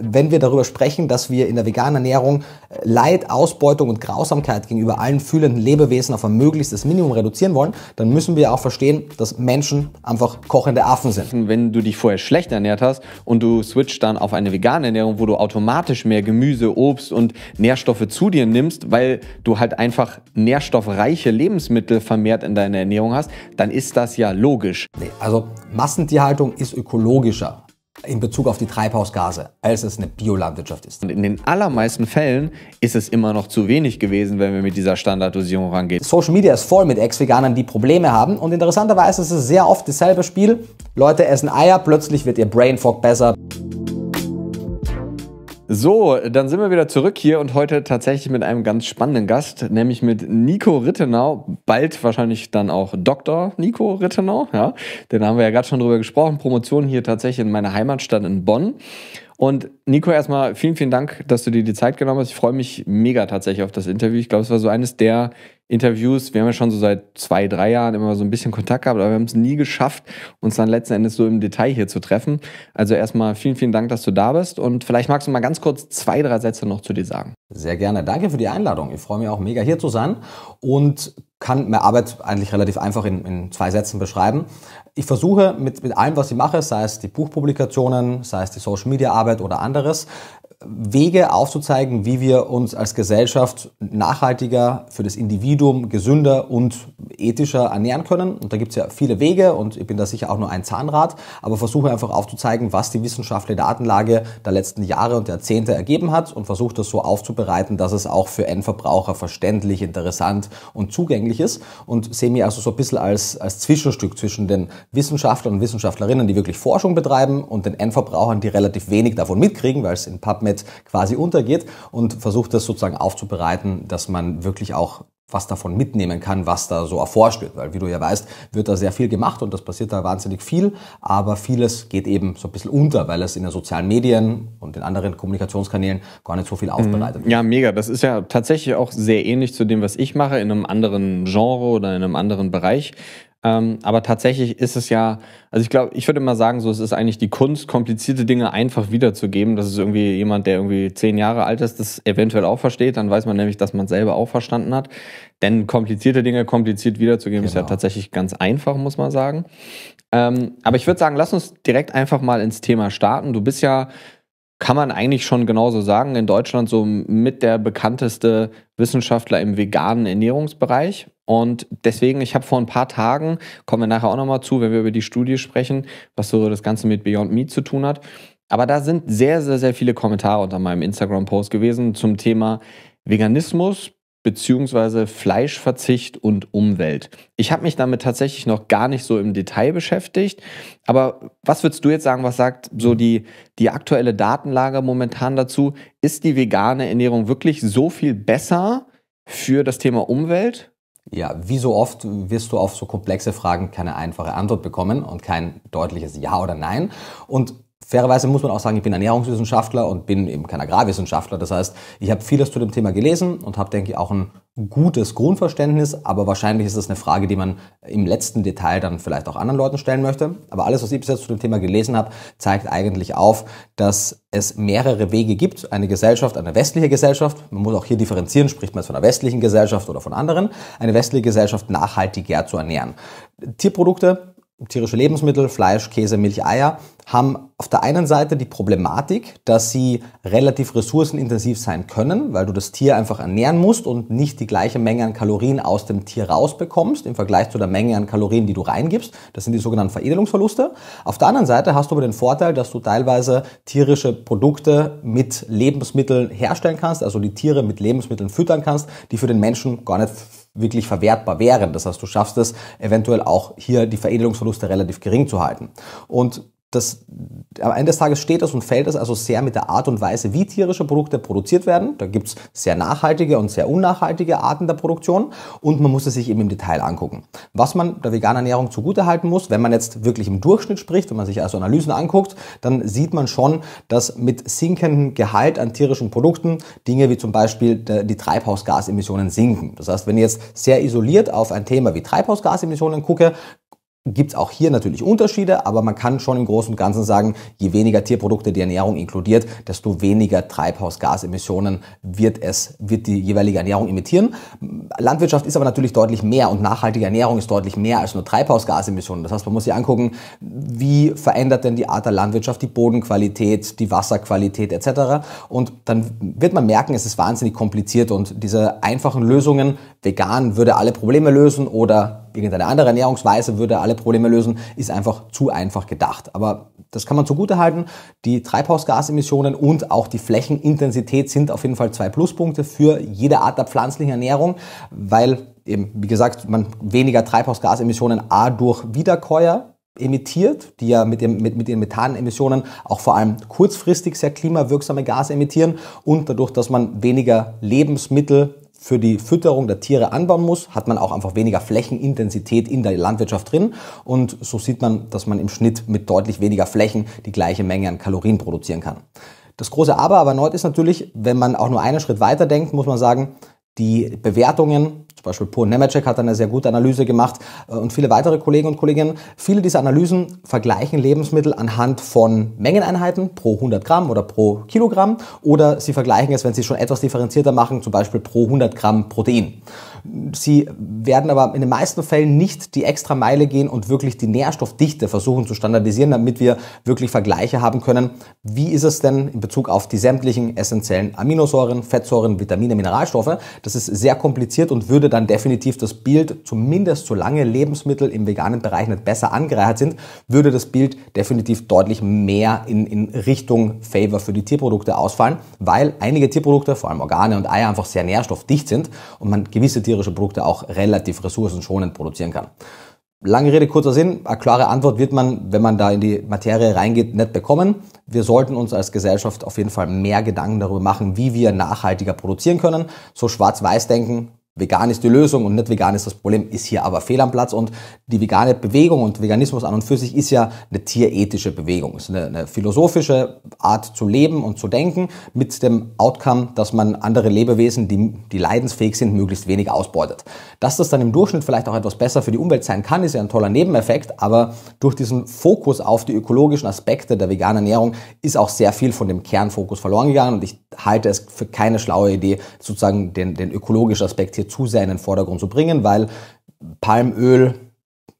Wenn wir darüber sprechen, dass wir in der veganen Ernährung äh, Leid, Ausbeutung und Grausamkeit gegenüber allen fühlenden Lebewesen auf ein möglichstes Minimum reduzieren wollen, dann müssen wir auch verstehen, dass Menschen einfach kochende Affen sind. Wenn du dich vorher schlecht ernährt hast und du switcht dann auf eine vegane Ernährung, wo du automatisch mehr Gemüse, Obst und Nährstoffe zu dir nimmst, weil du halt einfach nährstoffreiche Lebensmittel vermehrt in deiner Ernährung hast, dann ist das ja logisch. Nee, also Massentierhaltung ist ökologischer in Bezug auf die Treibhausgase, als es eine Biolandwirtschaft ist. Und in den allermeisten Fällen ist es immer noch zu wenig gewesen, wenn wir mit dieser Standarddosierung rangehen. Social Media ist voll mit Ex-Veganern, die Probleme haben. Und interessanterweise ist es sehr oft dasselbe Spiel. Leute essen Eier, plötzlich wird ihr Brain Fog besser. So, dann sind wir wieder zurück hier und heute tatsächlich mit einem ganz spannenden Gast, nämlich mit Nico Rittenau, bald wahrscheinlich dann auch Dr. Nico Rittenau. Ja, den haben wir ja gerade schon drüber gesprochen. Promotion hier tatsächlich in meiner Heimatstadt in Bonn. Und Nico, erstmal vielen, vielen Dank, dass du dir die Zeit genommen hast. Ich freue mich mega tatsächlich auf das Interview. Ich glaube, es war so eines der Interviews. Wir haben ja schon so seit zwei, drei Jahren immer so ein bisschen Kontakt gehabt, aber wir haben es nie geschafft, uns dann letzten Endes so im Detail hier zu treffen. Also erstmal vielen, vielen Dank, dass du da bist und vielleicht magst du mal ganz kurz zwei, drei Sätze noch zu dir sagen. Sehr gerne. Danke für die Einladung. Ich freue mich auch mega hier zu sein und kann meine Arbeit eigentlich relativ einfach in, in zwei Sätzen beschreiben. Ich versuche mit, mit allem, was ich mache, sei es die Buchpublikationen, sei es die Social Media Arbeit oder anderes, Wege aufzuzeigen, wie wir uns als Gesellschaft nachhaltiger, für das Individuum gesünder und ethischer ernähren können. Und da gibt es ja viele Wege und ich bin da sicher auch nur ein Zahnrad, aber versuche einfach aufzuzeigen, was die wissenschaftliche Datenlage der letzten Jahre und Jahrzehnte ergeben hat und versuche das so aufzubereiten, dass es auch für Endverbraucher verständlich, interessant und zugänglich ist und sehe mich also so ein bisschen als, als Zwischenstück zwischen den Wissenschaftlern und Wissenschaftlerinnen, die wirklich Forschung betreiben und den Endverbrauchern, die relativ wenig davon mitkriegen, weil es in PubMed Internet quasi untergeht und versucht das sozusagen aufzubereiten, dass man wirklich auch was davon mitnehmen kann, was da so erforscht wird. Weil wie du ja weißt, wird da sehr viel gemacht und das passiert da wahnsinnig viel, aber vieles geht eben so ein bisschen unter, weil es in den sozialen Medien und in anderen Kommunikationskanälen gar nicht so viel mhm. aufbereitet wird. Ja, mega. Das ist ja tatsächlich auch sehr ähnlich zu dem, was ich mache, in einem anderen Genre oder in einem anderen Bereich. Ähm, aber tatsächlich ist es ja, also ich glaube, ich würde immer sagen, so es ist eigentlich die Kunst, komplizierte Dinge einfach wiederzugeben. Das ist irgendwie jemand, der irgendwie zehn Jahre alt ist, das eventuell auch versteht. Dann weiß man nämlich, dass man selber auch verstanden hat. Denn komplizierte Dinge kompliziert wiederzugeben genau. ist ja genau. tatsächlich ganz einfach, muss man sagen. Ähm, aber ich würde sagen, lass uns direkt einfach mal ins Thema starten. Du bist ja kann man eigentlich schon genauso sagen, in Deutschland so mit der bekannteste Wissenschaftler im veganen Ernährungsbereich. Und deswegen, ich habe vor ein paar Tagen, kommen wir nachher auch nochmal zu, wenn wir über die Studie sprechen, was so das Ganze mit Beyond Meat zu tun hat. Aber da sind sehr, sehr, sehr viele Kommentare unter meinem Instagram-Post gewesen zum Thema Veganismus beziehungsweise Fleischverzicht und Umwelt. Ich habe mich damit tatsächlich noch gar nicht so im Detail beschäftigt, aber was würdest du jetzt sagen, was sagt so die, die aktuelle Datenlage momentan dazu? Ist die vegane Ernährung wirklich so viel besser für das Thema Umwelt? Ja, wie so oft wirst du auf so komplexe Fragen keine einfache Antwort bekommen und kein deutliches Ja oder Nein. Und Fairerweise muss man auch sagen, ich bin Ernährungswissenschaftler und bin eben kein Agrarwissenschaftler. Das heißt, ich habe vieles zu dem Thema gelesen und habe, denke ich, auch ein gutes Grundverständnis. Aber wahrscheinlich ist das eine Frage, die man im letzten Detail dann vielleicht auch anderen Leuten stellen möchte. Aber alles, was ich bis jetzt zu dem Thema gelesen habe, zeigt eigentlich auf, dass es mehrere Wege gibt. Eine Gesellschaft, eine westliche Gesellschaft, man muss auch hier differenzieren, spricht man jetzt von einer westlichen Gesellschaft oder von anderen, eine westliche Gesellschaft nachhaltiger zu ernähren. Tierprodukte tierische Lebensmittel, Fleisch, Käse, Milch, Eier, haben auf der einen Seite die Problematik, dass sie relativ ressourcenintensiv sein können, weil du das Tier einfach ernähren musst und nicht die gleiche Menge an Kalorien aus dem Tier rausbekommst im Vergleich zu der Menge an Kalorien, die du reingibst. Das sind die sogenannten Veredelungsverluste. Auf der anderen Seite hast du aber den Vorteil, dass du teilweise tierische Produkte mit Lebensmitteln herstellen kannst, also die Tiere mit Lebensmitteln füttern kannst, die für den Menschen gar nicht wirklich verwertbar wären. Das heißt, du schaffst es eventuell auch hier die Veredelungsverluste relativ gering zu halten. Und das am Ende des Tages steht es und fällt es also sehr mit der Art und Weise, wie tierische Produkte produziert werden. Da gibt's sehr nachhaltige und sehr unnachhaltige Arten der Produktion und man muss es sich eben im Detail angucken. Was man der veganen Ernährung zugutehalten muss, wenn man jetzt wirklich im Durchschnitt spricht, wenn man sich also Analysen anguckt, dann sieht man schon, dass mit sinkendem Gehalt an tierischen Produkten Dinge wie zum Beispiel die Treibhausgasemissionen sinken. Das heißt, wenn ich jetzt sehr isoliert auf ein Thema wie Treibhausgasemissionen gucke, gibt es auch hier natürlich Unterschiede, aber man kann schon im Großen und Ganzen sagen, je weniger Tierprodukte die Ernährung inkludiert, desto weniger Treibhausgasemissionen wird es, wird die jeweilige Ernährung emittieren. Landwirtschaft ist aber natürlich deutlich mehr und nachhaltige Ernährung ist deutlich mehr als nur Treibhausgasemissionen. Das heißt, man muss sich angucken, wie verändert denn die Art der Landwirtschaft die Bodenqualität, die Wasserqualität etc. Und dann wird man merken, es ist wahnsinnig kompliziert und diese einfachen Lösungen, vegan würde alle Probleme lösen oder irgendeine andere Ernährungsweise würde alle Probleme lösen, ist einfach zu einfach gedacht. Aber das kann man zugutehalten. Die Treibhausgasemissionen und auch die Flächenintensität sind auf jeden Fall zwei Pluspunkte für jede Art der pflanzlichen Ernährung, weil eben, wie gesagt, man weniger Treibhausgasemissionen A durch Wiederkäuer emittiert, die ja mit, dem, mit, mit den Methanemissionen auch vor allem kurzfristig sehr klimawirksame Gase emittieren und dadurch, dass man weniger Lebensmittel für die Fütterung der Tiere anbauen muss, hat man auch einfach weniger Flächenintensität in der Landwirtschaft drin. Und so sieht man, dass man im Schnitt mit deutlich weniger Flächen die gleiche Menge an Kalorien produzieren kann. Das große Aber aber erneut ist natürlich, wenn man auch nur einen Schritt weiter denkt, muss man sagen, die Bewertungen zum Beispiel Pur Nemecek hat eine sehr gute Analyse gemacht äh, und viele weitere Kollegen und Kolleginnen. Viele dieser Analysen vergleichen Lebensmittel anhand von Mengeneinheiten pro 100 Gramm oder pro Kilogramm oder sie vergleichen es, wenn sie es schon etwas differenzierter machen, zum Beispiel pro 100 Gramm Protein. Sie werden aber in den meisten Fällen nicht die extra Meile gehen und wirklich die Nährstoffdichte versuchen zu standardisieren, damit wir wirklich Vergleiche haben können. Wie ist es denn in Bezug auf die sämtlichen essentiellen Aminosäuren, Fettsäuren, Vitamine, Mineralstoffe? Das ist sehr kompliziert und würde dann definitiv das Bild, zumindest solange Lebensmittel im veganen Bereich nicht besser angereichert sind, würde das Bild definitiv deutlich mehr in, in Richtung Favor für die Tierprodukte ausfallen, weil einige Tierprodukte, vor allem Organe und Eier, einfach sehr nährstoffdicht sind und man gewisse tierische Produkte auch relativ ressourcenschonend produzieren kann. Lange Rede, kurzer Sinn. Eine klare Antwort wird man, wenn man da in die Materie reingeht, nicht bekommen. Wir sollten uns als Gesellschaft auf jeden Fall mehr Gedanken darüber machen, wie wir nachhaltiger produzieren können. So schwarz-weiß denken vegan ist die Lösung und nicht vegan ist das Problem, ist hier aber fehl am Platz. Und die vegane Bewegung und Veganismus an und für sich ist ja eine tierethische Bewegung, Es ist eine, eine philosophische Art zu leben und zu denken mit dem Outcome, dass man andere Lebewesen, die, die leidensfähig sind, möglichst wenig ausbeutet. Dass das dann im Durchschnitt vielleicht auch etwas besser für die Umwelt sein kann, ist ja ein toller Nebeneffekt, aber durch diesen Fokus auf die ökologischen Aspekte der veganen Ernährung ist auch sehr viel von dem Kernfokus verloren gegangen und ich halte es für keine schlaue Idee, sozusagen den, den ökologischen Aspekt hier Produkte zu sehr in den Vordergrund zu bringen, weil Palmöl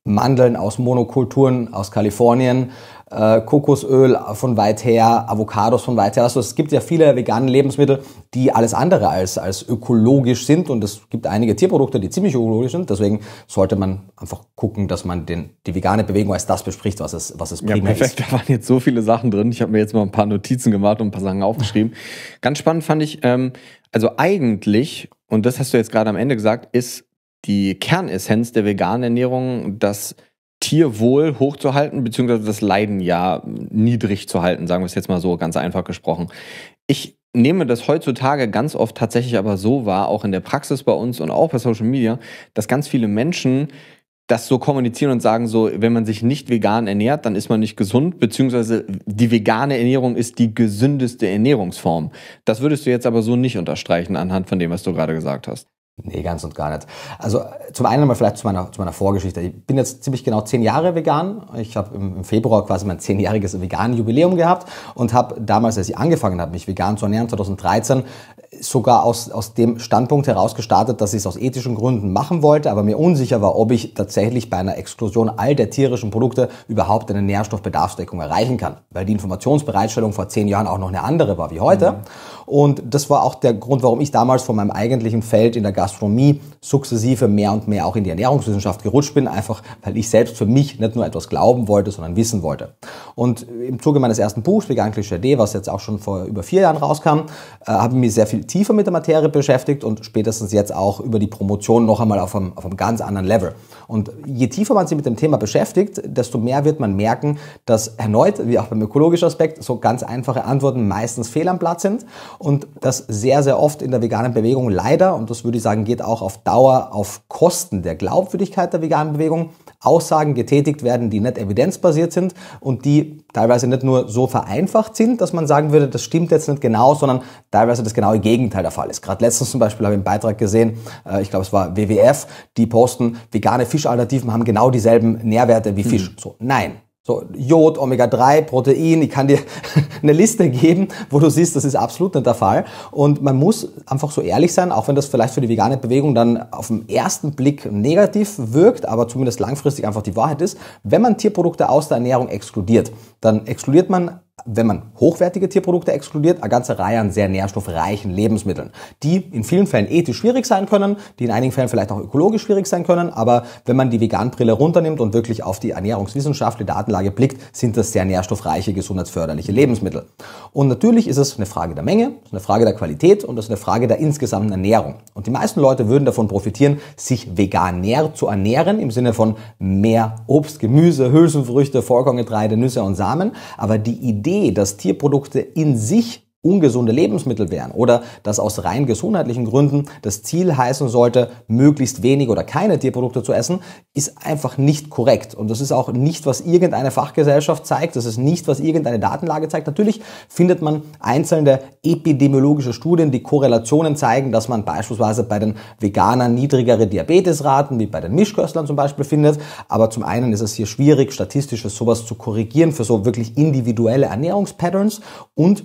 Mandeln aus Monokulturen aus Kalifornien, äh, Kokosöl von weit her, Avocados von weit her. Also es gibt ja viele vegane Lebensmittel, die alles andere als, als ökologisch sind und es gibt einige Tierprodukte, die ziemlich ökologisch sind. Deswegen sollte man einfach gucken, dass man den, die vegane Bewegung als das bespricht, was es, was es primär ist. ja, perfekt. Ist. Da waren jetzt so viele Sachen drin. Ich habe mir jetzt mal ein paar Notizen gemacht und ein paar Sachen aufgeschrieben. Ganz spannend fand ich, ähm, also eigentlich, und das hast du jetzt gerade am Ende gesagt, ist die Kernessenz der veganen Ernährung, das Tierwohl hochzuhalten, beziehungsweise das Leiden ja niedrig zu halten, sagen wir es jetzt mal so ganz einfach gesprochen. Ich nehme das heutzutage ganz oft tatsächlich aber so wahr, auch in der Praxis bei uns und auch bei Social Media, dass ganz viele Menschen das so kommunizieren und sagen so, wenn man sich nicht vegan ernährt, dann ist man nicht gesund, beziehungsweise die vegane Ernährung ist die gesündeste Ernährungsform. Das würdest du jetzt aber so nicht unterstreichen anhand von dem, was du gerade gesagt hast. Nee, ganz und gar nicht. Also zum einen mal vielleicht zu meiner, zu meiner Vorgeschichte. Ich bin jetzt ziemlich genau zehn Jahre vegan. Ich habe im, Februar quasi mein zehnjähriges vegan Jubiläum gehabt und habe damals, als ich angefangen habe, mich vegan zu ernähren, 2013, sogar aus, aus dem Standpunkt heraus gestartet, dass ich es aus ethischen Gründen machen wollte, aber mir unsicher war, ob ich tatsächlich bei einer Exklusion all der tierischen Produkte überhaupt eine Nährstoffbedarfsdeckung erreichen kann, weil die Informationsbereitstellung vor zehn Jahren auch noch eine andere war wie heute. Mhm. Und das war auch der Grund, warum ich damals von meinem eigentlichen Feld in der Gastronomie sukzessive mehr und mehr auch in die Ernährungswissenschaft gerutscht bin, einfach weil ich selbst für mich nicht nur etwas glauben wollte, sondern wissen wollte. Und im Zuge meines ersten Buchs, Vegan Klischee D, was jetzt auch schon vor über vier Jahren rauskam, äh, habe ich mich sehr viel tiefer mit der Materie beschäftigt und spätestens jetzt auch über die Promotion noch einmal auf einem, auf einem ganz anderen Level. Und je tiefer man sich mit dem Thema beschäftigt, desto mehr wird man merken, dass erneut, wie auch beim ökologischen Aspekt, so ganz einfache Antworten meistens fehl am Platz sind und dass sehr, sehr oft in der veganen Bewegung leider, und das würde ich sagen, geht auch auf Dauer auf Kosten der Glaubwürdigkeit der veganen Bewegung, Aussagen getätigt werden, die nicht evidenzbasiert sind und die teilweise nicht nur so vereinfacht sind, dass man sagen würde, das stimmt jetzt nicht genau, sondern teilweise das genaue Gegenteil der Fall ist. Gerade letztens zum Beispiel habe ich einen Beitrag gesehen, äh, ich glaube es war WWF, die posten, vegane Fischalternativen haben genau dieselben Nährwerte wie Fisch. Mhm. So, nein, so, Jod, Omega-3, Protein, ich kann dir eine Liste geben, wo du siehst, das ist absolut nicht der Fall. Und man muss einfach so ehrlich sein, auch wenn das vielleicht für die vegane Bewegung dann auf den ersten Blick negativ wirkt, aber zumindest langfristig einfach die Wahrheit ist, wenn man Tierprodukte aus der Ernährung exkludiert dann exkludiert man, wenn man hochwertige Tierprodukte exkludiert, eine ganze Reihe an sehr nährstoffreichen Lebensmitteln, die in vielen Fällen ethisch schwierig sein können, die in einigen Fällen vielleicht auch ökologisch schwierig sein können, aber wenn man die Veganbrille runternimmt und wirklich auf die ernährungswissenschaftliche Datenlage blickt, sind das sehr nährstoffreiche, gesundheitsförderliche Lebensmittel. Und natürlich ist es eine Frage der Menge, eine Frage der Qualität und das ist eine Frage der insgesamten Ernährung. Und die meisten Leute würden davon profitieren, sich veganär zu ernähren, im Sinne von mehr Obst, Gemüse, Hülsenfrüchte, Vollkorngetreide, Nüsse und Samen Rahmen. Aber die Idee, dass Tierprodukte in sich ungesunde Lebensmittel wären oder dass aus rein gesundheitlichen Gründen das Ziel heißen sollte, möglichst wenig oder keine Tierprodukte zu essen, ist einfach nicht korrekt. Und das ist auch nicht, was irgendeine Fachgesellschaft zeigt, das ist nicht, was irgendeine Datenlage zeigt. Natürlich findet man einzelne epidemiologische Studien, die Korrelationen zeigen, dass man beispielsweise bei den Veganern niedrigere Diabetesraten, wie bei den Mischköstlern zum Beispiel, findet. Aber zum einen ist es hier schwierig, statistisch sowas zu korrigieren für so wirklich individuelle Ernährungspatterns und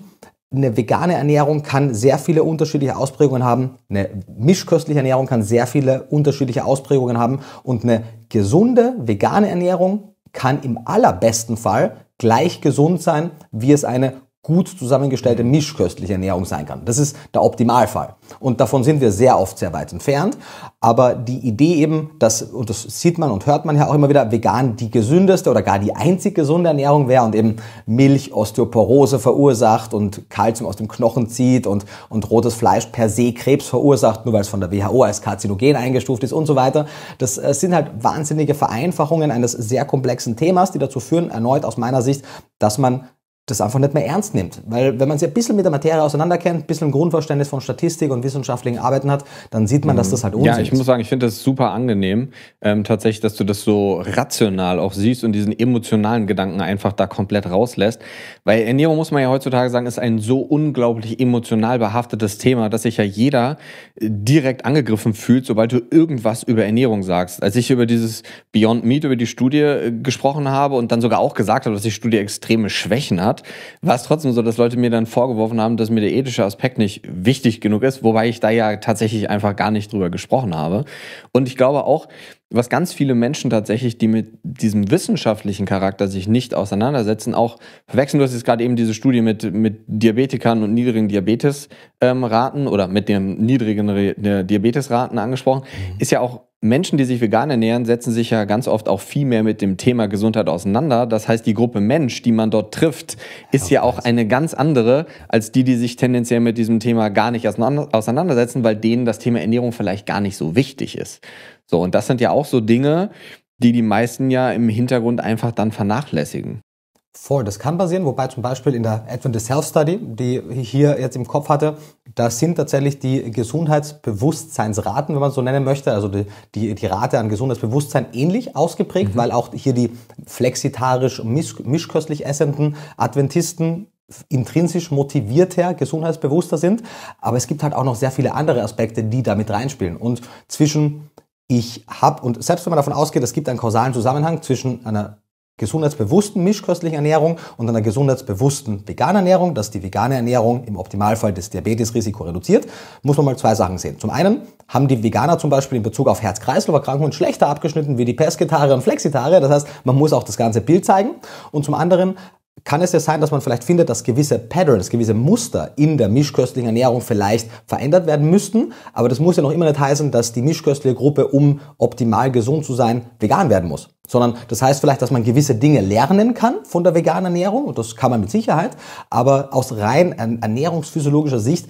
eine vegane Ernährung kann sehr viele unterschiedliche Ausprägungen haben, eine mischköstliche Ernährung kann sehr viele unterschiedliche Ausprägungen haben und eine gesunde vegane Ernährung kann im allerbesten Fall gleich gesund sein, wie es eine gut zusammengestellte mischköstliche Ernährung sein kann. Das ist der Optimalfall. Und davon sind wir sehr oft sehr weit entfernt. Aber die Idee eben, dass, und das sieht man und hört man ja auch immer wieder, vegan die gesündeste oder gar die einzig gesunde Ernährung wäre und eben Milch Osteoporose verursacht und Kalzium aus dem Knochen zieht und, und rotes Fleisch per se Krebs verursacht, nur weil es von der WHO als Karzinogen eingestuft ist und so weiter. Das äh, sind halt wahnsinnige Vereinfachungen eines sehr komplexen Themas, die dazu führen, erneut aus meiner Sicht, dass man das einfach nicht mehr ernst nimmt. Weil wenn man sich ein bisschen mit der Materie auseinanderkennt, ein bisschen Grundverständnis von Statistik und wissenschaftlichen Arbeiten hat, dann sieht man, dass das halt mhm. Unsinn ist. Ja, ich muss sagen, ich finde das super angenehm, ähm, tatsächlich, dass du das so rational auch siehst und diesen emotionalen Gedanken einfach da komplett rauslässt. Weil Ernährung, muss man ja heutzutage sagen, ist ein so unglaublich emotional behaftetes Thema, dass sich ja jeder äh, direkt angegriffen fühlt, sobald du irgendwas über Ernährung sagst. Als ich über dieses Beyond Meat, über die Studie äh, gesprochen habe und dann sogar auch gesagt habe, dass die Studie extreme Schwächen hat, hat. War es trotzdem so, dass Leute mir dann vorgeworfen haben, dass mir der ethische Aspekt nicht wichtig genug ist, wobei ich da ja tatsächlich einfach gar nicht drüber gesprochen habe. Und ich glaube auch, was ganz viele Menschen tatsächlich, die mit diesem wissenschaftlichen Charakter sich nicht auseinandersetzen, auch verwechseln. Du hast jetzt gerade eben diese Studie mit, mit Diabetikern und niedrigen Diabetesraten ähm, oder mit den niedrigen Diabetesraten angesprochen. Mhm. Ist ja auch Menschen, die sich vegan ernähren, setzen sich ja ganz oft auch viel mehr mit dem Thema Gesundheit auseinander. Das heißt, die Gruppe Mensch, die man dort trifft, ist ja, auch eine ganz andere als die, die sich tendenziell mit diesem Thema gar nicht auseinandersetzen, weil denen das Thema Ernährung vielleicht gar nicht so wichtig ist. So, und das sind ja auch so Dinge, die die meisten ja im Hintergrund einfach dann vernachlässigen. Voll, das kann passieren, wobei zum Beispiel in der Adventist Health Study, die ich hier jetzt im Kopf hatte, da sind tatsächlich die Gesundheitsbewusstseinsraten, wenn man so nennen möchte, also die, die, die Rate an Gesundheitsbewusstsein ähnlich ausgeprägt, mhm. weil auch hier die flexitarisch mischköstlich essenden Adventisten intrinsisch motivierter, gesundheitsbewusster sind. Aber es gibt halt auch noch sehr viele andere Aspekte, die damit reinspielen. Und zwischen ich habe, und selbst wenn man davon ausgeht, es gibt einen kausalen Zusammenhang zwischen einer gesundheitsbewussten mischköstlichen Ernährung und einer gesundheitsbewussten veganen Ernährung, dass die vegane Ernährung im Optimalfall das Diabetesrisiko reduziert, muss man mal zwei Sachen sehen. Zum einen haben die Veganer zum Beispiel in Bezug auf Herz-Kreislauf-Erkrankungen schlechter abgeschnitten wie die Pesketarier und Flexitare. Das heißt, man muss auch das ganze Bild zeigen. Und zum anderen kann es ja sein, dass man vielleicht findet, dass gewisse Patterns, gewisse Muster in der mischköstlichen Ernährung vielleicht verändert werden müssten. Aber das muss ja noch immer nicht heißen, dass die mischköstliche Gruppe, um optimal gesund zu sein, vegan werden muss sondern das heißt vielleicht, dass man gewisse Dinge lernen kann von der veganen Ernährung und das kann man mit Sicherheit, aber aus rein ernährungsphysiologischer Sicht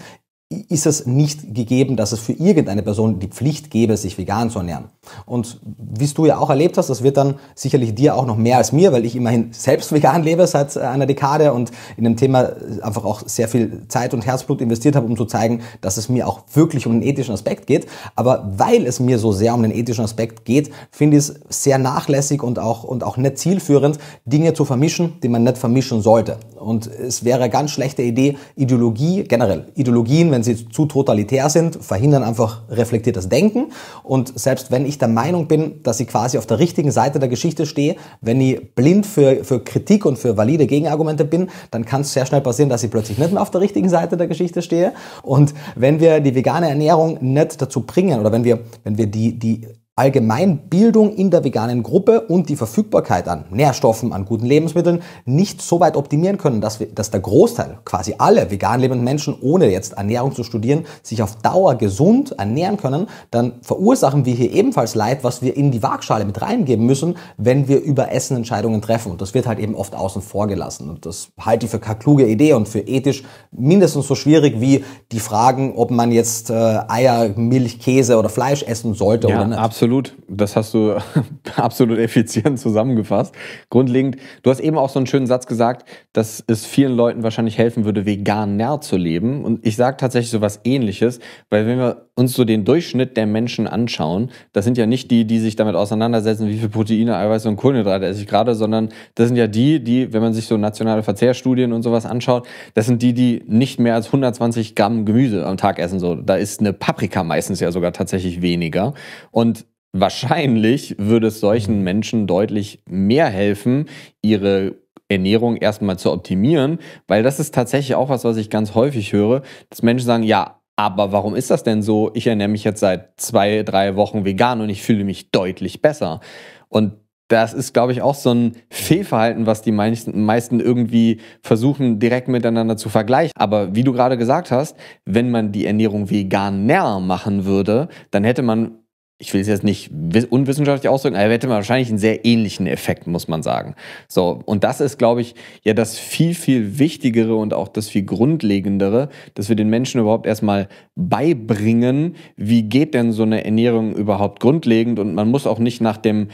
ist es nicht gegeben, dass es für irgendeine Person die Pflicht gäbe, sich vegan zu ernähren. Und wie du ja auch erlebt hast, das wird dann sicherlich dir auch noch mehr als mir, weil ich immerhin selbst vegan lebe seit äh, einer Dekade und in dem Thema äh, einfach auch sehr viel Zeit und Herzblut investiert habe, um zu zeigen, dass es mir auch wirklich um den ethischen Aspekt geht. Aber weil es mir so sehr um den ethischen Aspekt geht, finde ich es sehr nachlässig und auch, und auch nicht zielführend, Dinge zu vermischen, die man nicht vermischen sollte. Und es wäre eine ganz schlechte Idee, Ideologie, generell Ideologien, wenn sie zu totalitär sind, verhindern einfach reflektiertes Denken. Und selbst wenn ich der Meinung bin, dass ich quasi auf der richtigen Seite der Geschichte stehe, wenn ich blind für, für Kritik und für valide Gegenargumente bin, dann kann es sehr schnell passieren, dass ich plötzlich nicht mehr auf der richtigen Seite der Geschichte stehe. Und wenn wir die vegane Ernährung nicht dazu bringen oder wenn wir, wenn wir die, die Allgemeinbildung in der veganen Gruppe und die Verfügbarkeit an Nährstoffen, an guten Lebensmitteln nicht so weit optimieren können, dass, wir, dass der Großteil, quasi alle vegan lebenden Menschen, ohne jetzt Ernährung zu studieren, sich auf Dauer gesund ernähren können, dann verursachen wir hier ebenfalls Leid, was wir in die Waagschale mit reingeben müssen, wenn wir über Essen Entscheidungen treffen. Und das wird halt eben oft außen vor gelassen. Und das halte ich für keine kluge Idee und für ethisch mindestens so schwierig wie die Fragen, ob man jetzt äh, Eier, Milch, Käse oder Fleisch essen sollte ja, oder nicht. Absolut. Absolut, das hast du absolut effizient zusammengefasst. Grundlegend, du hast eben auch so einen schönen Satz gesagt, dass es vielen Leuten wahrscheinlich helfen würde, veganer zu leben. Und ich sage tatsächlich so was ähnliches, weil wenn wir uns so den Durchschnitt der Menschen anschauen, das sind ja nicht die, die sich damit auseinandersetzen, wie viel Proteine, Eiweiß und Kohlenhydrate esse ich gerade, sondern das sind ja die, die, wenn man sich so nationale Verzehrstudien und sowas anschaut, das sind die, die nicht mehr als 120 Gramm Gemüse am Tag essen. So, da ist eine Paprika meistens ja sogar tatsächlich weniger. Und Wahrscheinlich würde es solchen mhm. Menschen deutlich mehr helfen, ihre Ernährung erstmal zu optimieren, weil das ist tatsächlich auch was, was ich ganz häufig höre, dass Menschen sagen, ja, aber warum ist das denn so? Ich ernähre mich jetzt seit zwei, drei Wochen vegan und ich fühle mich deutlich besser. Und das ist, glaube ich, auch so ein Fehlverhalten, was die meisten, irgendwie versuchen, direkt miteinander zu vergleichen. Aber wie du gerade gesagt hast, wenn man die Ernährung vegan näher machen würde, dann hätte man ich will es jetzt nicht unwissenschaftlich ausdrücken, aber er hätte wahrscheinlich einen sehr ähnlichen Effekt, muss man sagen. So, und das ist, glaube ich, ja das viel, viel wichtigere und auch das viel grundlegendere, dass wir den Menschen überhaupt erstmal beibringen, wie geht denn so eine Ernährung überhaupt grundlegend und man muss auch nicht nach dem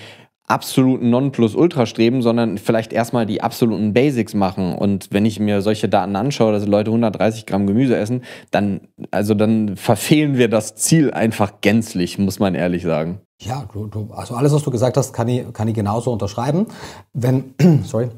absoluten Nonplusultra streben, sondern vielleicht erstmal die absoluten Basics machen. Und wenn ich mir solche Daten anschaue, dass Leute 130 Gramm Gemüse essen, dann, also dann verfehlen wir das Ziel einfach gänzlich, muss man ehrlich sagen. Ja, du, du, also alles, was du gesagt hast, kann ich, kann ich genauso unterschreiben. Wenn, sorry,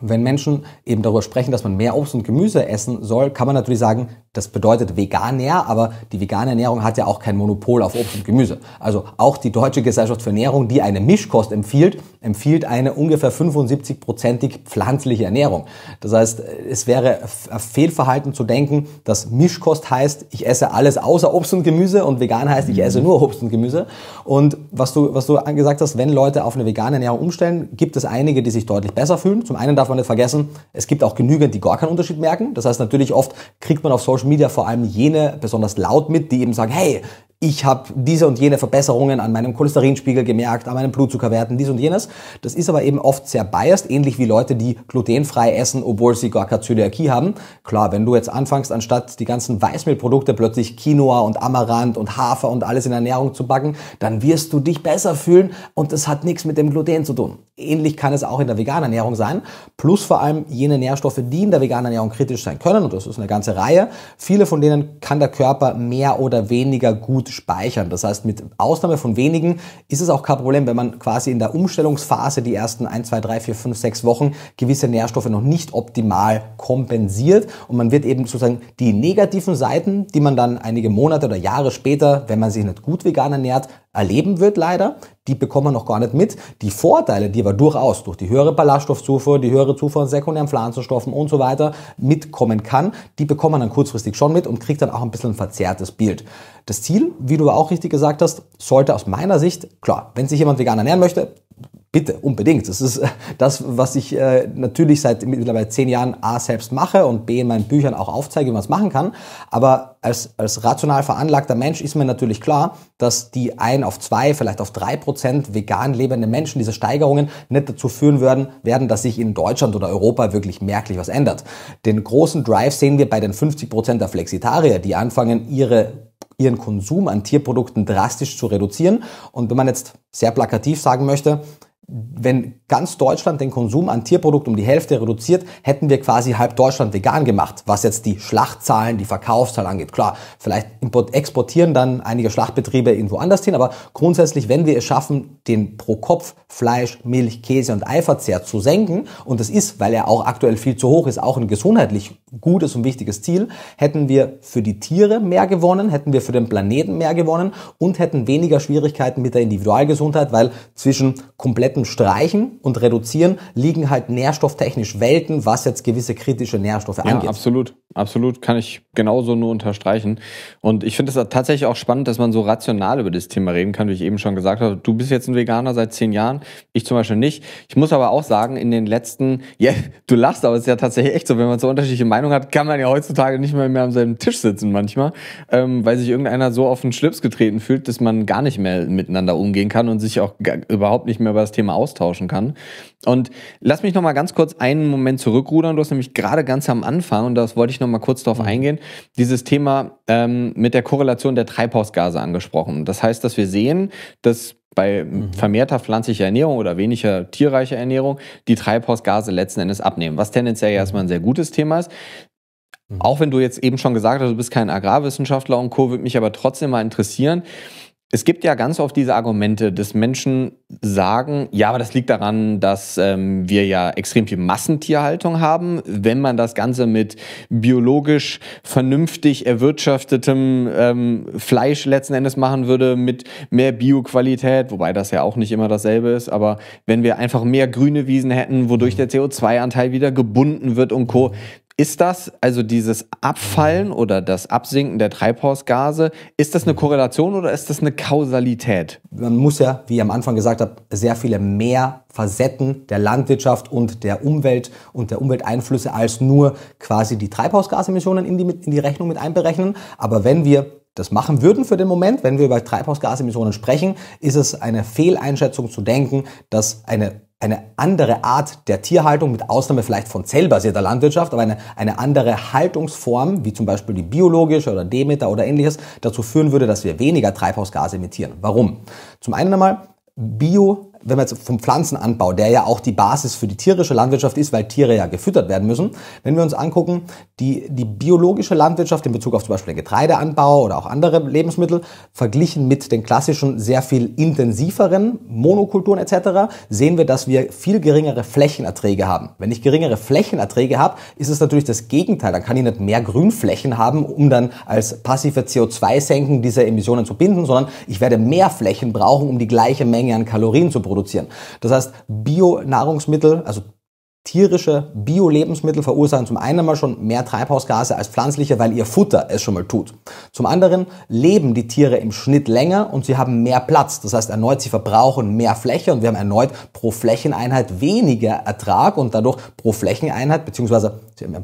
wenn Menschen eben darüber sprechen, dass man mehr Obst und Gemüse essen soll, kann man natürlich sagen, das bedeutet Veganer, aber die vegane Ernährung hat ja auch kein Monopol auf Obst und Gemüse. Also auch die Deutsche Gesellschaft für Ernährung, die eine Mischkost empfiehlt, empfiehlt eine ungefähr 75-prozentig pflanzliche Ernährung. Das heißt, es wäre Fehlverhalten zu denken, dass Mischkost heißt, ich esse alles außer Obst und Gemüse und vegan heißt, ich esse mhm. nur Obst und Gemüse. Und was du, was du angesagt hast, wenn Leute auf eine vegane Ernährung umstellen, gibt es einige, die sich deutlich besser fühlen. Zum einen darf man nicht vergessen, es gibt auch genügend, die gar keinen Unterschied merken. Das heißt, natürlich oft kriegt man auf Social Social Media vor allem jene besonders laut mit, die eben sagen, hey, ich habe diese und jene Verbesserungen an meinem Cholesterinspiegel gemerkt, an meinen Blutzuckerwerten, dies und jenes. Das ist aber eben oft sehr biased, ähnlich wie Leute, die glutenfrei essen, obwohl sie gar keine Zöliakie haben. Klar, wenn du jetzt anfängst, anstatt die ganzen Weißmehlprodukte plötzlich Quinoa und Amaranth und Hafer und alles in Ernährung zu backen, dann wirst du dich besser fühlen und das hat nichts mit dem Gluten zu tun. Ähnlich kann es auch in der veganen Ernährung sein. Plus vor allem jene Nährstoffe, die in der veganen Ernährung kritisch sein können, und das ist eine ganze Reihe. Viele von denen kann der Körper mehr oder weniger gut speichern. Das heißt, mit Ausnahme von wenigen ist es auch kein Problem, wenn man quasi in der Umstellungsphase die ersten 1, 2, 3, 4, 5, 6 Wochen gewisse Nährstoffe noch nicht optimal kompensiert und man wird eben sozusagen die negativen Seiten, die man dann einige Monate oder Jahre später, wenn man sich nicht gut vegan ernährt, erleben wird leider, die bekommt man noch gar nicht mit. Die Vorteile, die aber durchaus durch die höhere Ballaststoffzufuhr, die höhere Zufuhr an sekundären Pflanzenstoffen und so weiter mitkommen kann, die bekommt man dann kurzfristig schon mit und kriegt dann auch ein bisschen ein verzerrtes Bild. Das Ziel, wie du auch richtig gesagt hast, sollte aus meiner Sicht, klar, wenn sich jemand vegan ernähren möchte, Bitte, unbedingt. Das ist äh, das, was ich äh, natürlich seit mittlerweile zehn Jahren A selbst mache und B in meinen Büchern auch aufzeige, wie man es machen kann. Aber als, als rational veranlagter Mensch ist mir natürlich klar, dass die ein auf zwei, vielleicht auf drei Prozent vegan lebenden Menschen, diese Steigerungen nicht dazu führen werden, werden, dass sich in Deutschland oder Europa wirklich merklich was ändert. Den großen Drive sehen wir bei den 50 Prozent der Flexitarier, die anfangen, ihre ihren Konsum an Tierprodukten drastisch zu reduzieren. Und wenn man jetzt sehr plakativ sagen möchte, wenn ganz Deutschland den Konsum an Tierprodukten um die Hälfte reduziert, hätten wir quasi halb Deutschland vegan gemacht, was jetzt die Schlachtzahlen, die Verkaufszahlen angeht. Klar, vielleicht exportieren dann einige Schlachtbetriebe irgendwo anders hin, aber grundsätzlich, wenn wir es schaffen, den pro Kopf Fleisch, Milch, Käse und Eiverzehr zu senken, und das ist, weil er auch aktuell viel zu hoch ist, auch ein gesundheitlich gutes und wichtiges Ziel, hätten wir für die Tiere mehr gewonnen, hätten wir für den Planeten mehr gewonnen und hätten weniger Schwierigkeiten mit der Individualgesundheit, weil zwischen kompletten Konzepten streichen und reduzieren, liegen halt nährstofftechnisch Welten, was jetzt gewisse kritische Nährstoffe angeht. ja, Absolut, absolut, kann ich genauso nur unterstreichen. Und ich finde es tatsächlich auch spannend, dass man so rational über das Thema reden kann, wie ich eben schon gesagt habe. Du bist jetzt ein Veganer seit zehn Jahren, ich zum Beispiel nicht. Ich muss aber auch sagen, in den letzten, ja, yeah, du lachst, aber es ist ja tatsächlich echt so, wenn man so unterschiedliche Meinungen hat, kann man ja heutzutage nicht mehr, mehr am selben Tisch sitzen manchmal, ähm, weil sich irgendeiner so auf den Schlips getreten fühlt, dass man gar nicht mehr miteinander umgehen kann und sich auch gar, überhaupt nicht mehr über das Thema Thema austauschen kann. Und lass mich nochmal ganz kurz einen Moment zurückrudern. Du hast nämlich gerade ganz am Anfang, und das wollte ich nochmal kurz darauf mhm. eingehen, dieses Thema ähm, mit der Korrelation der Treibhausgase angesprochen. Das heißt, dass wir sehen, dass bei mhm. vermehrter pflanzlicher Ernährung oder weniger tierreicher Ernährung die Treibhausgase letzten Endes abnehmen, was tendenziell mhm. erstmal ein sehr gutes Thema ist. Auch wenn du jetzt eben schon gesagt hast, du bist kein Agrarwissenschaftler und Co., würde mich aber trotzdem mal interessieren, es gibt ja ganz oft diese Argumente, dass Menschen sagen, ja, aber das liegt daran, dass ähm, wir ja extrem viel Massentierhaltung haben. Wenn man das Ganze mit biologisch vernünftig erwirtschaftetem ähm, Fleisch letzten Endes machen würde, mit mehr Bioqualität, wobei das ja auch nicht immer dasselbe ist, aber wenn wir einfach mehr grüne Wiesen hätten, wodurch der mhm. CO2-Anteil wieder gebunden wird und Co., ist das, also dieses Abfallen oder das Absinken der Treibhausgase, ist das eine Korrelation oder ist das eine Kausalität? Man muss ja, wie ich am Anfang gesagt habe, sehr viele mehr Facetten der Landwirtschaft und der Umwelt und der Umwelteinflüsse als nur quasi die Treibhausgasemissionen in die, in die Rechnung mit einberechnen. Aber wenn wir das machen würden für den Moment, wenn wir über Treibhausgasemissionen sprechen, ist es eine Fehleinschätzung zu denken, dass eine eine andere Art der Tierhaltung, mit Ausnahme vielleicht von zellbasierter Landwirtschaft, aber eine, eine andere Haltungsform, wie zum Beispiel die biologische oder Demeter oder ähnliches, dazu führen würde, dass wir weniger Treibhausgase emittieren. Warum? Zum einen einmal, Bio wenn wir jetzt vom Pflanzenanbau, der ja auch die Basis für die tierische Landwirtschaft ist, weil Tiere ja gefüttert werden müssen, wenn wir uns angucken, die, die biologische Landwirtschaft in Bezug auf zum Beispiel den Getreideanbau oder auch andere Lebensmittel, verglichen mit den klassischen, sehr viel intensiveren Monokulturen etc., sehen wir, dass wir viel geringere Flächenerträge haben. Wenn ich geringere Flächenerträge habe, ist es natürlich das Gegenteil. Dann kann ich nicht mehr Grünflächen haben, um dann als passive CO2-Senken diese Emissionen zu binden, sondern ich werde mehr Flächen brauchen, um die gleiche Menge an Kalorien zu produzieren produzieren. Das heißt, Bio-Nahrungsmittel, also tierische Bio-Lebensmittel verursachen zum einen mal schon mehr Treibhausgase als pflanzliche, weil ihr Futter es schon mal tut. Zum anderen leben die Tiere im Schnitt länger und sie haben mehr Platz. Das heißt erneut, sie verbrauchen mehr Fläche und wir haben erneut pro Flächeneinheit weniger Ertrag und dadurch pro Flächeneinheit beziehungsweise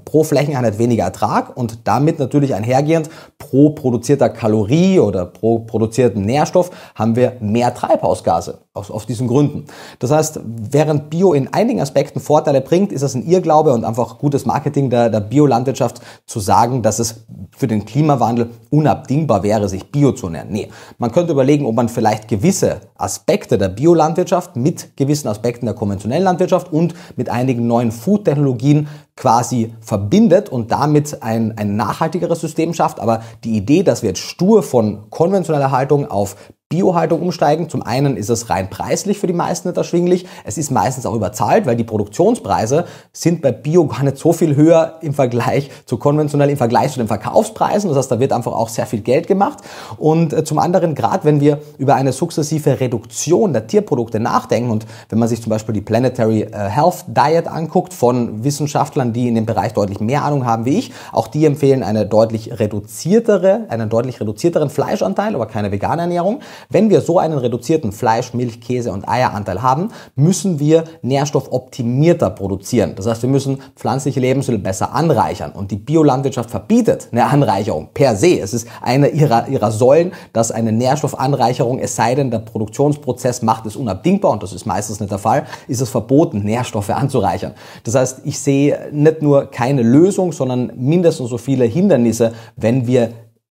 pro Flächeneinheit weniger Ertrag und damit natürlich einhergehend pro produzierter Kalorie oder pro produzierten Nährstoff haben wir mehr Treibhausgase aus, aus diesen Gründen. Das heißt, während Bio in einigen Aspekten Vorteile bringt, ist das ein Irrglaube und einfach gutes Marketing der, der Biolandwirtschaft zu sagen, dass es für den Klimawandel unabdingbar wäre, sich Bio zu nennen. Nee, man könnte überlegen, ob man vielleicht gewisse Aspekte der Biolandwirtschaft mit gewissen Aspekten der konventionellen Landwirtschaft und mit einigen neuen Food-Technologien quasi verbindet und damit ein, ein nachhaltigeres System schafft. Aber die Idee, dass wir jetzt stur von konventioneller Haltung auf Biohaltung umsteigen. Zum einen ist es rein preislich für die meisten nicht erschwinglich. Es ist meistens auch überzahlt, weil die Produktionspreise sind bei Bio gar nicht so viel höher im Vergleich zu konventionell, im Vergleich zu den Verkaufspreisen. Das heißt, da wird einfach auch sehr viel Geld gemacht. Und äh, zum anderen, gerade wenn wir über eine sukzessive Reduktion der Tierprodukte nachdenken und wenn man sich zum Beispiel die Planetary äh, Health Diet anguckt von Wissenschaftlern, die in dem Bereich deutlich mehr Ahnung haben wie ich, auch die empfehlen eine deutlich reduziertere, einen deutlich reduzierteren Fleischanteil, aber keine vegane Ernährung. Wenn wir so einen reduzierten Fleisch, Milch, Käse und Eieranteil haben, müssen wir nährstoffoptimierter produzieren. Das heißt, wir müssen pflanzliche Lebensmittel besser anreichern. Und die Biolandwirtschaft verbietet eine Anreicherung per se. Es ist eine ihrer, ihrer Säulen, dass eine Nährstoffanreicherung, es sei denn, der Produktionsprozess macht es unabdingbar, und das ist meistens nicht der Fall, ist es verboten, Nährstoffe anzureichern. Das heißt, ich sehe nicht nur keine Lösung, sondern mindestens so viele Hindernisse, wenn wir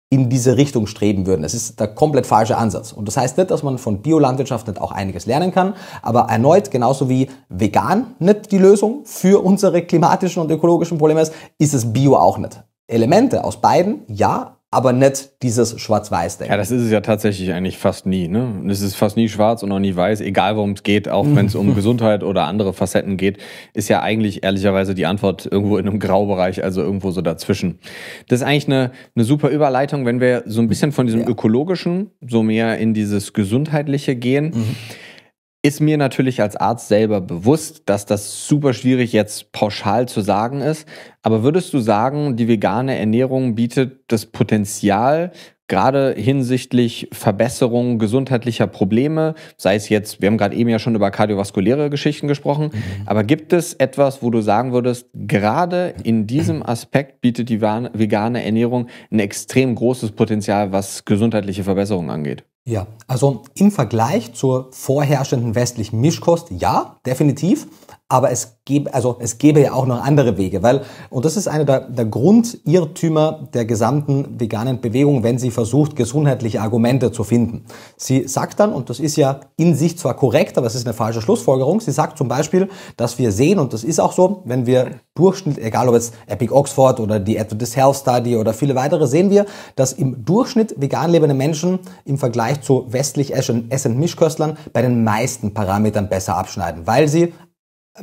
in diese Richtung streben würden. Das ist der komplett falsche Ansatz. Und das heißt nicht, dass man von Biolandwirtschaft nicht auch einiges lernen kann, aber erneut, genauso wie vegan nicht die Lösung für unsere klimatischen und ökologischen Probleme ist, ist es Bio auch nicht. Elemente aus beiden, ja, aber nicht dieses Schwarz-Weiß-Denken. Ja, das ist es ja tatsächlich eigentlich fast nie. Ne? Es ist fast nie schwarz und auch nie weiß, egal worum es geht, auch wenn es um Gesundheit oder andere Facetten geht, ist ja eigentlich ehrlicherweise die Antwort irgendwo in einem Graubereich, also irgendwo so dazwischen. Das ist eigentlich eine, eine super Überleitung, wenn wir so ein bisschen von diesem ja. ökologischen so mehr in dieses gesundheitliche gehen. Mhm ist mir natürlich als Arzt selber bewusst, dass das super schwierig jetzt pauschal zu sagen ist. Aber würdest du sagen, die vegane Ernährung bietet das Potenzial, gerade hinsichtlich Verbesserung gesundheitlicher Probleme, sei es jetzt, wir haben gerade eben ja schon über kardiovaskuläre Geschichten gesprochen, mhm. aber gibt es etwas, wo du sagen würdest, gerade in diesem Aspekt bietet die vegane Ernährung ein extrem großes Potenzial, was gesundheitliche Verbesserungen angeht? Ja, also im Vergleich zur vorherrschenden westlichen Mischkost, ja, definitiv. Aber es gäbe, also es gäbe ja auch noch andere Wege, weil, und das ist einer der, der Grundirrtümer der gesamten veganen Bewegung, wenn sie versucht, gesundheitliche Argumente zu finden. Sie sagt dann, und das ist ja in sich zwar korrekt, aber es ist eine falsche Schlussfolgerung, sie sagt zum Beispiel, dass wir sehen, und das ist auch so, wenn wir Durchschnitt, egal ob jetzt Epic Oxford oder die Adventist Health Study oder viele weitere, sehen wir, dass im Durchschnitt vegan lebende Menschen im Vergleich zu westlich essenden Mischköstlern bei den meisten Parametern besser abschneiden, weil sie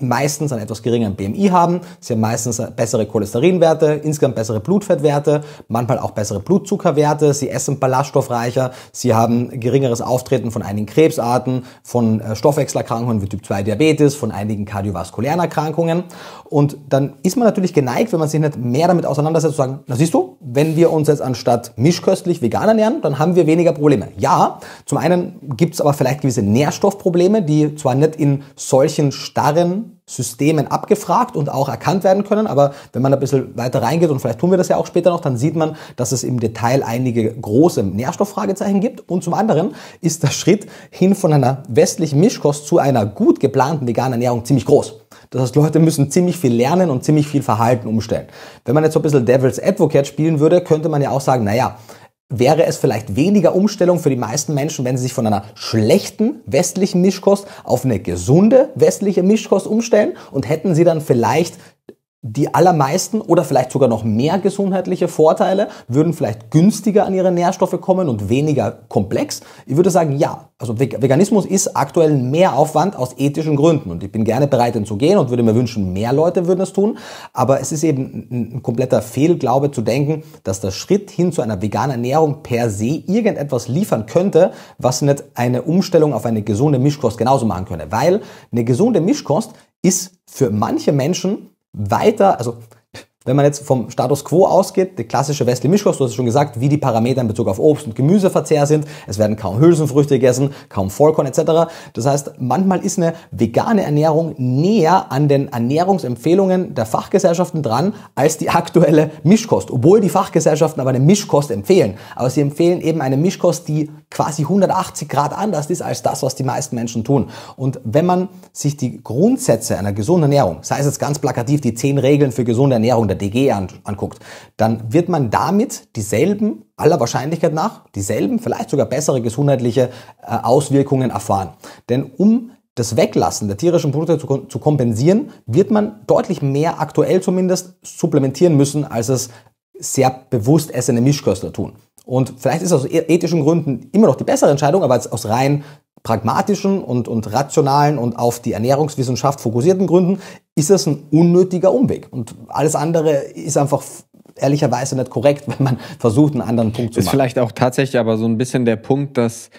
meistens einen etwas geringeren BMI haben. Sie haben meistens bessere Cholesterinwerte, insgesamt bessere Blutfettwerte, manchmal auch bessere Blutzuckerwerte. Sie essen ballaststoffreicher. Sie haben geringeres Auftreten von einigen Krebsarten, von äh, Stoffwechselerkrankungen wie Typ 2 Diabetes, von einigen kardiovaskulären Erkrankungen. Und dann ist man natürlich geneigt, wenn man sich nicht mehr damit auseinandersetzt, zu sagen, na siehst du, wenn wir uns jetzt anstatt mischköstlich vegan ernähren, dann haben wir weniger Probleme. Ja, zum einen gibt es aber vielleicht gewisse Nährstoffprobleme, die zwar nicht in solchen starren Systemen abgefragt und auch erkannt werden können. Aber wenn man ein bisschen weiter reingeht, und vielleicht tun wir das ja auch später noch, dann sieht man, dass es im Detail einige große Nährstofffragezeichen gibt. Und zum anderen ist der Schritt hin von einer westlichen Mischkost zu einer gut geplanten veganen Ernährung ziemlich groß. Das heißt, Leute müssen ziemlich viel lernen und ziemlich viel Verhalten umstellen. Wenn man jetzt so ein bisschen Devil's Advocate spielen würde, könnte man ja auch sagen, naja, wäre es vielleicht weniger Umstellung für die meisten Menschen, wenn sie sich von einer schlechten westlichen Mischkost auf eine gesunde westliche Mischkost umstellen und hätten sie dann vielleicht die allermeisten oder vielleicht sogar noch mehr gesundheitliche Vorteile würden vielleicht günstiger an ihre Nährstoffe kommen und weniger komplex. Ich würde sagen, ja. Also Veganismus ist aktuell mehr Aufwand aus ethischen Gründen und ich bin gerne bereit, ihn zu gehen und würde mir wünschen, mehr Leute würden es tun. Aber es ist eben ein kompletter Fehlglaube zu denken, dass der Schritt hin zu einer veganen Ernährung per se irgendetwas liefern könnte, was nicht eine Umstellung auf eine gesunde Mischkost genauso machen könnte. Weil eine gesunde Mischkost ist für manche Menschen weiter, also wenn man jetzt vom Status quo ausgeht, die klassische Wesley Mischkost, du hast es schon gesagt, wie die Parameter in Bezug auf Obst- und Gemüseverzehr sind. Es werden kaum Hülsenfrüchte gegessen, kaum Vollkorn etc. Das heißt, manchmal ist eine vegane Ernährung näher an den Ernährungsempfehlungen der Fachgesellschaften dran als die aktuelle Mischkost. Obwohl die Fachgesellschaften aber eine Mischkost empfehlen. Aber sie empfehlen eben eine Mischkost, die quasi 180 Grad anders ist als das, was die meisten Menschen tun. Und wenn man sich die Grundsätze einer gesunden Ernährung, sei es jetzt ganz plakativ die 10 Regeln für gesunde Ernährung, der DG an, anguckt, dann wird man damit dieselben, aller Wahrscheinlichkeit nach, dieselben, vielleicht sogar bessere gesundheitliche äh, Auswirkungen erfahren. Denn um das Weglassen der tierischen Produkte zu, zu kompensieren, wird man deutlich mehr aktuell zumindest supplementieren müssen, als es sehr bewusst essende Mischköstler tun. Und vielleicht ist aus e-, ethischen Gründen immer noch die bessere Entscheidung, aber aus rein pragmatischen und, und rationalen und auf die Ernährungswissenschaft fokussierten Gründen ist das ein unnötiger Umweg. Und alles andere ist einfach ehrlicherweise nicht korrekt, wenn man versucht, einen anderen Punkt zu machen. Ist vielleicht auch tatsächlich aber so ein bisschen der Punkt, dass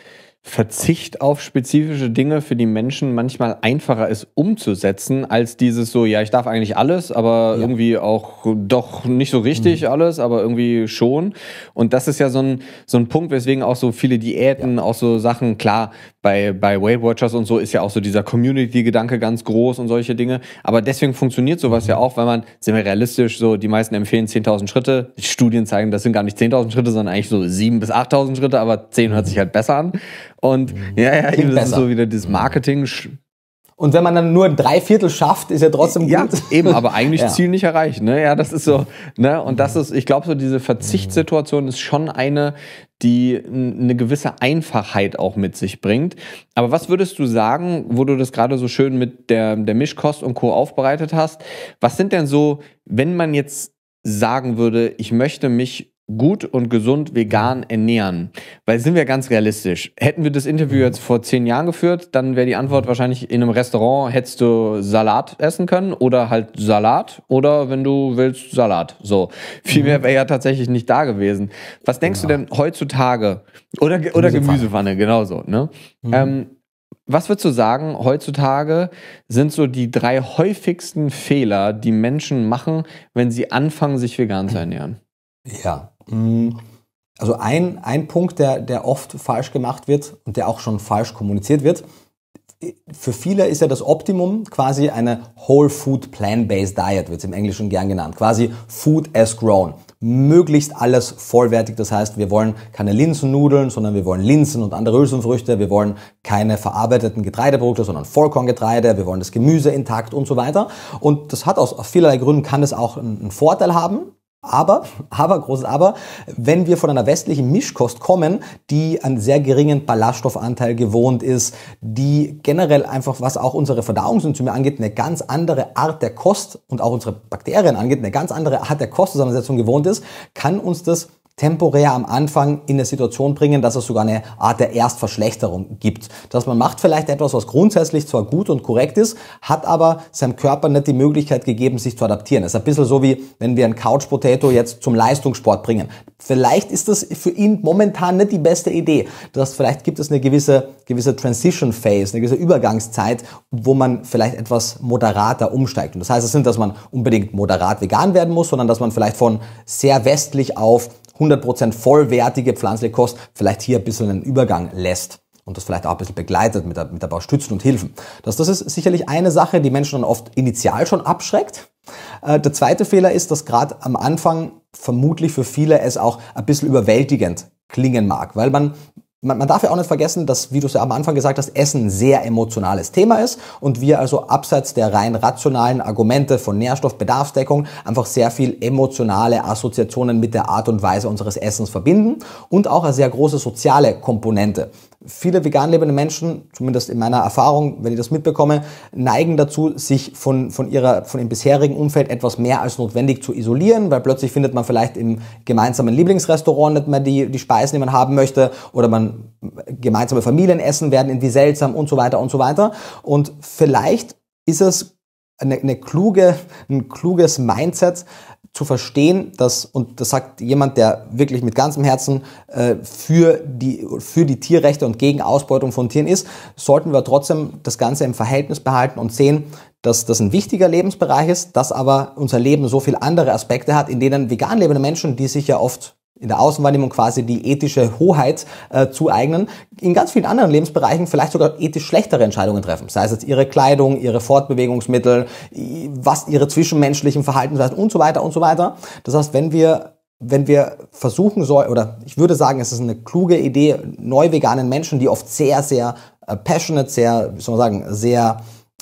Verzicht auf spezifische Dinge für die Menschen manchmal einfacher ist umzusetzen, als dieses so, ja, ich darf eigentlich alles, aber ja. irgendwie auch doch nicht so richtig mhm. alles, aber irgendwie schon. Und das ist ja so ein, so ein Punkt, weswegen auch so viele Diäten, ja. auch so Sachen, klar, bei, bei Weight Watchers und so ist ja auch so dieser Community-Gedanke ganz groß und solche Dinge. Aber deswegen funktioniert sowas ja auch, weil man, sind wir realistisch, so die meisten empfehlen 10.000 Schritte. Die Studien zeigen, das sind gar nicht 10.000 Schritte, sondern eigentlich so 7.000 bis 8.000 Schritte, aber 10 hört sich halt besser an. Und mhm. ja, ja, eben, das ist so wieder dieses Marketing, und wenn man dann nur drei Viertel schafft, ist ja trotzdem gut. Ja, eben, aber eigentlich ja. Ziel nicht erreicht. Ne? Ja, das ist so. Ne? Und das ist, ich glaube, so diese Verzichtssituation ist schon eine, die eine gewisse Einfachheit auch mit sich bringt. Aber was würdest du sagen, wo du das gerade so schön mit der, der Mischkost und Co. aufbereitet hast? Was sind denn so, wenn man jetzt sagen würde, ich möchte mich gut und gesund vegan ernähren? Weil sind wir ganz realistisch. Hätten wir das Interview mhm. jetzt vor zehn Jahren geführt, dann wäre die Antwort mhm. wahrscheinlich in einem Restaurant hättest du Salat essen können oder halt Salat oder wenn du willst Salat. So viel mhm. mehr wäre ja tatsächlich nicht da gewesen. Was denkst ja. du genau. denn heutzutage oder oder Gemüsepfanne, genauso. Ne? Mhm. Ähm, was würdest du sagen, heutzutage sind so die drei häufigsten Fehler, die Menschen machen, wenn sie anfangen, sich vegan zu ernähren? Ja, Mm, also ein, ein Punkt, der, der oft falsch gemacht wird und der auch schon falsch kommuniziert wird, für viele ist ja das Optimum quasi eine Whole Food plan based Diet, wird es im Englischen gern genannt. Quasi Food as Grown. Möglichst alles vollwertig. Das heißt, wir wollen keine Linsennudeln, sondern wir wollen Linsen und andere Hülsenfrüchte. Wir wollen keine verarbeiteten Getreideprodukte, sondern Vollkorngetreide. Wir wollen das Gemüse intakt und so weiter. Und das hat aus, aus vielerlei Gründen kann es auch einen Vorteil haben, aber, aber, großes Aber, wenn wir von einer westlichen Mischkost kommen, die einen sehr geringen Ballaststoffanteil gewohnt ist, die generell einfach, was auch unsere Verdauungsenzyme angeht, eine ganz andere Art der Kost und auch unsere Bakterien angeht, eine ganz andere Art der Kostzusammensetzung gewohnt ist, kann uns das temporär am Anfang in eine Situation bringen, dass es sogar eine Art der Erstverschlechterung gibt. Dass man macht vielleicht etwas, was grundsätzlich zwar gut und korrekt ist, hat aber seinem Körper nicht die Möglichkeit gegeben, sich zu adaptieren. Das ist ein bisschen so wie, wenn wir ein Couch Potato jetzt zum Leistungssport bringen. Vielleicht ist das für ihn momentan nicht die beste Idee. Das vielleicht gibt es eine gewisse, gewisse Transition Phase, eine gewisse Übergangszeit, wo man vielleicht etwas moderater umsteigt. Und das heißt es das nicht, dass man unbedingt moderat vegan werden muss, sondern dass man vielleicht von sehr westlich auf 100% vollwertige pflanzliche Kost vielleicht hier ein bisschen einen Übergang lässt und das vielleicht auch ein bisschen begleitet mit, mit ein paar Stützen und Hilfen. Das, das ist sicherlich eine Sache, die Menschen dann oft initial schon abschreckt. Äh, der zweite Fehler ist, dass gerade am Anfang vermutlich für viele es auch ein bisschen überwältigend klingen mag, weil man man, man darf ja auch nicht vergessen, dass, wie du es ja am Anfang gesagt hast, Essen ein sehr emotionales Thema ist und wir also abseits der rein rationalen Argumente von Nährstoffbedarfsdeckung einfach sehr viel emotionale Assoziationen mit der Art und Weise unseres Essens verbinden und auch eine sehr große soziale Komponente viele vegan lebende Menschen, zumindest in meiner Erfahrung, wenn ich das mitbekomme, neigen dazu, sich von, von, ihrer, von ihrem bisherigen Umfeld etwas mehr als notwendig zu isolieren, weil plötzlich findet man vielleicht im gemeinsamen Lieblingsrestaurant nicht mehr die, die Speisen, die man haben möchte, oder man gemeinsame Familienessen werden irgendwie seltsam und so weiter und so weiter. Und vielleicht ist es eine, eine kluge, ein kluges Mindset, zu verstehen, dass, und das sagt jemand, der wirklich mit ganzem Herzen äh, für, die, für die Tierrechte und gegen Ausbeutung von Tieren ist, sollten wir trotzdem das Ganze im Verhältnis behalten und sehen, dass das ein wichtiger Lebensbereich ist, dass aber unser Leben so viele andere Aspekte hat, in denen vegan lebende Menschen, die sich ja oft in der Außenwahrnehmung quasi die ethische Hoheit äh, eignen, in ganz vielen anderen Lebensbereichen vielleicht sogar ethisch schlechtere Entscheidungen treffen. Sei es jetzt ihre Kleidung, ihre Fortbewegungsmittel, was ihre zwischenmenschlichen Verhaltensweisen und so weiter und so weiter. Das heißt, wenn wir wenn wir versuchen sollen, oder ich würde sagen, es ist eine kluge Idee, neu veganen Menschen, die oft sehr, sehr äh, passionate, sehr, wie soll man sagen, sehr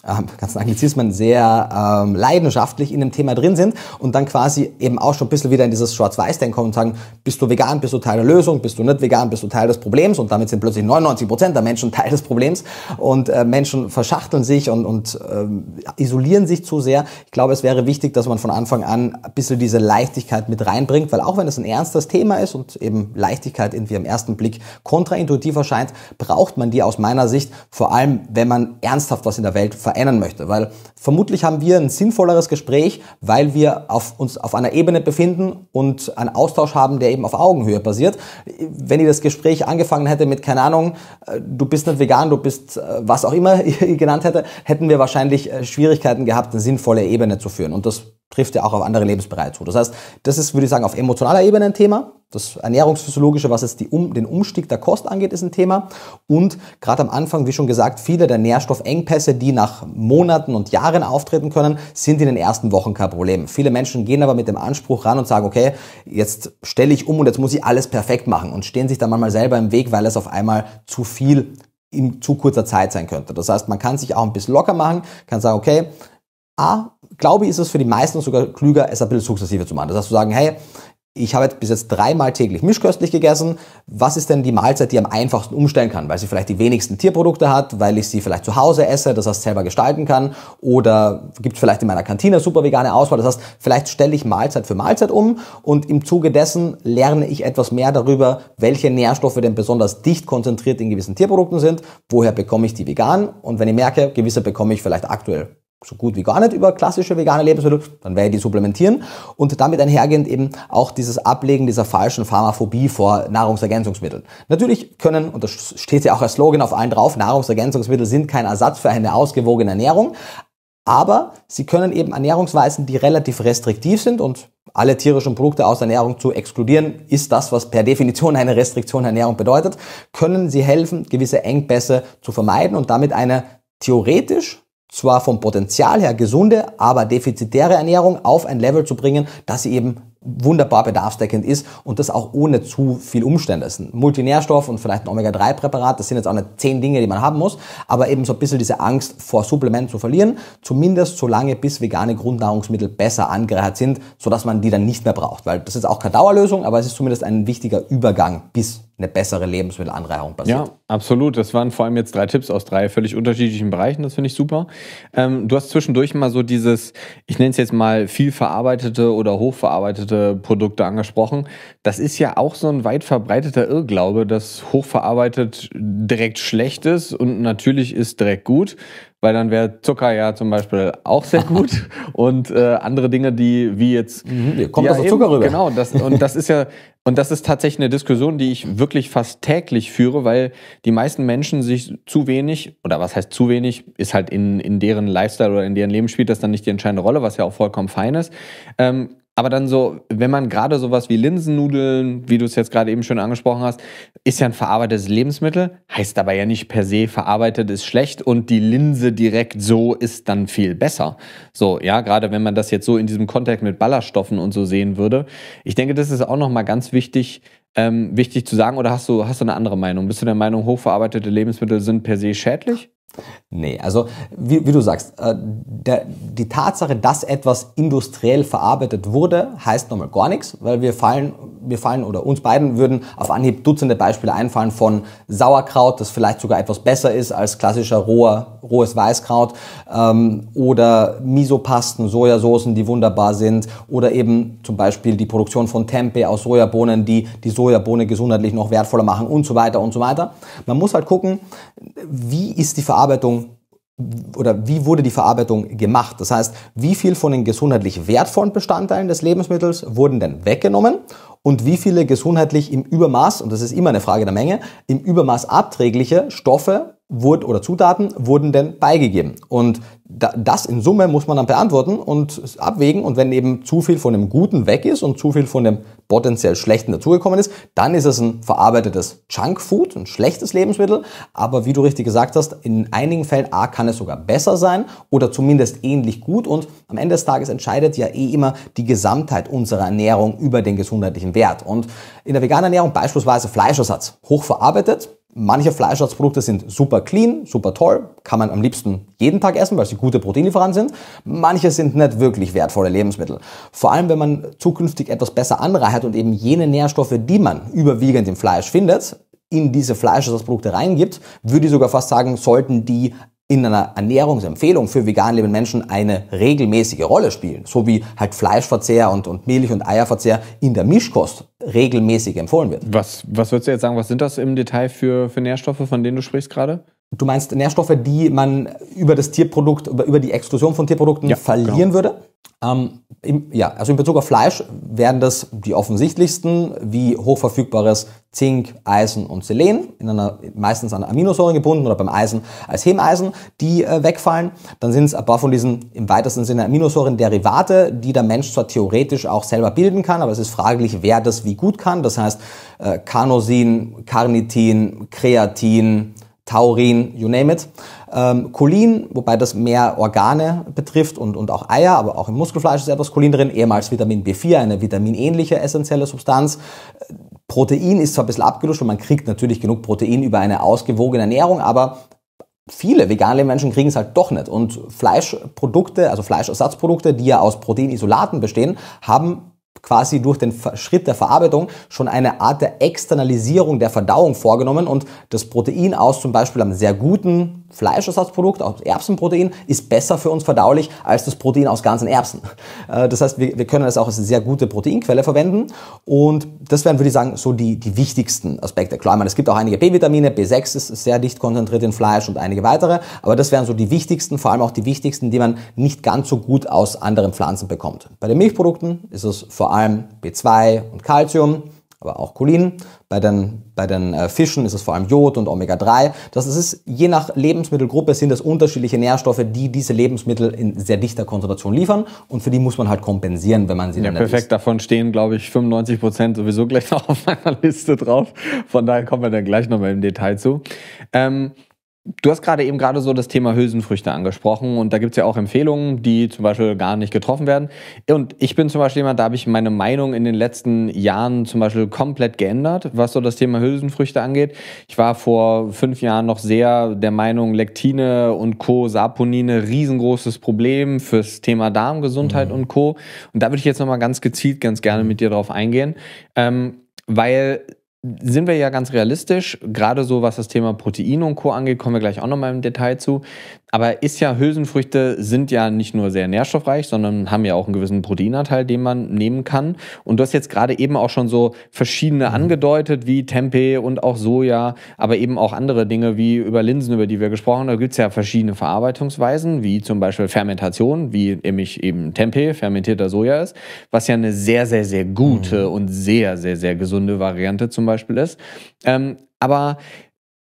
ähm, ganzen Anglizismen sehr ähm, leidenschaftlich in dem Thema drin sind und dann quasi eben auch schon ein bisschen wieder in dieses Schwarz-Weiß-Denken kommen und sagen, bist du vegan, bist du Teil der Lösung, bist du nicht vegan, bist du Teil des Problems und damit sind plötzlich 99 Prozent der Menschen Teil des Problems und äh, Menschen verschachteln sich und, und äh, isolieren sich zu sehr. Ich glaube, es wäre wichtig, dass man von Anfang an ein bisschen diese Leichtigkeit mit reinbringt, weil auch wenn es ein ernstes Thema ist und eben Leichtigkeit irgendwie am ersten Blick kontraintuitiv erscheint, braucht man die aus meiner Sicht vor allem, wenn man ernsthaft was in der Welt verändert verändern möchte. Weil vermutlich haben wir ein sinnvolleres Gespräch, weil wir auf uns auf einer Ebene befinden und einen Austausch haben, der eben auf Augenhöhe basiert. Wenn ihr das Gespräch angefangen hätte mit, keine Ahnung, äh, du bist nicht vegan, du bist äh, was auch immer ihr genannt hätte, hätten wir wahrscheinlich äh, Schwierigkeiten gehabt, eine sinnvolle Ebene zu führen. Und das trifft ja auch auf andere Lebensbereiche zu. Das heißt, das ist, würde ich sagen, auf emotionaler Ebene ein Thema. Das Ernährungsphysiologische, was jetzt die, um, den Umstieg der Kost angeht, ist ein Thema. Und gerade am Anfang, wie schon gesagt, viele der Nährstoffengpässe, die nach Monaten und Jahren auftreten können, sind in den ersten Wochen kein Problem. Viele Menschen gehen aber mit dem Anspruch ran und sagen, okay, jetzt stelle ich um und jetzt muss ich alles perfekt machen und stehen sich dann manchmal selber im Weg, weil es auf einmal zu viel in zu kurzer Zeit sein könnte. Das heißt, man kann sich auch ein bisschen locker machen, kann sagen, okay, A, glaube ich, ist es für die meisten sogar klüger, es ein bisschen sukzessive zu machen. Das heißt, zu sagen, hey, ich habe jetzt bis jetzt dreimal täglich mischköstlich gegessen. Was ist denn die Mahlzeit, die ich am einfachsten umstellen kann? Weil sie vielleicht die wenigsten Tierprodukte hat, weil ich sie vielleicht zu Hause esse, das heißt selber gestalten kann. Oder gibt vielleicht in meiner Kantine super vegane Auswahl. Das heißt, vielleicht stelle ich Mahlzeit für Mahlzeit um und im Zuge dessen lerne ich etwas mehr darüber, welche Nährstoffe denn besonders dicht konzentriert in gewissen Tierprodukten sind. Woher bekomme ich die vegan? Und wenn ich merke, gewisse bekomme ich vielleicht aktuell so gut wie gar nicht über klassische vegane Lebensmittel, dann werde ich die supplementieren und damit einhergehend eben auch dieses Ablegen dieser falschen Pharmaphobie vor Nahrungsergänzungsmitteln. Natürlich können, und das steht ja auch als Slogan auf allen drauf, Nahrungsergänzungsmittel sind kein Ersatz für eine ausgewogene Ernährung, aber sie können eben Ernährungsweisen, die relativ restriktiv sind und alle tierischen Produkte aus der Ernährung zu exkludieren, ist das, was per Definition eine Restriktion der Ernährung bedeutet, können sie helfen, gewisse Engpässe zu vermeiden und damit eine theoretisch zwar vom Potenzial her gesunde, aber defizitäre Ernährung auf ein Level zu bringen, dass sie eben wunderbar bedarfsdeckend ist und das auch ohne zu viel Umstände. Das ist ein Multinährstoff und vielleicht ein Omega-3-Präparat, das sind jetzt auch nicht zehn Dinge, die man haben muss, aber eben so ein bisschen diese Angst vor Supplementen zu verlieren, zumindest so lange, bis vegane Grundnahrungsmittel besser angereichert sind, sodass man die dann nicht mehr braucht, weil das ist auch keine Dauerlösung, aber es ist zumindest ein wichtiger Übergang bis eine bessere Lebensmittelanreihung passiert. Ja, absolut. Das waren vor allem jetzt drei Tipps aus drei völlig unterschiedlichen Bereichen. Das finde ich super. Ähm, du hast zwischendurch mal so dieses, ich nenne es jetzt mal viel verarbeitete oder hochverarbeitete Produkte angesprochen. Das ist ja auch so ein weit verbreiteter Irrglaube, dass hochverarbeitet direkt schlecht ist und natürlich ist direkt gut weil dann wäre Zucker ja zum Beispiel auch sehr gut und äh, andere Dinge, die wie jetzt. Mhm, kommt ja, das Zucker rüber. Genau, das, und das ist ja, und das ist tatsächlich eine Diskussion, die ich wirklich fast täglich führe, weil die meisten Menschen sich zu wenig, oder was heißt zu wenig, ist halt in, in deren Lifestyle oder in deren Leben spielt das dann nicht die entscheidende Rolle, was ja auch vollkommen fein ist, ähm, aber dann so, wenn man gerade sowas wie Linsennudeln, wie du es jetzt gerade eben schön angesprochen hast, ist ja ein verarbeitetes Lebensmittel, heißt aber ja nicht per se verarbeitet ist schlecht und die Linse direkt so ist dann viel besser. So, ja, gerade wenn man das jetzt so in diesem Kontext mit Ballaststoffen und so sehen würde. Ich denke, das ist auch nochmal ganz wichtig, ähm, wichtig zu sagen oder hast du, hast du eine andere Meinung? Bist du der Meinung, hochverarbeitete Lebensmittel sind per se schädlich? Nee, also wie, wie du sagst, äh, der, die Tatsache, dass etwas industriell verarbeitet wurde, heißt nochmal gar nichts, weil wir fallen, wir fallen oder uns beiden würden auf Anhieb Dutzende Beispiele einfallen von Sauerkraut, das vielleicht sogar etwas besser ist als klassischer roher, rohes Weißkraut, ähm, oder Misopasten, Sojasoßen, die wunderbar sind, oder eben zum Beispiel die Produktion von Tempe aus Sojabohnen, die die Sojabohne gesundheitlich noch wertvoller machen und so weiter und so weiter. Man muss halt gucken, wie ist die Verarbeitung Verarbeitung oder wie wurde die Verarbeitung gemacht? Das heißt, wie viel von den gesundheitlich wertvollen Bestandteilen des Lebensmittels wurden denn weggenommen und wie viele gesundheitlich im Übermaß, und das ist immer eine Frage der Menge, im Übermaß abträgliche Stoffe wurde, oder Zutaten wurden denn beigegeben. Und das in Summe muss man dann beantworten und abwägen. Und wenn eben zu viel von dem Guten weg ist und zu viel von dem potenziell Schlechten dazugekommen ist, dann ist es ein verarbeitetes Junkfood, ein schlechtes Lebensmittel. Aber wie du richtig gesagt hast, in einigen Fällen A kann es sogar besser sein oder zumindest ähnlich gut. Und am Ende des Tages entscheidet ja eh immer die Gesamtheit unserer Ernährung über den gesundheitlichen niedrigen Wert. Und in der veganen Ernährung beispielsweise Fleischersatz, hochverarbeitet. Manche Fleischersatzprodukte sind super clean, super toll, kann man am liebsten jeden Tag essen, weil sie gute Proteinlieferanten sind. Manche sind nicht wirklich wertvolle Lebensmittel. Vor allem, wenn man zukünftig etwas besser anreichert und eben jene Nährstoffe, die man überwiegend im Fleisch findet, in diese Fleischersatzprodukte reingibt, würde ich sogar fast sagen, sollten die in einer Ernährungsempfehlung für vegan lebende Menschen eine regelmäßige Rolle spielen, so wie halt Fleischverzehr und, und Milch- und Eierverzehr in der Mischkost regelmäßig empfohlen wird. Was, was würdest du jetzt sagen, was sind das im Detail für, für Nährstoffe, von denen du sprichst gerade? Du meinst Nährstoffe, die man über das Tierprodukt, über, über die Exklusion von Tierprodukten ja, verlieren genau. würde? Ähm, im, ja, also in Bezug auf Fleisch werden das die offensichtlichsten, wie hochverfügbares Zink, Eisen und Selen, in einer, meistens an Aminosäuren gebunden oder beim Eisen als Hemeisen, die äh, wegfallen. Dann sind es ein paar von diesen im weitesten Sinne Aminosäuren-Derivate, die der Mensch zwar theoretisch auch selber bilden kann, aber es ist fraglich, wer das wie gut kann. Das heißt, äh, Carnosin, Carnitin, Kreatin, Taurin, you name it. Ähm, Cholin, wobei das mehr Organe betrifft und, und auch Eier, aber auch im Muskelfleisch ist etwas Cholin drin, ehemals Vitamin B4, eine vitaminähnliche essentielle Substanz. Protein ist zwar ein bisschen abgelöscht und man kriegt natürlich genug Protein über eine ausgewogene Ernährung, aber viele vegane Menschen kriegen es halt doch nicht. Und Fleischprodukte, also Fleischersatzprodukte, die ja aus Proteinisolaten bestehen, haben quasi durch den Schritt der Verarbeitung schon eine Art der Externalisierung der Verdauung vorgenommen und das Protein aus zum Beispiel einem sehr guten Fleischersatzprodukt, aus Erbsenprotein, ist besser für uns verdaulich als das Protein aus ganzen Erbsen. Äh, das heißt, wir, können es auch als sehr gute Proteinquelle verwenden und das wären, würde ich sagen, so die, die wichtigsten Aspekte. Klar, ich meine, es gibt auch einige B-Vitamine, B6 ist sehr dicht konzentriert in Fleisch und einige weitere, aber das wären so die wichtigsten, vor allem auch die wichtigsten, die man nicht ganz so gut aus anderen Pflanzen bekommt. Bei den Milchprodukten ist es vor vor allem B2 und Calcium, aber auch Cholin. Bei den, bei den äh, Fischen ist es vor allem Jod und Omega-3. Das ist, je nach Lebensmittelgruppe sind das unterschiedliche Nährstoffe, die diese Lebensmittel in sehr dichter Konzentration liefern. Und für die muss man halt kompensieren, wenn man sie ja, dann perfekt. Isst. Davon stehen, glaube ich, 95 Prozent sowieso gleich noch auf meiner Liste drauf. Von daher kommen wir dann gleich nochmal im Detail zu. Ähm Du hast gerade eben gerade so das Thema Hülsenfrüchte angesprochen und da gibt es ja auch Empfehlungen, die zum Beispiel gar nicht getroffen werden. Und ich bin zum Beispiel jemand, da habe ich meine Meinung in den letzten Jahren zum Beispiel komplett geändert, was so das Thema Hülsenfrüchte angeht. Ich war vor fünf Jahren noch sehr der Meinung, Lektine und Co., Saponine, riesengroßes Problem fürs Thema Darmgesundheit mhm. und Co. Und da würde ich jetzt nochmal ganz gezielt ganz gerne mit dir drauf eingehen, ähm, weil sind wir ja ganz realistisch, gerade so was das Thema Protein und Co angeht, kommen wir gleich auch nochmal im Detail zu aber ist ja, Hülsenfrüchte sind ja nicht nur sehr nährstoffreich, sondern haben ja auch einen gewissen Proteinanteil, den man nehmen kann. Und du hast jetzt gerade eben auch schon so verschiedene mhm. angedeutet, wie Tempeh und auch Soja, aber eben auch andere Dinge wie über Linsen, über die wir gesprochen haben. Da gibt es ja verschiedene Verarbeitungsweisen, wie zum Beispiel Fermentation, wie nämlich eben Tempeh, fermentierter Soja ist, was ja eine sehr, sehr, sehr gute mhm. und sehr, sehr, sehr gesunde Variante zum Beispiel ist. Ähm, aber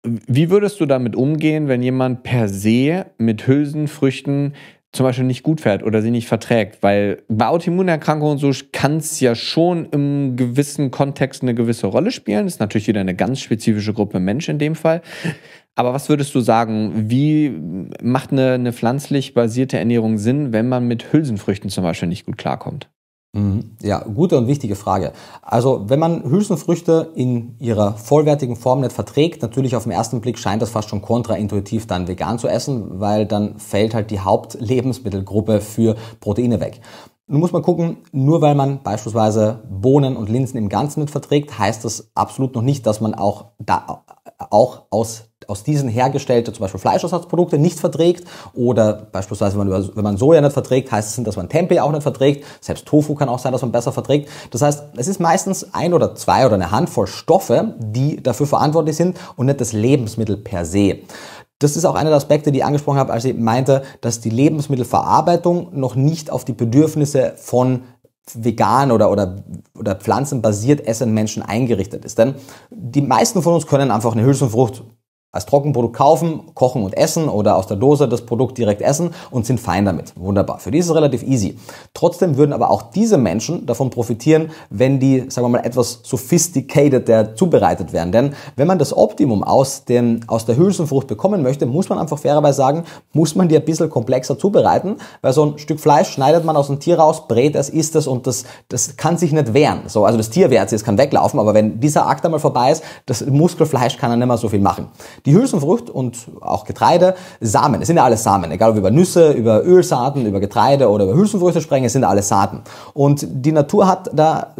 wie würdest du damit umgehen, wenn jemand per se mit Hülsenfrüchten zum Beispiel nicht gut fährt oder sie nicht verträgt? Weil bei Autoimmunerkrankungen so kann es ja schon im gewissen Kontext eine gewisse Rolle spielen. Das ist natürlich wieder eine ganz spezifische Gruppe Mensch in dem Fall. Aber was würdest du sagen, wie macht eine, eine pflanzlich basierte Ernährung Sinn, wenn man mit Hülsenfrüchten zum Beispiel nicht gut klarkommt? Mhm. Ja, gute und wichtige Frage. Also, wenn man Hülsenfrüchte in ihrer vollwertigen Form nicht verträgt, natürlich auf den ersten Blick scheint das fast schon kontraintuitiv, dann vegan zu essen, weil dann fällt halt die Hauptlebensmittelgruppe für Proteine weg. Nun muss man gucken, nur weil man beispielsweise Bohnen und Linsen im Ganzen nicht verträgt, heißt das absolut noch nicht, dass man auch da auch aus aus diesen hergestellte zum Beispiel Fleischersatzprodukte nicht verträgt oder beispielsweise wenn man, wenn man Soja nicht verträgt, heißt es, das, dass man Tempeh auch nicht verträgt. Selbst Tofu kann auch sein, dass man besser verträgt. Das heißt, es ist meistens ein oder zwei oder eine Handvoll Stoffe, die dafür verantwortlich sind und nicht das Lebensmittel per se. Das ist auch einer der Aspekte, die ich angesprochen habe, als ich meinte, dass die Lebensmittelverarbeitung noch nicht auf die Bedürfnisse von vegan oder, oder, oder pflanzenbasiert essen Menschen eingerichtet ist. Denn die meisten von uns können einfach eine Hülsenfrucht als Trockenprodukt kaufen, kochen und essen oder aus der Dose das Produkt direkt essen und sind fein damit. Wunderbar. Für die ist es relativ easy. Trotzdem würden aber auch diese Menschen davon profitieren, wenn die, sagen wir mal, etwas sophisticated zubereitet werden. Denn wenn man das Optimum aus, den, aus der Hülsenfrucht bekommen möchte, muss man einfach fairerweise sagen, muss man die ein bisschen komplexer zubereiten, weil so ein Stück Fleisch schneidet man aus dem Tier raus, brät es, isst es und das, das kann sich nicht wehren. So, also das Tier wehrt sich, es kann weglaufen, aber wenn dieser Akt einmal vorbei ist, das Muskelfleisch kann er nicht mehr so viel machen. Die Hülsenfrucht und auch Getreide, Samen, es sind ja alles Samen, egal ob über Nüsse, über Ölsaaten, über Getreide oder über Hülsenfrüchte sprechen, es sind alles Saaten. Und die Natur hat da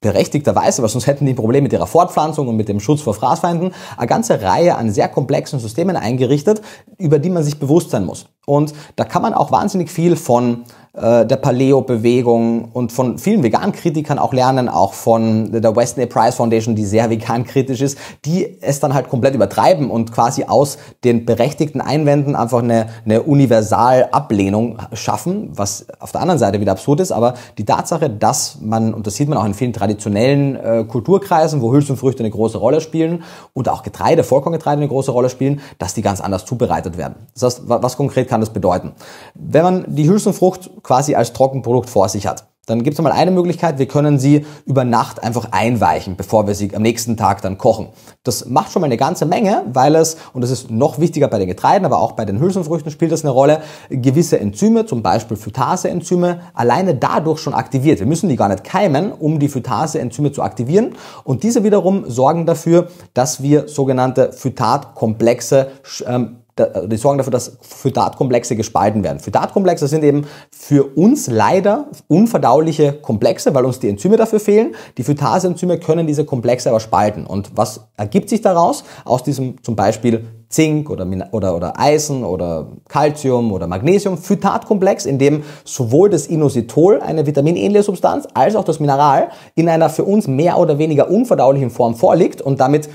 berechtigterweise, weil sonst hätten die ein Problem mit ihrer Fortpflanzung und mit dem Schutz vor Fraßfeinden, eine ganze Reihe an sehr komplexen Systemen eingerichtet, über die man sich bewusst sein muss. Und da kann man auch wahnsinnig viel von äh, der Paleo-Bewegung und von vielen Vegan-Kritikern auch lernen, auch von der Weston A. Price Foundation, die sehr vegan-kritisch ist, die es dann halt komplett übertreiben und quasi aus den berechtigten Einwänden einfach eine, eine Universal-Ablehnung schaffen, was auf der anderen Seite wieder absurd ist, aber die Tatsache, dass man, und das sieht man auch in vielen traditionellen äh, Kulturkreisen, wo Hülsenfrüchte eine große Rolle spielen und auch Getreide, Vollkorngetreide eine große Rolle spielen, dass die ganz anders zubereitet werden. Das heißt, was konkret kann das bedeuten? Wenn man die Hülsenfrucht quasi als Trockenprodukt vor sich hat, dann gibt es mal eine Möglichkeit, wir können sie über Nacht einfach einweichen, bevor wir sie am nächsten Tag dann kochen. Das macht schon mal eine ganze Menge, weil es, und das ist noch wichtiger bei den Getreiden, aber auch bei den Hülsenfrüchten spielt das eine Rolle, gewisse Enzyme, zum Beispiel Phytase-Enzyme, alleine dadurch schon aktiviert. Wir müssen die gar nicht keimen, um die Phytase-Enzyme zu aktivieren. Und diese wiederum sorgen dafür, dass wir sogenannte Phytatkomplexe ähm, die sorgen dafür, dass Phytatkomplexe gespalten werden. Phytatkomplexe sind eben für uns leider unverdauliche Komplexe, weil uns die Enzyme dafür fehlen. Die Phytase-Enzyme können diese Komplexe aber spalten. Und was ergibt sich daraus? Aus diesem zum Beispiel Zink oder, oder, oder Eisen oder Calcium oder Magnesium, Phytatkomplex, in dem sowohl das Inositol, eine vitaminähnliche Substanz, als auch das Mineral in einer für uns mehr oder weniger unverdaulichen Form vorliegt und damit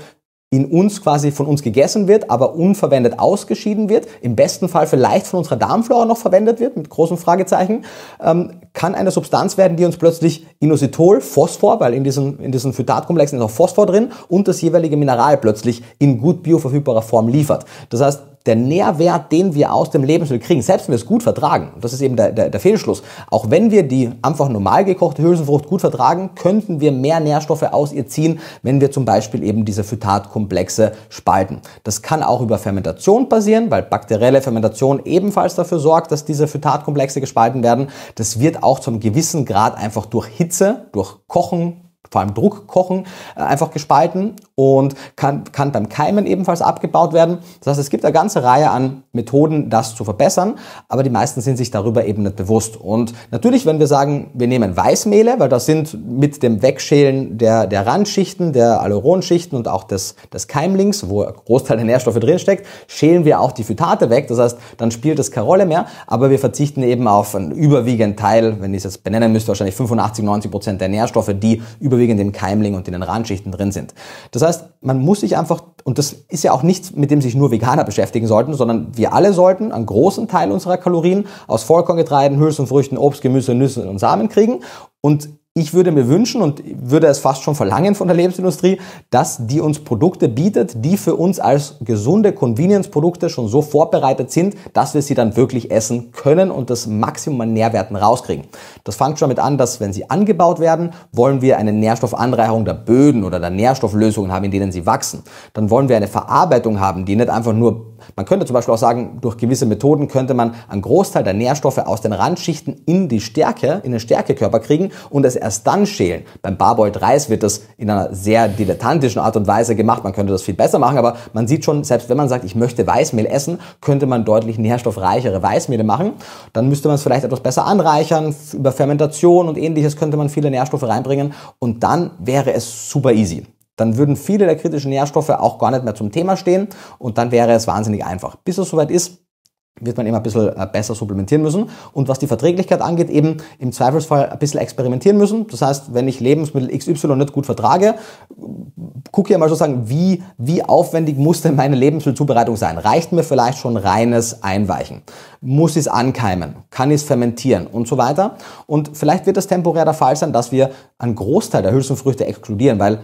in uns quasi von uns gegessen wird, aber unverwendet ausgeschieden wird, im besten Fall vielleicht von unserer Darmflora noch verwendet wird, mit großem Fragezeichen, ähm, kann eine Substanz werden, die uns plötzlich Inositol, Phosphor, weil in diesen, in diesen Phytatkomplexen ist auch Phosphor drin, und das jeweilige Mineral plötzlich in gut bioverfügbarer Form liefert. Das heißt, der Nährwert, den wir aus dem Lebensmittel kriegen, selbst wenn wir es gut vertragen, das ist eben der, der, der Fehlschluss, auch wenn wir die einfach normal gekochte Hülsenfrucht gut vertragen, könnten wir mehr Nährstoffe aus ihr ziehen, wenn wir zum Beispiel eben diese Phytatkomplexe spalten. Das kann auch über Fermentation passieren, weil bakterielle Fermentation ebenfalls dafür sorgt, dass diese Phytatkomplexe gespalten werden. Das wird auch zum gewissen Grad einfach durch Hitze, durch Kochen, vor allem Druckkochen äh, einfach gespalten und kann, kann beim Keimen ebenfalls abgebaut werden. Das heißt, es gibt eine ganze Reihe an Methoden, das zu verbessern, aber die meisten sind sich darüber eben nicht bewusst. Und natürlich, wenn wir sagen, wir nehmen Weißmehle, weil das sind mit dem Wegschälen der, der Randschichten, der Aluronschichten und auch des, des Keimlings, wo ein Großteil der Nährstoffe drinsteckt, schälen wir auch die Phytate weg. Das heißt, dann spielt das keine Rolle mehr, aber wir verzichten eben auf einen überwiegenden Teil, wenn ich es jetzt benennen müsste, wahrscheinlich 85, 90 Prozent der Nährstoffe, die über überwiegend im Keimling und in den Randschichten drin sind. Das heißt, man muss sich einfach, und das ist ja auch nichts, mit dem sich nur Veganer beschäftigen sollten, sondern wir alle sollten einen großen Teil unserer Kalorien aus Vollkorngetreiden, Hülsenfrüchten, Obst, Gemüse, Nüssen und Samen kriegen. Und ich würde mir wünschen und würde es fast schon verlangen von der Lebensindustrie, dass die uns Produkte bietet, die für uns als gesunde Convenience-Produkte schon so vorbereitet sind, dass wir sie dann wirklich essen können und das Maximum an Nährwerten rauskriegen. Das fängt schon damit an, dass wenn sie angebaut werden, wollen wir eine Nährstoffanreicherung der Böden oder der Nährstofflösungen haben, in denen sie wachsen. Dann wollen wir eine Verarbeitung haben, die nicht einfach nur, man könnte zum Beispiel auch sagen, durch gewisse Methoden könnte man einen Großteil der Nährstoffe aus den Randschichten in die Stärke, in den Stärkekörper kriegen und es erst dann schälen. Beim Barboiled Reis wird das in einer sehr dilettantischen Art und Weise gemacht. Man könnte das viel besser machen, aber man sieht schon, selbst wenn man sagt, ich möchte Weißmehl essen, könnte man deutlich nährstoffreichere Weißmehle machen. Dann müsste man es vielleicht etwas besser anreichern. Über Fermentation und ähnliches könnte man viele Nährstoffe reinbringen und dann wäre es super easy dann würden viele der kritischen Nährstoffe auch gar nicht mehr zum Thema stehen und dann wäre es wahnsinnig einfach. Bis es soweit ist, wird man immer ein bisschen äh, besser supplementieren müssen. Und was die Verträglichkeit angeht, eben im Zweifelsfall ein bisschen experimentieren müssen. Das heißt, wenn ich Lebensmittel XY nicht gut vertrage, gucke ich mal sozusagen, wie, wie aufwendig muss denn meine Lebensmittelzubereitung sein? Reicht mir vielleicht schon reines Einweichen? Muss ich es ankeimen? Kann ich es fermentieren? Und so weiter. Und vielleicht wird das temporär der Fall sein, dass wir einen Großteil der Hülsenfrüchte exkludieren, weil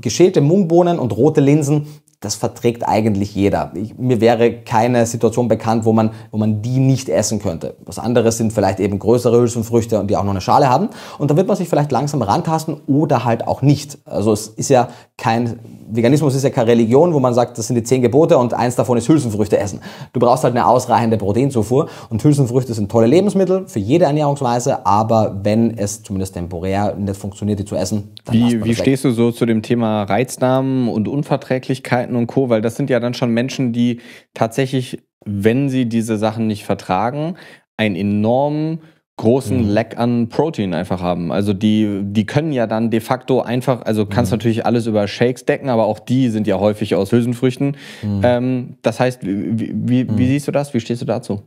geschälte Mungbohnen und rote Linsen das verträgt eigentlich jeder. Ich, mir wäre keine Situation bekannt, wo man, wo man die nicht essen könnte. Was anderes sind vielleicht eben größere Hülsenfrüchte und die auch noch eine Schale haben. Und da wird man sich vielleicht langsam rantasten oder halt auch nicht. Also es ist ja kein, Veganismus ist ja keine Religion, wo man sagt, das sind die zehn Gebote und eins davon ist Hülsenfrüchte essen. Du brauchst halt eine ausreichende Proteinzufuhr und Hülsenfrüchte sind tolle Lebensmittel für jede Ernährungsweise, aber wenn es zumindest temporär nicht funktioniert, die zu essen, dann Wie, wie stehst du so zu dem Thema Reiznamen und Unverträglichkeit? Seiten und Co., weil das sind ja dann schon Menschen, die tatsächlich, wenn sie diese Sachen nicht vertragen, einen enormen großen mhm. Lack an Protein einfach haben. Also die, die können ja dann de facto einfach, also kannst mhm. natürlich alles über Shakes decken, aber auch die sind ja häufig aus Hülsenfrüchten. Mhm. Ähm, das heißt, wie, wie, wie mhm. siehst du das? Wie stehst du dazu?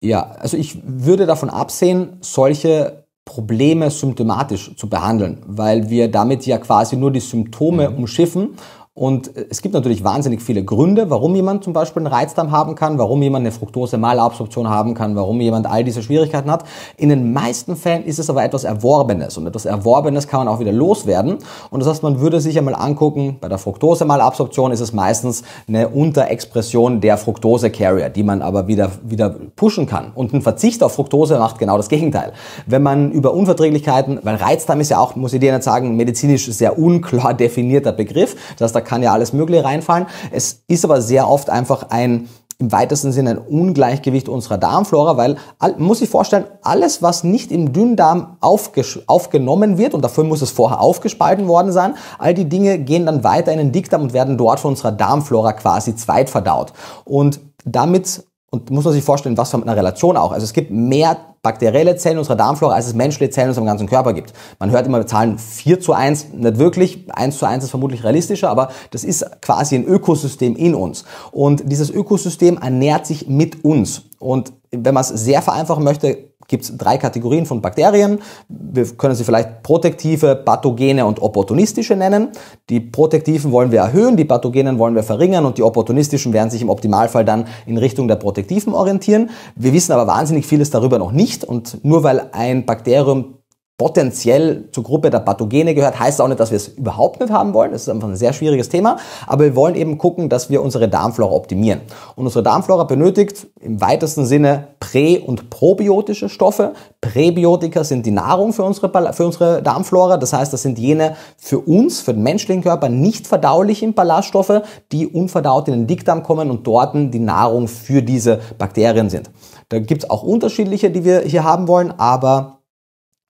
Ja, also ich würde davon absehen, solche Probleme symptomatisch zu behandeln, weil wir damit ja quasi nur die Symptome mhm. umschiffen und äh, es gibt natürlich wahnsinnig viele Gründe, warum jemand zum Beispiel einen Reizdarm haben kann, warum jemand eine Fructose-Malabsorption haben kann, warum jemand all diese Schwierigkeiten hat. In den meisten Fällen ist es aber etwas Erworbenes und etwas Erworbenes kann man auch wieder loswerden. Und das heißt, man würde sich einmal angucken, bei der Fructose-Malabsorption ist es meistens eine Unterexpression der Fructose-Carrier, die man aber wieder, wieder pushen kann. Und ein Verzicht auf Fructose macht genau das Gegenteil. Wenn man über Unverträglichkeiten, weil Reizdarm ist ja auch, muss ich dir nicht sagen, medizinisch sehr unklar definierter Begriff, das heißt, kann ja alles Mögliche reinfallen. Es ist aber sehr oft einfach ein im weitesten Sinne ein Ungleichgewicht unserer Darmflora, weil muss ich vorstellen, alles, was nicht im Dünndarm aufgenommen wird, und dafür muss es vorher aufgespalten worden sein, all die Dinge gehen dann weiter in den Dickdarm und werden dort von unserer Darmflora quasi zweitverdaut. Und damit und muss man sich vorstellen, was für eine Relation auch. Also es gibt mehr bakterielle Zellen unserer Darmflora als es menschliche Zellen in unserem ganzen Körper gibt. Man hört immer Zahlen 4 zu 1, nicht wirklich, 1 zu 1 ist vermutlich realistischer, aber das ist quasi ein Ökosystem in uns. Und dieses Ökosystem ernährt sich mit uns. Und wenn man es sehr vereinfachen möchte, gibt es drei Kategorien von Bakterien. Wir können sie vielleicht protektive, pathogene und opportunistische nennen. Die protektiven wollen wir erhöhen, die pathogenen wollen wir verringern und die opportunistischen werden sich im Optimalfall dann in Richtung der protektiven orientieren. Wir wissen aber wahnsinnig vieles darüber noch nicht und nur weil ein Bakterium potenziell zur Gruppe der Pathogene gehört. Heißt auch nicht, dass wir es überhaupt nicht haben wollen. Das ist einfach ein sehr schwieriges Thema. Aber wir wollen eben gucken, dass wir unsere Darmflora optimieren. Und unsere Darmflora benötigt im weitesten Sinne prä- und probiotische Stoffe. Präbiotika sind die Nahrung für unsere, für unsere Darmflora. Das heißt, das sind jene für uns, für den menschlichen Körper nicht verdaulichen Ballaststoffe, die unverdaut in den Dickdarm kommen und dort die Nahrung für diese Bakterien sind. Da gibt es auch unterschiedliche, die wir hier haben wollen, aber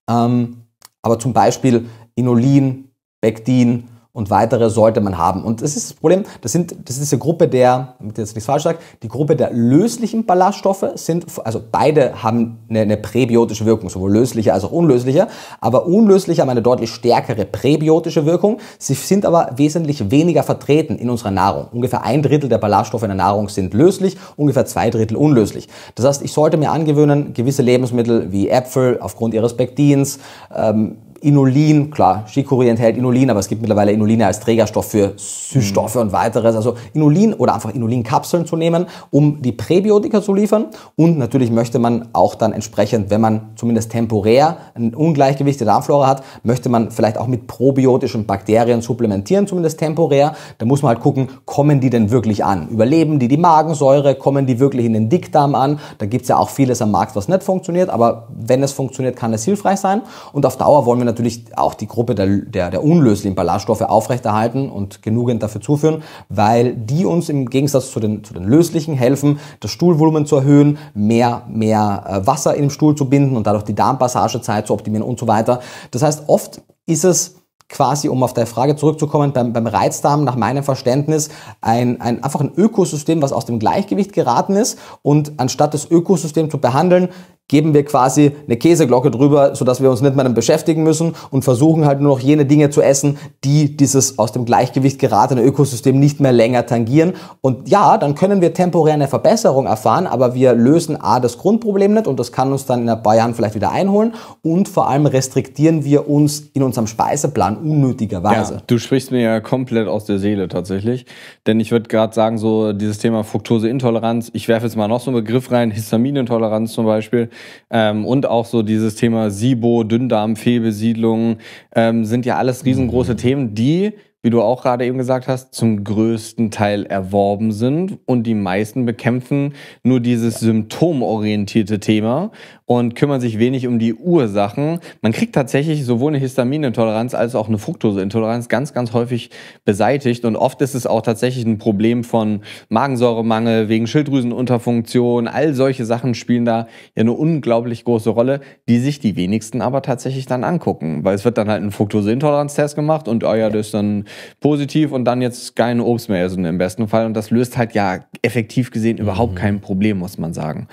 ähm, aber zum Beispiel Inulin, Bectin, und weitere sollte man haben. Und das ist das Problem, das, sind, das ist diese Gruppe der, damit ich jetzt nichts falsch sage, die Gruppe der löslichen Ballaststoffe sind, also beide haben eine, eine präbiotische Wirkung, sowohl löslicher als auch unlöslicher, aber unlöslicher haben eine deutlich stärkere präbiotische Wirkung. Sie sind aber wesentlich weniger vertreten in unserer Nahrung. Ungefähr ein Drittel der Ballaststoffe in der Nahrung sind löslich, ungefähr zwei Drittel unlöslich. Das heißt, ich sollte mir angewöhnen, gewisse Lebensmittel wie Äpfel aufgrund ihres Pektins, ähm, Inulin, klar, Chicorée enthält Inulin, aber es gibt mittlerweile Inuline als Trägerstoff für Süßstoffe mhm. und weiteres. Also Inulin oder einfach Inulinkapseln zu nehmen, um die Präbiotika zu liefern. Und natürlich möchte man auch dann entsprechend, wenn man zumindest temporär ein Ungleichgewicht der Darmflora hat, möchte man vielleicht auch mit probiotischen Bakterien supplementieren, zumindest temporär. Da muss man halt gucken, kommen die denn wirklich an? Überleben die die Magensäure? Kommen die wirklich in den Dickdarm an? Da gibt es ja auch vieles am Markt, was nicht funktioniert, aber wenn es funktioniert, kann es hilfreich sein. Und auf Dauer wollen wir natürlich natürlich auch die Gruppe der, der, der unlöslichen Ballaststoffe aufrechterhalten und genügend dafür zuführen, weil die uns im Gegensatz zu den, zu den löslichen helfen, das Stuhlvolumen zu erhöhen, mehr, mehr äh, Wasser im Stuhl zu binden und dadurch die Darmpassagezeit zu optimieren und so weiter. Das heißt, oft ist es quasi, um auf deine Frage zurückzukommen, beim, beim Reizdarm nach meinem Verständnis ein, ein, einfach ein Ökosystem, was aus dem Gleichgewicht geraten ist und anstatt das Ökosystem zu behandeln, geben wir quasi eine Käseglocke drüber, sodass wir uns nicht mehr damit beschäftigen müssen und versuchen halt nur noch jene Dinge zu essen, die dieses aus dem Gleichgewicht geratene Ökosystem nicht mehr länger tangieren. Und ja, dann können wir temporär eine Verbesserung erfahren, aber wir lösen A das Grundproblem nicht und das kann uns dann in ein paar Jahren vielleicht wieder einholen und vor allem restriktieren wir uns in unserem Speiseplan unnötigerweise. Ja, du sprichst mir ja komplett aus der Seele tatsächlich, denn ich würde gerade sagen, so dieses Thema Fructoseintoleranz, ich werfe jetzt mal noch so einen Begriff rein, Histaminintoleranz zum Beispiel, ähm, und auch so dieses Thema SIBO, Dünndarm, Fehlbesiedlung, ähm, sind ja alles riesengroße mhm. Themen, die wie du auch gerade eben gesagt hast, zum größten Teil erworben sind und die meisten bekämpfen nur dieses symptomorientierte Thema und kümmern sich wenig um die Ursachen. Man kriegt tatsächlich sowohl eine Histaminintoleranz als auch eine Fructoseintoleranz ganz, ganz häufig beseitigt und oft ist es auch tatsächlich ein Problem von Magensäuremangel wegen Schilddrüsenunterfunktion. All solche Sachen spielen da ja eine unglaublich große Rolle, die sich die wenigsten aber tatsächlich dann angucken, weil es wird dann halt ein Fructoseintoleranz-Test gemacht und, oh ja, das ist dann positiv und dann jetzt keine Obst mehr essen im besten Fall. Und das löst halt ja effektiv gesehen überhaupt mhm. kein Problem, muss man sagen.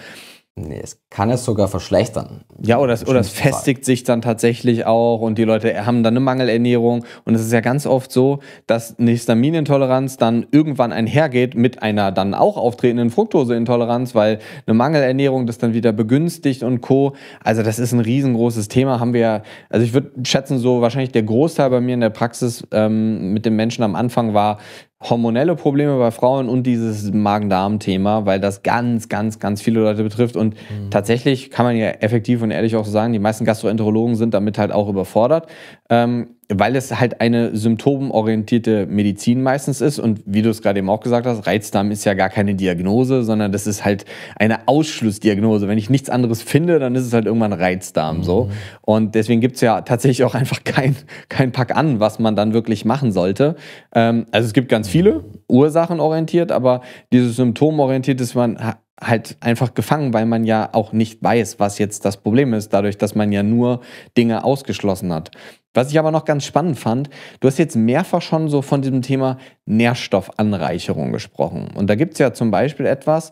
Nee, es kann es sogar verschlechtern. Ja, oder es, oder es festigt sich dann tatsächlich auch und die Leute haben dann eine Mangelernährung. Und es ist ja ganz oft so, dass eine Histaminintoleranz dann irgendwann einhergeht mit einer dann auch auftretenden Fructoseintoleranz, weil eine Mangelernährung das dann wieder begünstigt und Co. Also das ist ein riesengroßes Thema. Haben wir ja, also ich würde schätzen, so wahrscheinlich der Großteil bei mir in der Praxis ähm, mit den Menschen am Anfang war, hormonelle Probleme bei Frauen und dieses Magen-Darm-Thema, weil das ganz, ganz, ganz viele Leute betrifft und mhm tatsächlich kann man ja effektiv und ehrlich auch so sagen, die meisten Gastroenterologen sind damit halt auch überfordert, ähm, weil es halt eine symptomorientierte Medizin meistens ist. Und wie du es gerade eben auch gesagt hast, Reizdarm ist ja gar keine Diagnose, sondern das ist halt eine Ausschlussdiagnose. Wenn ich nichts anderes finde, dann ist es halt irgendwann Reizdarm mhm. so. Und deswegen gibt es ja tatsächlich auch einfach kein, kein Pack an, was man dann wirklich machen sollte. Ähm, also es gibt ganz viele ursachenorientiert, aber dieses Symptomorientiert ist man halt einfach gefangen, weil man ja auch nicht weiß, was jetzt das Problem ist, dadurch, dass man ja nur Dinge ausgeschlossen hat. Was ich aber noch ganz spannend fand, du hast jetzt mehrfach schon so von diesem Thema Nährstoffanreicherung gesprochen. Und da gibt es ja zum Beispiel etwas,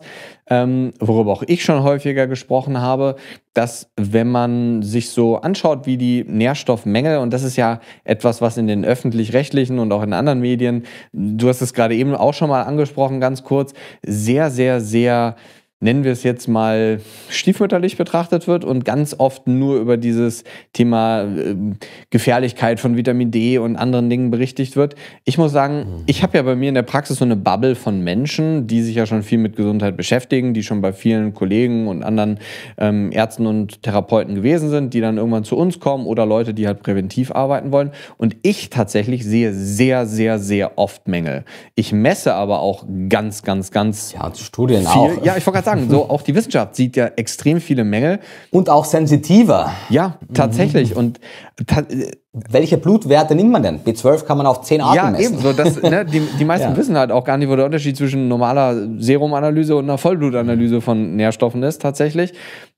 ähm, worüber auch ich schon häufiger gesprochen habe, dass wenn man sich so anschaut, wie die Nährstoffmängel, und das ist ja etwas, was in den öffentlich-rechtlichen und auch in anderen Medien, du hast es gerade eben auch schon mal angesprochen, ganz kurz, sehr, sehr, sehr nennen wir es jetzt mal, stiefmütterlich betrachtet wird und ganz oft nur über dieses Thema äh, Gefährlichkeit von Vitamin D und anderen Dingen berichtigt wird. Ich muss sagen, mhm. ich habe ja bei mir in der Praxis so eine Bubble von Menschen, die sich ja schon viel mit Gesundheit beschäftigen, die schon bei vielen Kollegen und anderen ähm, Ärzten und Therapeuten gewesen sind, die dann irgendwann zu uns kommen oder Leute, die halt präventiv arbeiten wollen. Und ich tatsächlich sehe sehr, sehr, sehr oft Mängel. Ich messe aber auch ganz, ganz, ganz. Ja, Studien viel. auch. Ja, ich sagen, so auch die Wissenschaft sieht ja extrem viele Mängel. Und auch sensitiver. Ja, tatsächlich. Mhm. Und ta welche Blutwerte nimmt man denn? B12 kann man auf 10 Arten ja, messen. Ja, ebenso. Ne, die, die meisten ja. wissen halt auch gar nicht, wo der Unterschied zwischen normaler Serumanalyse und einer Vollblutanalyse von Nährstoffen ist tatsächlich.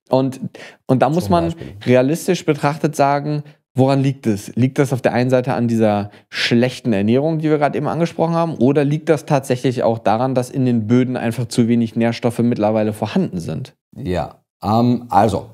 Und, und da muss man realistisch betrachtet sagen, Woran liegt es? Liegt das auf der einen Seite an dieser schlechten Ernährung, die wir gerade eben angesprochen haben, oder liegt das tatsächlich auch daran, dass in den Böden einfach zu wenig Nährstoffe mittlerweile vorhanden sind? Ja, ähm, also,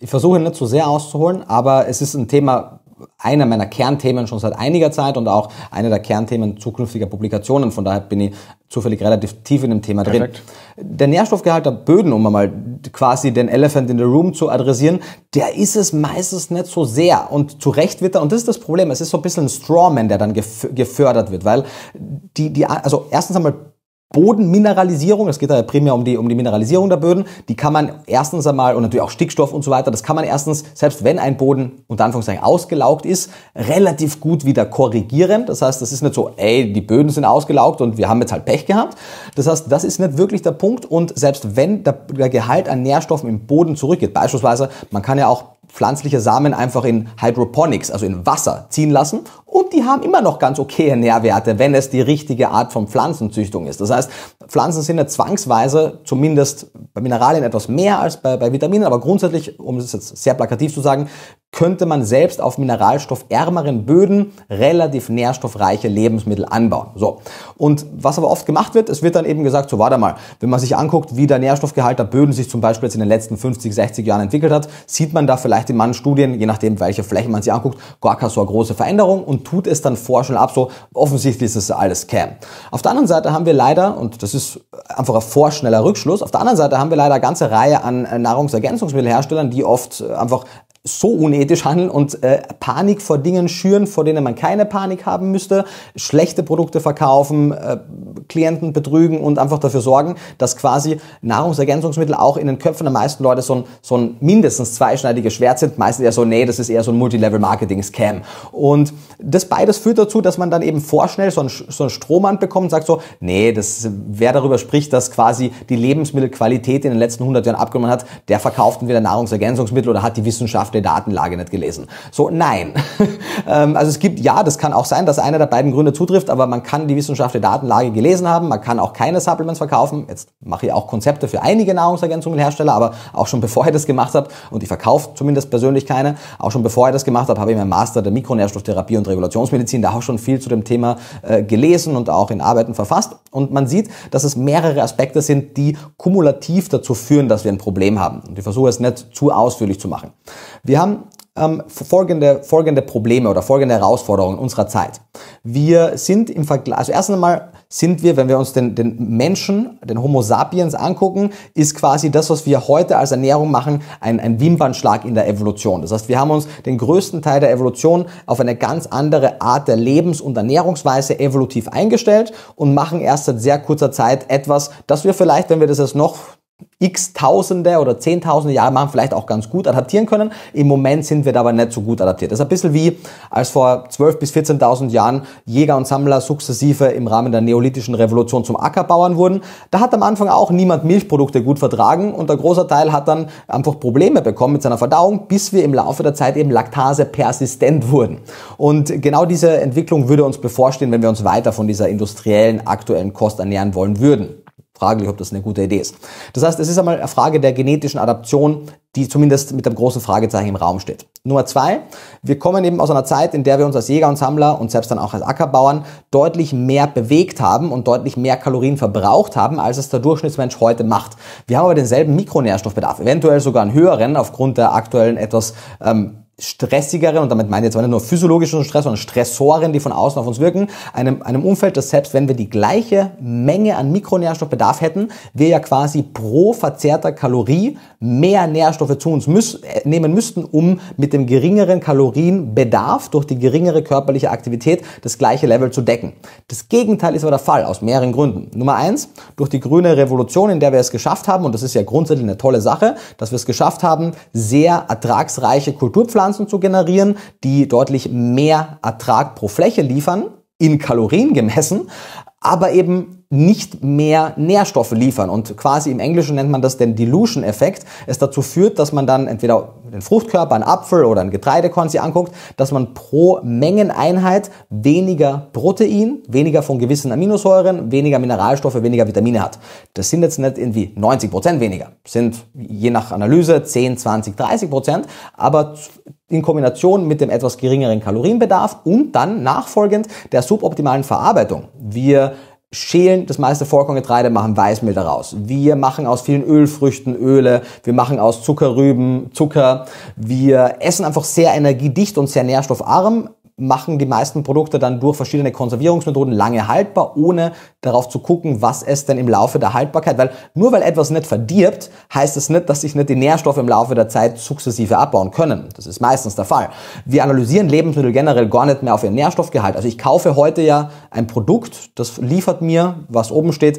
ich versuche nicht zu so sehr auszuholen, aber es ist ein Thema, einer meiner Kernthemen schon seit einiger Zeit und auch einer der Kernthemen zukünftiger Publikationen. Von daher bin ich zufällig relativ tief in dem Thema Perfekt. Der Nährstoffgehalt der Böden, um einmal quasi den Elephant in the Room zu adressieren, der ist es meistens nicht so sehr. Und zu Recht wird er, und das ist das Problem, es ist so ein bisschen ein Strawman, der dann gefördert wird, weil die, die, also erstens einmal Bodenmineralisierung, es geht da ja primär um die, um die Mineralisierung der Böden, die kann man erstens einmal und natürlich auch Stickstoff und so weiter, das kann man erstens, selbst wenn ein Boden unter Anführungszeichen ausgelaugt ist, relativ gut wieder korrigieren. Das heißt, das ist nicht so, ey, die Böden sind ausgelaugt und wir haben jetzt halt Pech gehabt. Das heißt, das ist nicht wirklich der Punkt und selbst wenn der, der Gehalt an Nährstoffen im Boden zurückgeht, beispielsweise, man kann ja auch pflanzliche Samen einfach in Hydroponics, also in Wasser, ziehen lassen und die haben immer noch ganz okaye Nährwerte, wenn es die richtige Art von Pflanzenzüchtung ist. Das heißt, Pflanzen sind ja zwangsweise zumindest bei Mineralien etwas mehr als bei, bei Vitaminen, aber grundsätzlich, um es jetzt sehr plakativ zu sagen, könnte man selbst auf mineralstoffärmeren Böden relativ nährstoffreiche Lebensmittel anbauen. So. Und was aber oft gemacht wird, es wird dann eben gesagt, so warte mal, wenn man sich anguckt, wie der Nährstoffgehalt der Böden sich zum Beispiel jetzt in den letzten 50, 60 Jahren entwickelt hat, sieht man da vielleicht in manchen Studien, je nachdem welche Flächen man sich anguckt, gar keine so eine große Veränderung und tut es dann vorschnell ab, so offensichtlich ist das alles Cam. Auf der anderen Seite haben wir leider, und das ist einfach ein vorschneller Rückschluss, auf der anderen Seite haben wir leider eine ganze Reihe an äh, Nahrungsergänzungsmittelherstellern, die oft äh, einfach so unethisch handeln und äh, Panik vor Dingen schüren, vor denen man keine Panik haben müsste, schlechte Produkte verkaufen, äh, Klienten betrügen und einfach dafür sorgen, dass quasi Nahrungsergänzungsmittel auch in den Köpfen der meisten Leute so ein, so ein mindestens zweischneidiges Schwert sind. Meistens eher so, nee, das ist eher so ein Multilevel-Marketing-Scam. Und das beides führt dazu, dass man dann eben vorschnell so einen, so einen Strohmann bekommt und sagt so, nee, das, wer darüber spricht, dass quasi die Lebensmittelqualität in den letzten 100 Jahren abgenommen hat, der verkauft wieder Nahrungsergänzungsmittel oder hat die Wissenschaft der Datenlage nicht gelesen. So, nein. Ähm, also es gibt, ja, das kann auch sein, dass einer der beiden Gründe zutrifft, aber man kann die Wissenschaft der Datenlage gelesen haben, man kann auch keine Supplements verkaufen. Jetzt mache ich auch Konzepte für einige Nahrungsergänzungsmittelhersteller, aber auch schon bevor ich das gemacht habe, und ich verkaufe zumindest persönlich keine, auch schon bevor ich das gemacht habe, habe ich meinen Master der Mikronährstofftherapie und Regulationsmedizin da auch schon viel zu dem Thema äh, gelesen und auch in Arbeiten verfasst. Und man sieht, dass es mehrere Aspekte sind, die kumulativ dazu führen, dass wir ein Problem haben. Und ich versuche es nicht zu ausführlich zu machen. Wir haben ähm, folgende, folgende Probleme oder folgende Herausforderungen unserer Zeit. Wir sind im Vergleich, also erst einmal sind wir, wenn wir uns den, den Menschen, den Homo sapiens angucken, ist quasi das, was wir heute als Ernährung machen, ein, ein Wimpernschlag in der Evolution. Das heißt, wir haben uns den größten Teil der Evolution auf eine ganz andere Art der Lebens- und Ernährungsweise evolutiv eingestellt und machen erst seit sehr kurzer Zeit etwas, das wir vielleicht, wenn wir das jetzt noch x Tausende oder Zehntausende Jahre machen vielleicht auch ganz gut adaptieren können. Im Moment sind wir dabei nicht so gut adaptiert. Das ist ein bisschen wie, als vor 12.000 bis 14.000 Jahren Jäger und Sammler sukzessive im Rahmen der neolithischen Revolution zum Ackerbauern wurden. Da hat am Anfang auch niemand Milchprodukte gut vertragen und der große Teil hat dann einfach Probleme bekommen mit seiner Verdauung, bis wir im Laufe der Zeit eben Laktase persistent wurden. Und genau diese Entwicklung würde uns bevorstehen, wenn wir uns weiter von dieser industriellen aktuellen Kost ernähren wollen würden fraglich, ob das eine gute Idee ist. Das heißt, es ist einmal eine Frage der genetischen Adaption, die zumindest mit einem großen Fragezeichen im Raum steht. Nummer zwei, wir kommen eben aus einer Zeit, in der wir uns als Jäger und Sammler und selbst dann auch als Ackerbauern deutlich mehr bewegt haben und deutlich mehr Kalorien verbraucht haben, als es der Durchschnittsmensch heute macht. Wir haben aber denselben Mikronährstoffbedarf, eventuell sogar einen höheren aufgrund der aktuellen etwas ähm, stressigeren, und damit meine ich jetzt aber nicht nur physiologischen Stress, sondern Stressoren, die von außen auf uns wirken, einem, einem Umfeld, das selbst wenn wir die gleiche Menge an Mikronährstoffbedarf hätten, wir ja quasi pro verzehrter Kalorie mehr Nährstoffe zu uns müß, äh, nehmen müssten, um mit dem geringeren Kalorienbedarf durch die geringere körperliche Aktivität das gleiche Level zu decken. Das Gegenteil ist aber der Fall, aus mehreren Gründen. Nummer eins, durch die grüne Revolution, in der wir es geschafft haben, und das ist ja grundsätzlich eine tolle Sache, dass wir es geschafft haben, sehr ertragsreiche Kulturpflanzen Pflanzen zu generieren, die deutlich mehr Ertrag pro Fläche liefern, in Kalorien gemessen, aber eben nicht mehr Nährstoffe liefern. Und quasi im Englischen nennt man das den Dilution-Effekt. Es dazu führt, dass man dann entweder den Fruchtkörper, einen Apfel oder ein Getreidekorn sich anguckt, dass man pro Mengeneinheit weniger Protein, weniger von gewissen Aminosäuren, weniger Mineralstoffe, weniger Vitamine hat. Das sind jetzt nicht irgendwie 90 Prozent weniger. Sind je nach Analyse 10, 20, 30 Prozent. Aber in Kombination mit dem etwas geringeren Kalorienbedarf und dann nachfolgend der suboptimalen Verarbeitung. Wir schälen das meiste Vollkorngetreide, machen Weißmehl daraus. Wir machen aus vielen Ölfrüchten Öle, wir machen aus Zuckerrüben Zucker. Wir essen einfach sehr energiedicht und sehr nährstoffarm machen die meisten Produkte dann durch verschiedene Konservierungsmethoden lange haltbar, ohne darauf zu gucken, was es denn im Laufe der Haltbarkeit, weil nur weil etwas nicht verdirbt, heißt es nicht, dass sich nicht die Nährstoffe im Laufe der Zeit sukzessive abbauen können. Das ist meistens der Fall. Wir analysieren Lebensmittel generell gar nicht mehr auf ihren Nährstoffgehalt. Also ich kaufe heute ja ein Produkt, das liefert mir, was oben steht,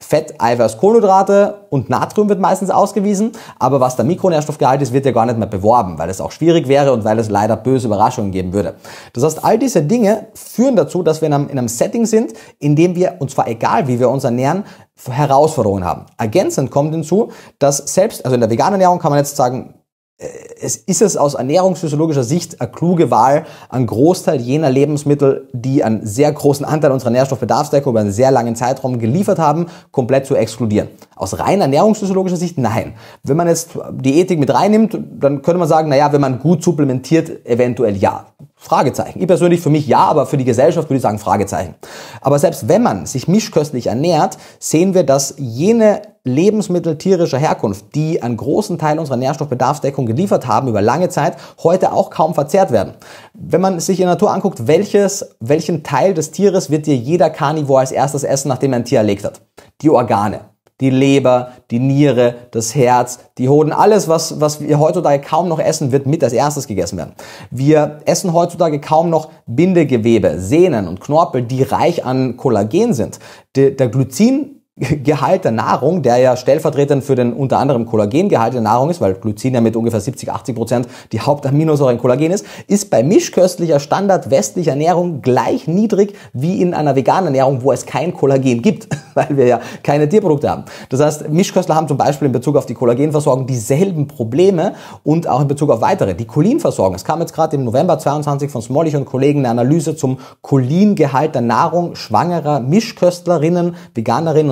Fett, Eiweiß, Kohlenhydrate und Natrium wird meistens ausgewiesen, aber was der Mikronährstoffgehalt ist, wird ja gar nicht mehr beworben, weil es auch schwierig wäre und weil es leider böse Überraschungen geben würde. Das heißt, all diese Dinge führen dazu, dass wir in einem, in einem Setting sind, in dem wir, und zwar egal wie wir uns ernähren, Herausforderungen haben. Ergänzend kommt hinzu, dass selbst, also in der veganen Ernährung kann man jetzt sagen, es ist es aus ernährungsphysiologischer Sicht eine kluge Wahl, einen Großteil jener Lebensmittel, die einen sehr großen Anteil unserer Nährstoffbedarfsdecke über einen sehr langen Zeitraum geliefert haben, komplett zu exkludieren. Aus rein ernährungsphysiologischer Sicht nein. Wenn man jetzt Diätik mit reinnimmt, dann könnte man sagen, naja, wenn man gut supplementiert, eventuell ja. Fragezeichen. Ich persönlich für mich ja, aber für die Gesellschaft würde ich sagen Fragezeichen. Aber selbst wenn man sich mischköstlich ernährt, sehen wir, dass jene Lebensmittel tierischer Herkunft, die einen großen Teil unserer Nährstoffbedarfsdeckung geliefert haben über lange Zeit, heute auch kaum verzehrt werden. Wenn man sich in der Natur anguckt, welches, welchen Teil des Tieres wird dir jeder Carnivore als erstes essen, nachdem er ein Tier erlegt hat? Die Organe die Leber, die Niere, das Herz, die Hoden, alles, was, was wir heutzutage kaum noch essen, wird mit als erstes gegessen werden. Wir essen heutzutage kaum noch Bindegewebe, Sehnen und Knorpel, die reich an Kollagen sind. Der, der Glycin Gehalt der Nahrung, der ja stellvertretend für den unter anderem Kollagengehalt der Nahrung ist, weil Glycin ja mit ungefähr 70, 80 Prozent die Hauptaminosäure in Kollagen ist, ist bei mischköstlicher Standard westlicher Ernährung gleich niedrig wie in einer veganen Ernährung, wo es kein Kollagen gibt, weil wir ja keine Tierprodukte haben. Das heißt, Mischköstler haben zum Beispiel in Bezug auf die Kollagenversorgung dieselben Probleme und auch in Bezug auf weitere. Die Cholinversorgung, es kam jetzt gerade im November 22 von Smolich und Kollegen eine Analyse zum Cholingehalt der Nahrung schwangerer Mischköstlerinnen, Veganerinnen und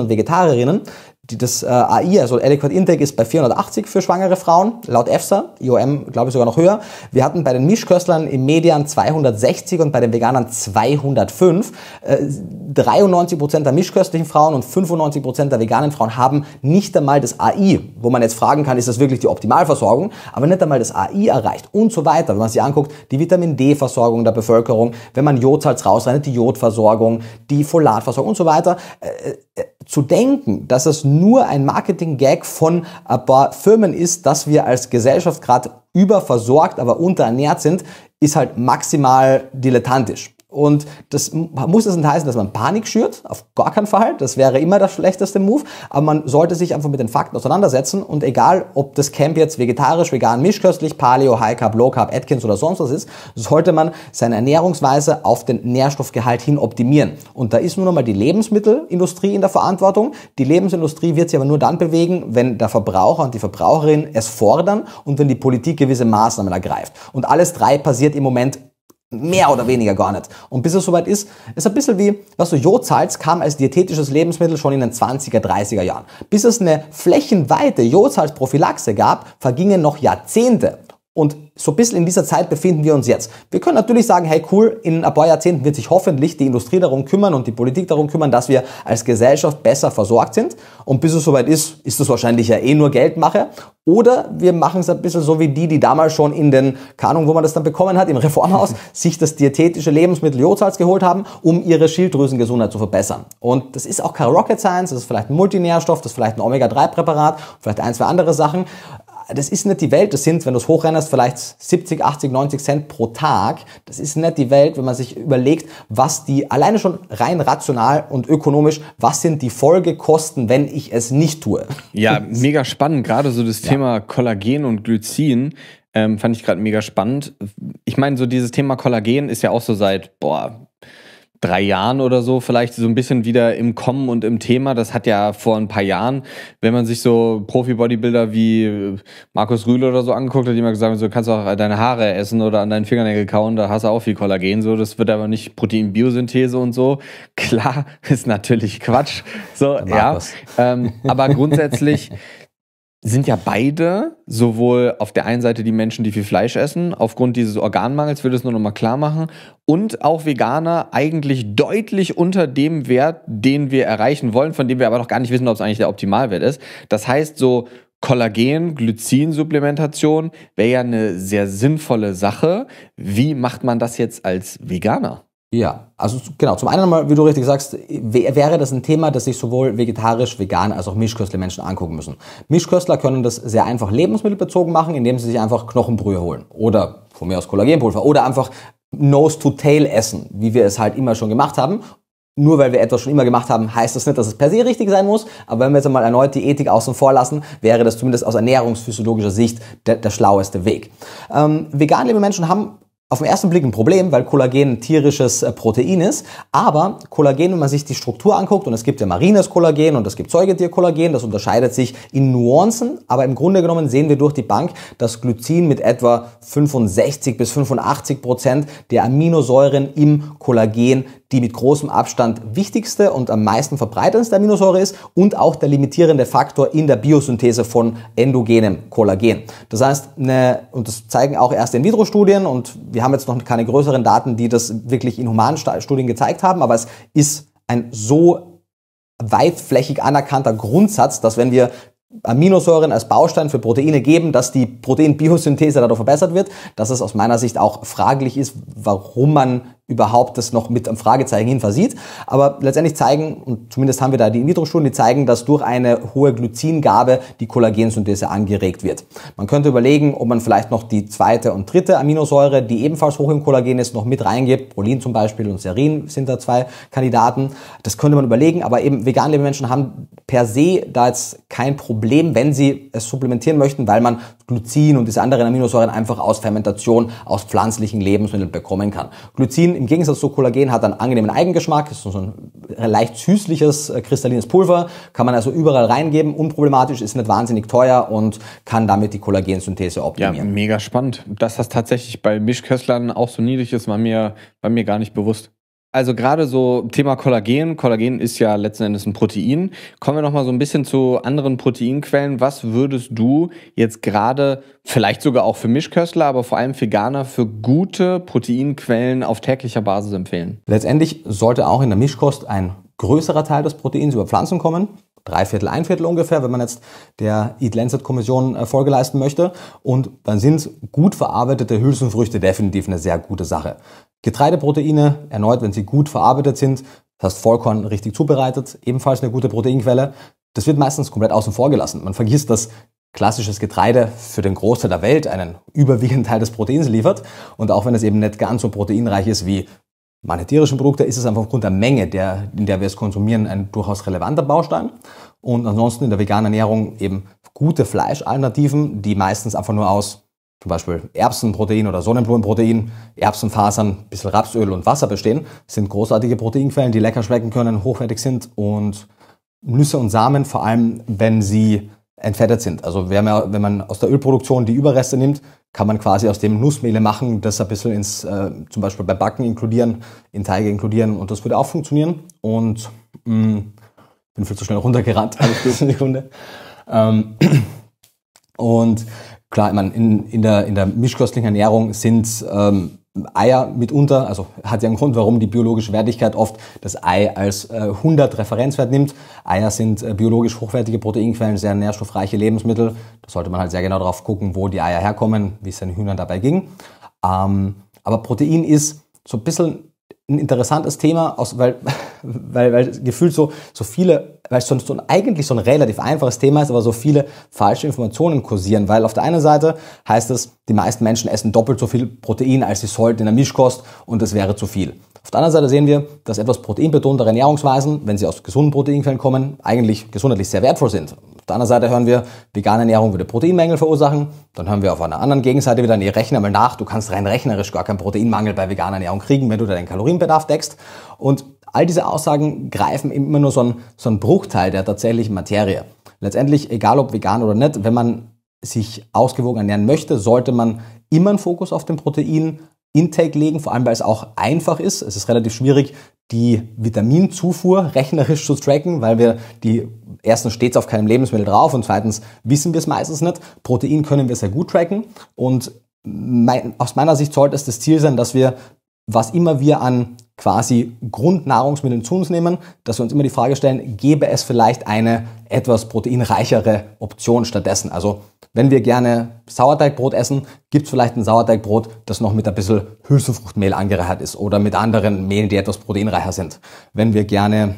Veganerinnen Vegetarierinnen. Die, das äh, AI, also Adequate Intake, ist bei 480 für schwangere Frauen, laut EFSA, IOM glaube ich sogar noch höher. Wir hatten bei den Mischköstlern im Median 260 und bei den Veganern 205. Äh, 93% der mischköstlichen Frauen und 95% der veganen Frauen haben nicht einmal das AI, wo man jetzt fragen kann, ist das wirklich die Optimalversorgung, aber nicht einmal das AI erreicht und so weiter. Wenn man sich anguckt, die Vitamin D-Versorgung der Bevölkerung, wenn man Jodsalz rausreinigt, die Jodversorgung, die Folatversorgung und so weiter. Äh, äh zu denken, dass es nur ein Marketing-Gag von ein paar Firmen ist, dass wir als Gesellschaft gerade überversorgt, aber unterernährt sind, ist halt maximal dilettantisch. Und das muss es nicht heißen, dass man Panik schürt, auf gar keinen Fall. Das wäre immer der schlechteste Move. Aber man sollte sich einfach mit den Fakten auseinandersetzen. Und egal, ob das Camp jetzt vegetarisch, vegan, mischköstlich, Paleo, High Carb, Low Carb, Atkins oder sonst was ist, sollte man seine Ernährungsweise auf den Nährstoffgehalt hin optimieren. Und da ist nur noch mal die Lebensmittelindustrie in der Verantwortung. Die Lebensindustrie wird sich aber nur dann bewegen, wenn der Verbraucher und die Verbraucherin es fordern und wenn die Politik gewisse Maßnahmen ergreift. Und alles drei passiert im Moment Mehr oder weniger gar nicht. Und bis es soweit ist, ist ein bisschen wie, was so Jodsalz kam als diätetisches Lebensmittel schon in den 20er, 30er Jahren. Bis es eine flächenweite Jodsalzprophylaxe gab, vergingen noch Jahrzehnte. Und so ein bisschen in dieser Zeit befinden wir uns jetzt. Wir können natürlich sagen, hey cool, in ein paar Jahrzehnten wird sich hoffentlich die Industrie darum kümmern und die Politik darum kümmern, dass wir als Gesellschaft besser versorgt sind. Und bis es soweit ist, ist das wahrscheinlich ja eh nur Geldmache. Oder wir machen es ein bisschen so wie die, die damals schon in den, Kanung, wo man das dann bekommen hat, im Reformhaus, sich das dietetische Lebensmittel Jodsalz geholt haben, um ihre Schilddrüsengesundheit zu verbessern. Und das ist auch kein Rocket Science, das ist vielleicht ein Multinährstoff, das ist vielleicht ein Omega-3-Präparat, vielleicht ein, zwei andere Sachen das ist nicht die Welt. Das sind, wenn du es hochrechnest, vielleicht 70, 80, 90 Cent pro Tag. Das ist nicht die Welt, wenn man sich überlegt, was die, alleine schon rein rational und ökonomisch, was sind die Folgekosten, wenn ich es nicht tue? Ja, mega spannend. Gerade so das ja. Thema Kollagen und Glycin. Ähm, fand ich gerade mega spannend. Ich meine, so dieses Thema Kollagen ist ja auch so seit, boah, drei Jahren oder so vielleicht so ein bisschen wieder im Kommen und im Thema. Das hat ja vor ein paar Jahren, wenn man sich so Profi-Bodybuilder wie Markus Rühle oder so angeguckt hat, die immer gesagt haben, so kannst du auch deine Haare essen oder an deinen Fingernägel kauen, da hast du auch viel Kollagen. So, das wird aber nicht Proteinbiosynthese und so. Klar, ist natürlich Quatsch. So, ja. Ähm, aber grundsätzlich sind ja beide sowohl auf der einen Seite die Menschen, die viel Fleisch essen, aufgrund dieses Organmangels, will es nur nochmal klar machen, und auch Veganer eigentlich deutlich unter dem Wert, den wir erreichen wollen, von dem wir aber noch gar nicht wissen, ob es eigentlich der Optimalwert ist. Das heißt, so Kollagen, glycin wäre ja eine sehr sinnvolle Sache. Wie macht man das jetzt als Veganer? Ja, also genau. Zum einen einmal, wie du richtig sagst, wäre das ein Thema, das sich sowohl vegetarisch, vegan als auch Mischköstler-Menschen angucken müssen. Mischköstler können das sehr einfach lebensmittelbezogen machen, indem sie sich einfach Knochenbrühe holen oder von mir aus Kollagenpulver oder einfach Nose to Tail essen, wie wir es halt immer schon gemacht haben. Nur weil wir etwas schon immer gemacht haben, heißt das nicht, dass es per se richtig sein muss. Aber wenn wir jetzt einmal erneut die Ethik außen vor lassen, wäre das zumindest aus ernährungsphysiologischer Sicht der, der schlaueste Weg. Ähm, vegan lebende Menschen haben auf den ersten Blick ein Problem, weil Kollagen ein tierisches äh, Protein ist. Aber Kollagen, wenn man sich die Struktur anguckt, und es gibt ja marines Kollagen und es gibt Säugetierkollagen, das unterscheidet sich in Nuancen. Aber im Grunde genommen sehen wir durch die Bank, dass Glycin mit etwa 65 bis 85 Prozent der Aminosäuren im Kollagen die mit großem Abstand wichtigste und am meisten verbreitetste Aminosäure ist und auch der limitierende Faktor in der Biosynthese von endogenem Kollagen. Das heißt, eine, und das zeigen auch erste In-vitro-Studien und wir haben jetzt noch keine größeren Daten, die das wirklich in humanen Studien gezeigt haben, aber es ist ein so weitflächig anerkannter Grundsatz, dass wenn wir Aminosäuren als Baustein für Proteine geben, dass die Proteinbiosynthese dadurch verbessert wird, dass es aus meiner Sicht auch fraglich ist, warum man überhaupt das noch mit einem Fragezeichen hin versieht. Aber letztendlich zeigen, und zumindest haben wir da die In-vitro-Studien, die zeigen, dass durch eine hohe Glycingabe die Kollagensynthese angeregt wird. Man könnte überlegen, ob man vielleicht noch die zweite und dritte Aminosäure, die ebenfalls hoch im Kollagen ist, noch mit reingibt. Prolin zum Beispiel und Serin sind da zwei Kandidaten. Das könnte man überlegen, aber eben vegan lebende Menschen haben per se da jetzt kein Problem, wenn sie es supplementieren möchten, weil man Glycin und diese anderen Aminosäuren einfach aus Fermentation, aus pflanzlichen Lebensmitteln bekommen kann. Glycin im Gegensatz zu Kollagen hat einen angenehmen Eigengeschmack, ist so ein leicht süßliches, äh, kristallines Pulver, kann man also überall reingeben, unproblematisch, ist nicht wahnsinnig teuer und kann damit die Kollagensynthese optimieren. Ja, mega spannend. Dass das tatsächlich bei Mischköstlern auch so niedrig ist, war mir, war mir gar nicht bewusst also gerade so Thema Kollagen. Kollagen ist ja letzten Endes ein Protein. Kommen wir noch mal so ein bisschen zu anderen Proteinquellen. Was würdest du jetzt gerade vielleicht sogar auch für Mischköstler, aber vor allem Veganer für gute Proteinquellen auf täglicher Basis empfehlen? Letztendlich sollte auch in der Mischkost ein größerer Teil des Proteins über Pflanzen kommen. Drei Viertel, ein Viertel ungefähr, wenn man jetzt der Eat Lancet Kommission äh, Folge leisten möchte. Und dann sind gut verarbeitete Hülsenfrüchte definitiv eine sehr gute Sache. Getreideproteine, erneut, wenn sie gut verarbeitet sind, das heißt Vollkorn richtig zubereitet, ebenfalls eine gute Proteinquelle. Das wird meistens komplett außen vor gelassen. Man vergisst, dass klassisches Getreide für den Großteil der Welt einen überwiegenden Teil des Proteins liefert. Und auch wenn es eben nicht ganz so proteinreich ist wie manche tierischen Produkte, ist es einfach aufgrund der Menge, der, in der wir es konsumieren, ein durchaus relevanter Baustein. Und ansonsten in der veganen Ernährung eben gute Fleischalternativen, die meistens einfach nur aus zum Beispiel Erbsenprotein oder Sonnenblumenprotein, Erbsenfasern, bisschen Rapsöl und Wasser bestehen, sind großartige Proteinquellen, die lecker schmecken können, hochwertig sind und Nüsse und Samen, vor allem wenn sie entfettet sind. Also wenn man aus der Ölproduktion die Überreste nimmt, kann man quasi aus dem Nussmehl machen, das ein bisschen ins, äh, zum Beispiel bei Backen inkludieren, in Teige inkludieren und das würde auch funktionieren. Und mh, mm, bin viel zu schnell runtergerannt, eine Sekunde. Ähm, und Klar, ich meine, in, in, der, in der mischköstlichen Ernährung sind ähm, Eier mitunter, also hat ja einen Grund, warum die biologische Wertigkeit oft das Ei als äh, 100 Referenzwert nimmt. Eier sind äh, biologisch hochwertige Proteinquellen, sehr nährstoffreiche Lebensmittel. Da sollte man halt sehr genau drauf gucken, wo die Eier herkommen, wie es den Hühnern dabei ging. Ähm, aber Protein ist so ein bisschen ein interessantes Thema, aus, weil, weil, weil gefühlt so, so viele weil es sonst eigentlich so ein relativ einfaches Thema ist, aber so viele falsche Informationen kursieren. Weil auf der einen Seite heißt es, die meisten Menschen essen doppelt so viel Protein, als sie sollten in der Mischkost und das wäre zu viel. Auf der anderen Seite sehen wir, dass etwas proteinbetontere Ernährungsweisen, wenn sie aus gesunden Proteinquellen kommen, eigentlich gesundheitlich sehr wertvoll sind. Auf der anderen Seite hören wir, vegane Ernährung würde Proteinmängel verursachen. Dann hören wir auf einer anderen Gegenseite wieder, nee, rechne mal nach, du kannst rein rechnerisch gar keinen Proteinmangel bei veganer Ernährung kriegen, wenn du deinen Kalorienbedarf deckst. Und All diese Aussagen greifen immer nur so einen, so einen Bruchteil der tatsächlichen Materie. Letztendlich, egal ob vegan oder nicht, wenn man sich ausgewogen ernähren möchte, sollte man immer einen Fokus auf den Protein, Intake legen, vor allem weil es auch einfach ist. Es ist relativ schwierig, die Vitaminzufuhr rechnerisch zu tracken, weil wir die erstens stets auf keinem Lebensmittel drauf und zweitens wissen wir es meistens nicht. Protein können wir sehr gut tracken und mein, aus meiner Sicht sollte es das Ziel sein, dass wir was immer wir an quasi Grundnahrungsmitteln zu uns nehmen, dass wir uns immer die Frage stellen, gäbe es vielleicht eine etwas proteinreichere Option stattdessen? Also wenn wir gerne Sauerteigbrot essen, gibt es vielleicht ein Sauerteigbrot, das noch mit ein bisschen Hülsenfruchtmehl angereichert ist oder mit anderen Mehlen, die etwas proteinreicher sind. Wenn wir gerne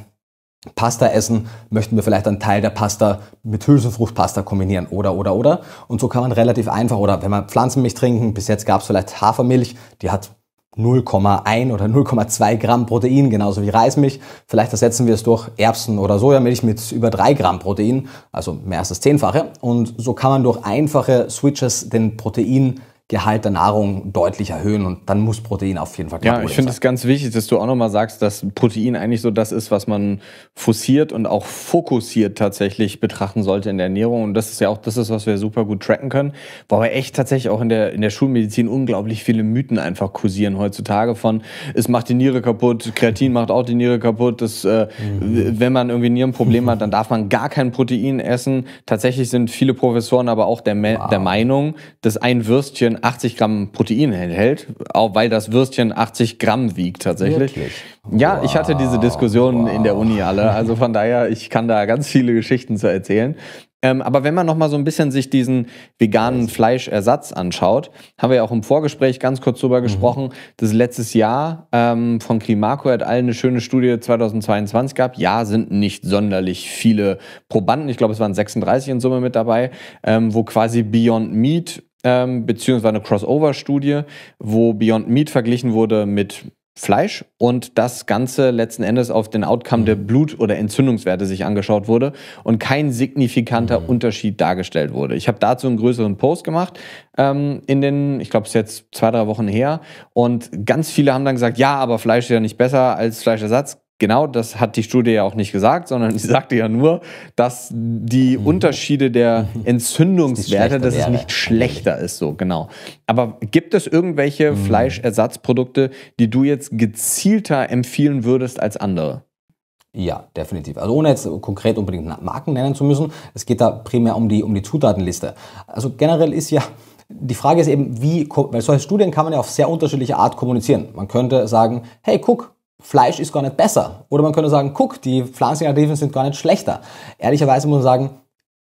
Pasta essen, möchten wir vielleicht einen Teil der Pasta mit Hülsenfruchtpasta kombinieren oder oder oder. Und so kann man relativ einfach oder wenn man Pflanzenmilch trinken, bis jetzt gab es vielleicht Hafermilch, die hat 0,1 oder 0,2 Gramm Protein, genauso wie Reismilch. Vielleicht ersetzen wir es durch Erbsen oder Sojamilch mit über 3 Gramm Protein, also mehr als das Zehnfache. Und so kann man durch einfache Switches den Protein Gehalt der Nahrung deutlich erhöhen und dann muss Protein auf jeden Fall Ja, ich finde es ganz wichtig, dass du auch nochmal sagst, dass Protein eigentlich so das ist, was man forciert und auch fokussiert tatsächlich betrachten sollte in der Ernährung und das ist ja auch das ist, was wir super gut tracken können, weil wir echt tatsächlich auch in der, in der Schulmedizin unglaublich viele Mythen einfach kursieren heutzutage von, es macht die Niere kaputt, Kreatin macht auch die Niere kaputt, das, äh, mhm. wenn man irgendwie Nierenprobleme hat, dann darf man gar kein Protein essen. Tatsächlich sind viele Professoren aber auch der, wow. der Meinung, dass ein Würstchen 80 Gramm Protein enthält, auch weil das Würstchen 80 Gramm wiegt tatsächlich. Wirklich? Ja, wow. ich hatte diese Diskussion wow. in der Uni alle. Also von daher, ich kann da ganz viele Geschichten zu erzählen. Ähm, aber wenn man noch mal so ein bisschen sich diesen veganen Fleischersatz anschaut, haben wir ja auch im Vorgespräch ganz kurz drüber mhm. gesprochen, dass letztes Jahr ähm, von Climaco et al. eine schöne Studie 2022 gab. Ja, sind nicht sonderlich viele Probanden, ich glaube es waren 36 in Summe mit dabei, ähm, wo quasi Beyond Meat ähm, beziehungsweise eine Crossover-Studie, wo Beyond Meat verglichen wurde mit Fleisch und das Ganze letzten Endes auf den Outcome der mhm. Blut- oder Entzündungswerte sich angeschaut wurde und kein signifikanter mhm. Unterschied dargestellt wurde. Ich habe dazu einen größeren Post gemacht ähm, in den, ich glaube, es ist jetzt zwei, drei Wochen her und ganz viele haben dann gesagt, ja, aber Fleisch ist ja nicht besser als Fleischersatz. Genau das hat die Studie ja auch nicht gesagt, sondern sie sagte ja nur, dass die mhm. Unterschiede der Entzündungswerte, dass es nicht schlechter ist, so genau. Aber gibt es irgendwelche mhm. Fleischersatzprodukte, die du jetzt gezielter empfehlen würdest als andere? Ja, definitiv. Also ohne jetzt konkret unbedingt Marken nennen zu müssen, es geht da primär um die, um die Zutatenliste. Also generell ist ja die Frage ist eben, wie, weil solche Studien kann man ja auf sehr unterschiedliche Art kommunizieren. Man könnte sagen, hey, guck, Fleisch ist gar nicht besser. Oder man könnte sagen, guck, die pflanzlichen Alternativen sind gar nicht schlechter. Ehrlicherweise muss man sagen,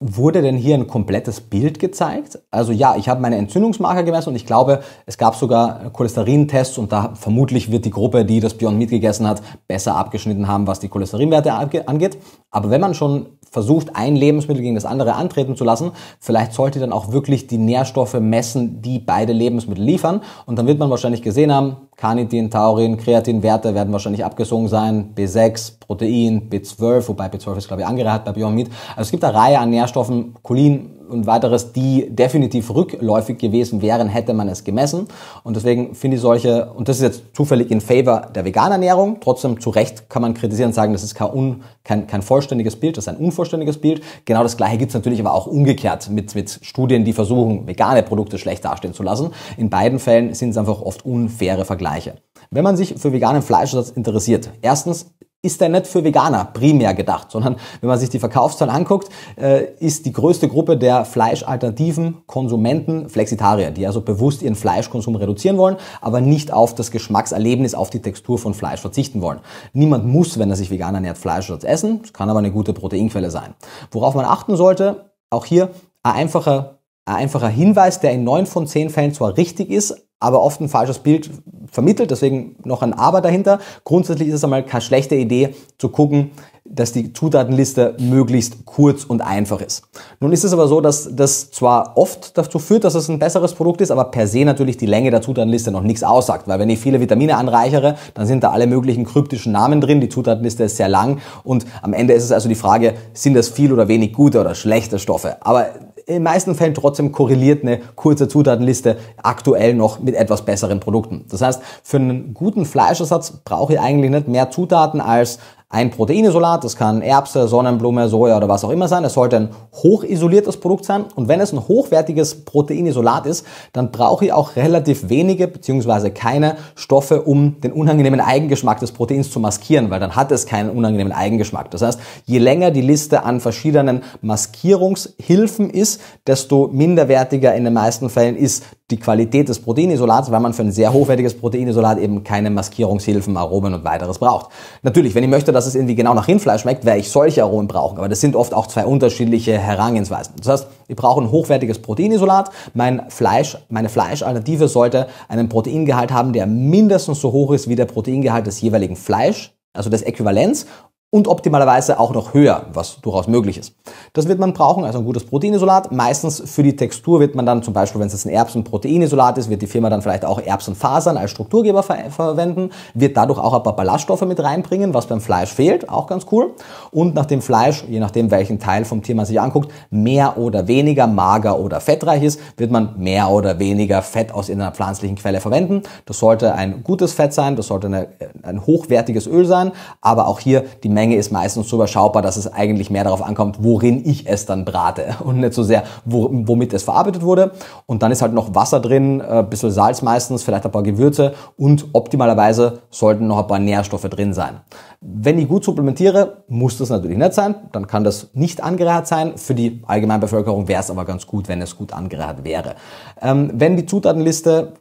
Wurde denn hier ein komplettes Bild gezeigt? Also ja, ich habe meine Entzündungsmarker gemessen und ich glaube, es gab sogar Cholesterintests und da vermutlich wird die Gruppe, die das Beyond Meat gegessen hat, besser abgeschnitten haben, was die Cholesterinwerte angeht. Aber wenn man schon versucht, ein Lebensmittel gegen das andere antreten zu lassen, vielleicht sollte dann auch wirklich die Nährstoffe messen, die beide Lebensmittel liefern und dann wird man wahrscheinlich gesehen haben, Carnitin, Taurin, Kreatinwerte werden wahrscheinlich abgesunken sein, B6, Protein, B12, wobei B12 ist glaube ich angereichert bei Beyond Meat. Also es gibt eine Reihe an Nährstoffen, Cholin und weiteres, die definitiv rückläufig gewesen wären, hätte man es gemessen. Und deswegen finde ich solche, und das ist jetzt zufällig in favor der veganen Ernährung, trotzdem zu Recht kann man kritisieren und sagen, das ist kein, un, kein, kein vollständiges Bild, das ist ein unvollständiges Bild. Genau das gleiche gibt es natürlich aber auch umgekehrt mit, mit Studien, die versuchen, vegane Produkte schlecht dastehen zu lassen. In beiden Fällen sind es einfach oft unfaire Vergleiche. Wenn man sich für veganen Fleischersatz interessiert, erstens ist er nicht für Veganer primär gedacht, sondern wenn man sich die Verkaufszahlen anguckt, äh, ist die größte Gruppe der fleischalternativen Konsumenten Flexitarier, die also bewusst ihren Fleischkonsum reduzieren wollen, aber nicht auf das Geschmackserlebnis, auf die Textur von Fleisch verzichten wollen. Niemand muss, wenn er sich vegan ernährt, Fleischersatz essen. Das kann aber eine gute Proteinquelle sein. Worauf man achten sollte, auch hier ein einfacher ein einfacher Hinweis, der in neun von zehn Fällen zwar richtig ist, aber oft ein falsches Bild vermittelt, deswegen noch ein Aber dahinter. Grundsätzlich ist es einmal keine schlechte Idee zu gucken, dass die Zutatenliste möglichst kurz und einfach ist. Nun ist es aber so, dass das zwar oft dazu führt, dass es ein besseres Produkt ist, aber per se natürlich die Länge der Zutatenliste noch nichts aussagt, weil wenn ich viele Vitamine anreichere, dann sind da alle möglichen kryptischen Namen drin, die Zutatenliste ist sehr lang und am Ende ist es also die Frage, sind das viel oder wenig gute oder schlechte Stoffe? Aber in den meisten Fällen trotzdem korreliert eine kurze Zutatenliste aktuell noch mit etwas besseren Produkten. Das heißt, für einen guten Fleischersatz brauche ich eigentlich nicht mehr Zutaten als ein Proteinisolat, das kann Erbse, Sonnenblume, Soja oder was auch immer sein. Es sollte ein hochisoliertes Produkt sein. Und wenn es ein hochwertiges Proteinisolat ist, dann brauche ich auch relativ wenige bzw. keine Stoffe, um den unangenehmen Eigengeschmack des Proteins zu maskieren, weil dann hat es keinen unangenehmen Eigengeschmack. Das heißt, je länger die Liste an verschiedenen Maskierungshilfen ist, desto minderwertiger in den meisten Fällen ist die Qualität des Proteinisolats, weil man für ein sehr hochwertiges Proteinisolat eben keine Maskierungshilfen, Aromen und weiteres braucht. Natürlich, wenn ich möchte, dass es irgendwie genau nach Rindfleisch schmeckt, werde ich solche Aromen brauchen, aber das sind oft auch zwei unterschiedliche Herangehensweisen. Das heißt, ich brauche ein hochwertiges Proteinisolat. Mein Fleisch, meine Fleischalternative sollte einen Proteingehalt haben, der mindestens so hoch ist wie der Proteingehalt des jeweiligen Fleisch also das Äquivalenz und optimalerweise auch noch höher, was durchaus möglich ist. Das wird man brauchen, also ein gutes Proteinisolat. Meistens für die Textur wird man dann zum Beispiel, wenn es jetzt ein Erbsenproteinisolat ist, wird die Firma dann vielleicht auch Erbsenfasern als Strukturgeber ver verwenden, wird dadurch auch ein paar Ballaststoffe mit reinbringen, was beim Fleisch fehlt, auch ganz cool. Und nach dem Fleisch, je nachdem welchen Teil vom Tier man sich anguckt, mehr oder weniger mager oder fettreich ist, wird man mehr oder weniger Fett aus einer pflanzlichen Quelle verwenden. Das sollte ein gutes Fett sein, das sollte eine, ein hochwertiges Öl sein, aber auch hier die Menge ist meistens so überschaubar, dass es eigentlich mehr darauf ankommt, worin ich es dann brate und nicht so sehr, wo, womit es verarbeitet wurde. Und dann ist halt noch Wasser drin, ein äh, bisschen Salz meistens, vielleicht ein paar Gewürze und optimalerweise sollten noch ein paar Nährstoffe drin sein. Wenn ich gut supplementiere, muss das natürlich nicht sein, dann kann das nicht angereichert sein. Für die Allgemeinbevölkerung wäre es aber ganz gut, wenn es gut angereichert wäre. Ähm, wenn die Zutatenliste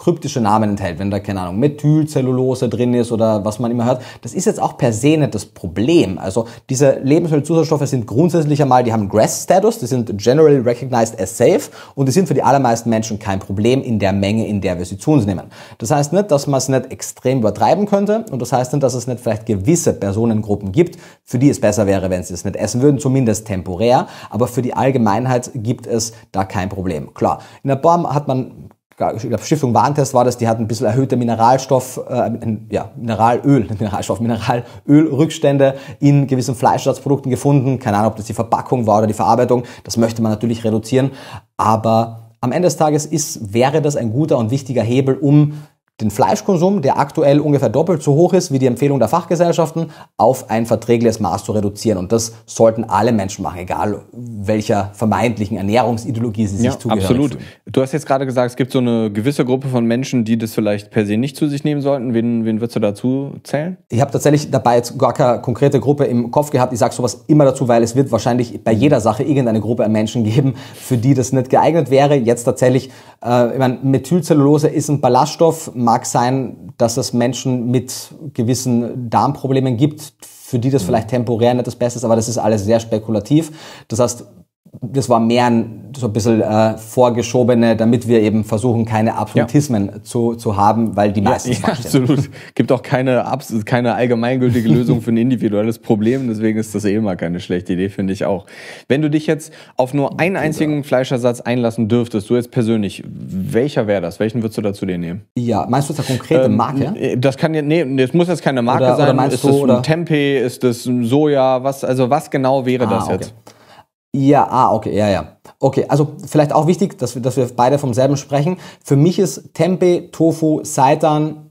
kryptische Namen enthält, wenn da keine Ahnung Methylcellulose drin ist oder was man immer hört. Das ist jetzt auch per se nicht das Problem. Also diese Lebensmittelzusatzstoffe sind grundsätzlich einmal, die haben grass status die sind generally recognized as safe und die sind für die allermeisten Menschen kein Problem in der Menge, in der wir sie zu uns nehmen. Das heißt nicht, dass man es nicht extrem übertreiben könnte und das heißt nicht, dass es nicht vielleicht gewisse Personengruppen gibt, für die es besser wäre, wenn sie es nicht essen würden, zumindest temporär, aber für die Allgemeinheit gibt es da kein Problem. Klar, in der Form hat man ich glaube, Stiftung Warentest war das, die hatten ein bisschen erhöhte Mineralstoff, äh, ja, Mineralöl, Mineralstoff, Mineralölrückstände in gewissen Fleischersatzprodukten gefunden. Keine Ahnung, ob das die Verpackung war oder die Verarbeitung. Das möchte man natürlich reduzieren. Aber am Ende des Tages ist, wäre das ein guter und wichtiger Hebel, um den Fleischkonsum, der aktuell ungefähr doppelt so hoch ist wie die Empfehlung der Fachgesellschaften, auf ein verträgliches Maß zu reduzieren. Und das sollten alle Menschen machen, egal welcher vermeintlichen Ernährungsideologie sie ja, sich zugehören. Absolut. Fühlen. Du hast jetzt gerade gesagt, es gibt so eine gewisse Gruppe von Menschen, die das vielleicht per se nicht zu sich nehmen sollten. Wen, wen würdest du dazu zählen? Ich habe tatsächlich dabei jetzt gar keine konkrete Gruppe im Kopf gehabt. Ich sage sowas immer dazu, weil es wird wahrscheinlich bei jeder Sache irgendeine Gruppe an Menschen geben, für die das nicht geeignet wäre. Jetzt tatsächlich, äh, ich meine, Methylcellulose ist ein Ballaststoff mag sein, dass es Menschen mit gewissen Darmproblemen gibt, für die das mhm. vielleicht temporär nicht das Beste ist, aber das ist alles sehr spekulativ. Das heißt, das war mehr so ein bisschen äh, vorgeschobene, damit wir eben versuchen, keine Absolutismen ja. zu, zu haben, weil die meisten. Ja, ja absolut. Gibt auch keine, keine allgemeingültige Lösung für ein individuelles Problem, deswegen ist das eh immer keine schlechte Idee, finde ich auch. Wenn du dich jetzt auf nur einen genau. einzigen Fleischersatz einlassen dürftest, du jetzt persönlich, welcher wäre das? Welchen würdest du dazu dir nehmen? Ja, meinst du das eine konkrete ähm, Marke? Äh, das kann ja, nee, es muss jetzt keine Marke oder, sein. Oder meinst ist du, das oder? Tempeh, ist das ein Soja, was, also was genau wäre ah, das okay. jetzt? Ja, ah, okay, ja, ja. Okay, also vielleicht auch wichtig, dass wir, dass wir beide vom selben sprechen. Für mich ist Tempe, Tofu, Seitan,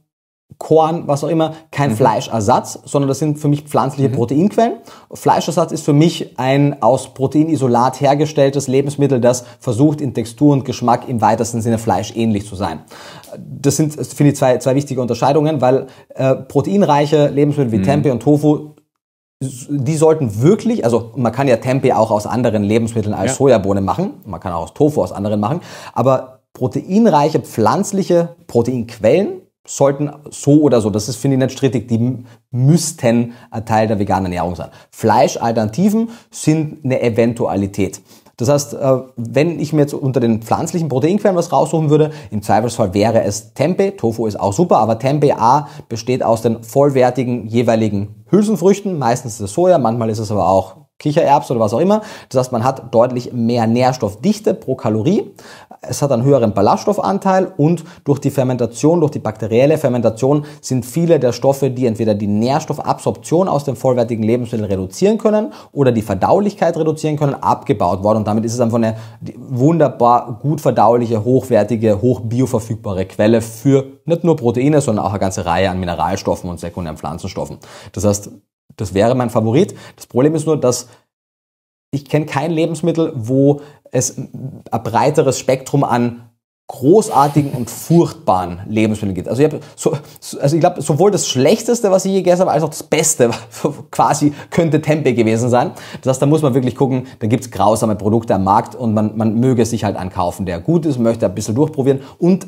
Korn, was auch immer, kein mhm. Fleischersatz, sondern das sind für mich pflanzliche mhm. Proteinquellen. Fleischersatz ist für mich ein aus Proteinisolat hergestelltes Lebensmittel, das versucht in Textur und Geschmack im weitesten Sinne fleischähnlich zu sein. Das sind, finde ich, zwei, zwei wichtige Unterscheidungen, weil äh, proteinreiche Lebensmittel wie mhm. Tempeh und Tofu die sollten wirklich, also man kann ja Tempeh auch aus anderen Lebensmitteln als ja. Sojabohne machen, man kann auch aus Tofu aus anderen machen, aber proteinreiche pflanzliche Proteinquellen sollten so oder so, das ist finde ich nicht strittig, die müssten Teil der veganen Ernährung sein. Fleischalternativen sind eine Eventualität. Das heißt, äh, wenn ich mir jetzt unter den pflanzlichen Proteinquellen was raussuchen würde, im Zweifelsfall wäre es Tempeh. Tofu ist auch super, aber Tempeh A besteht aus den vollwertigen jeweiligen Hülsenfrüchten. Meistens ist es Soja, manchmal ist es aber auch Kichererbsen oder was auch immer. Das heißt, man hat deutlich mehr Nährstoffdichte pro Kalorie. Es hat einen höheren Ballaststoffanteil und durch die Fermentation, durch die bakterielle Fermentation sind viele der Stoffe, die entweder die Nährstoffabsorption aus dem vollwertigen Lebensmittel reduzieren können oder die Verdaulichkeit reduzieren können, abgebaut worden. Und damit ist es einfach eine wunderbar gut verdauliche, hochwertige, hoch bioverfügbare Quelle für nicht nur Proteine, sondern auch eine ganze Reihe an Mineralstoffen und sekundären Pflanzenstoffen. Das heißt, das wäre mein Favorit. Das Problem ist nur, dass ich kenne kein Lebensmittel, wo es ein breiteres Spektrum an großartigen und furchtbaren Lebensmitteln gibt. Also ich, so, also ich glaube, sowohl das Schlechteste, was ich je gegessen habe, als auch das Beste quasi könnte Tempe gewesen sein. Das heißt, da muss man wirklich gucken, da gibt es grausame Produkte am Markt und man, man möge sich halt ankaufen, der gut ist, möchte ein bisschen durchprobieren und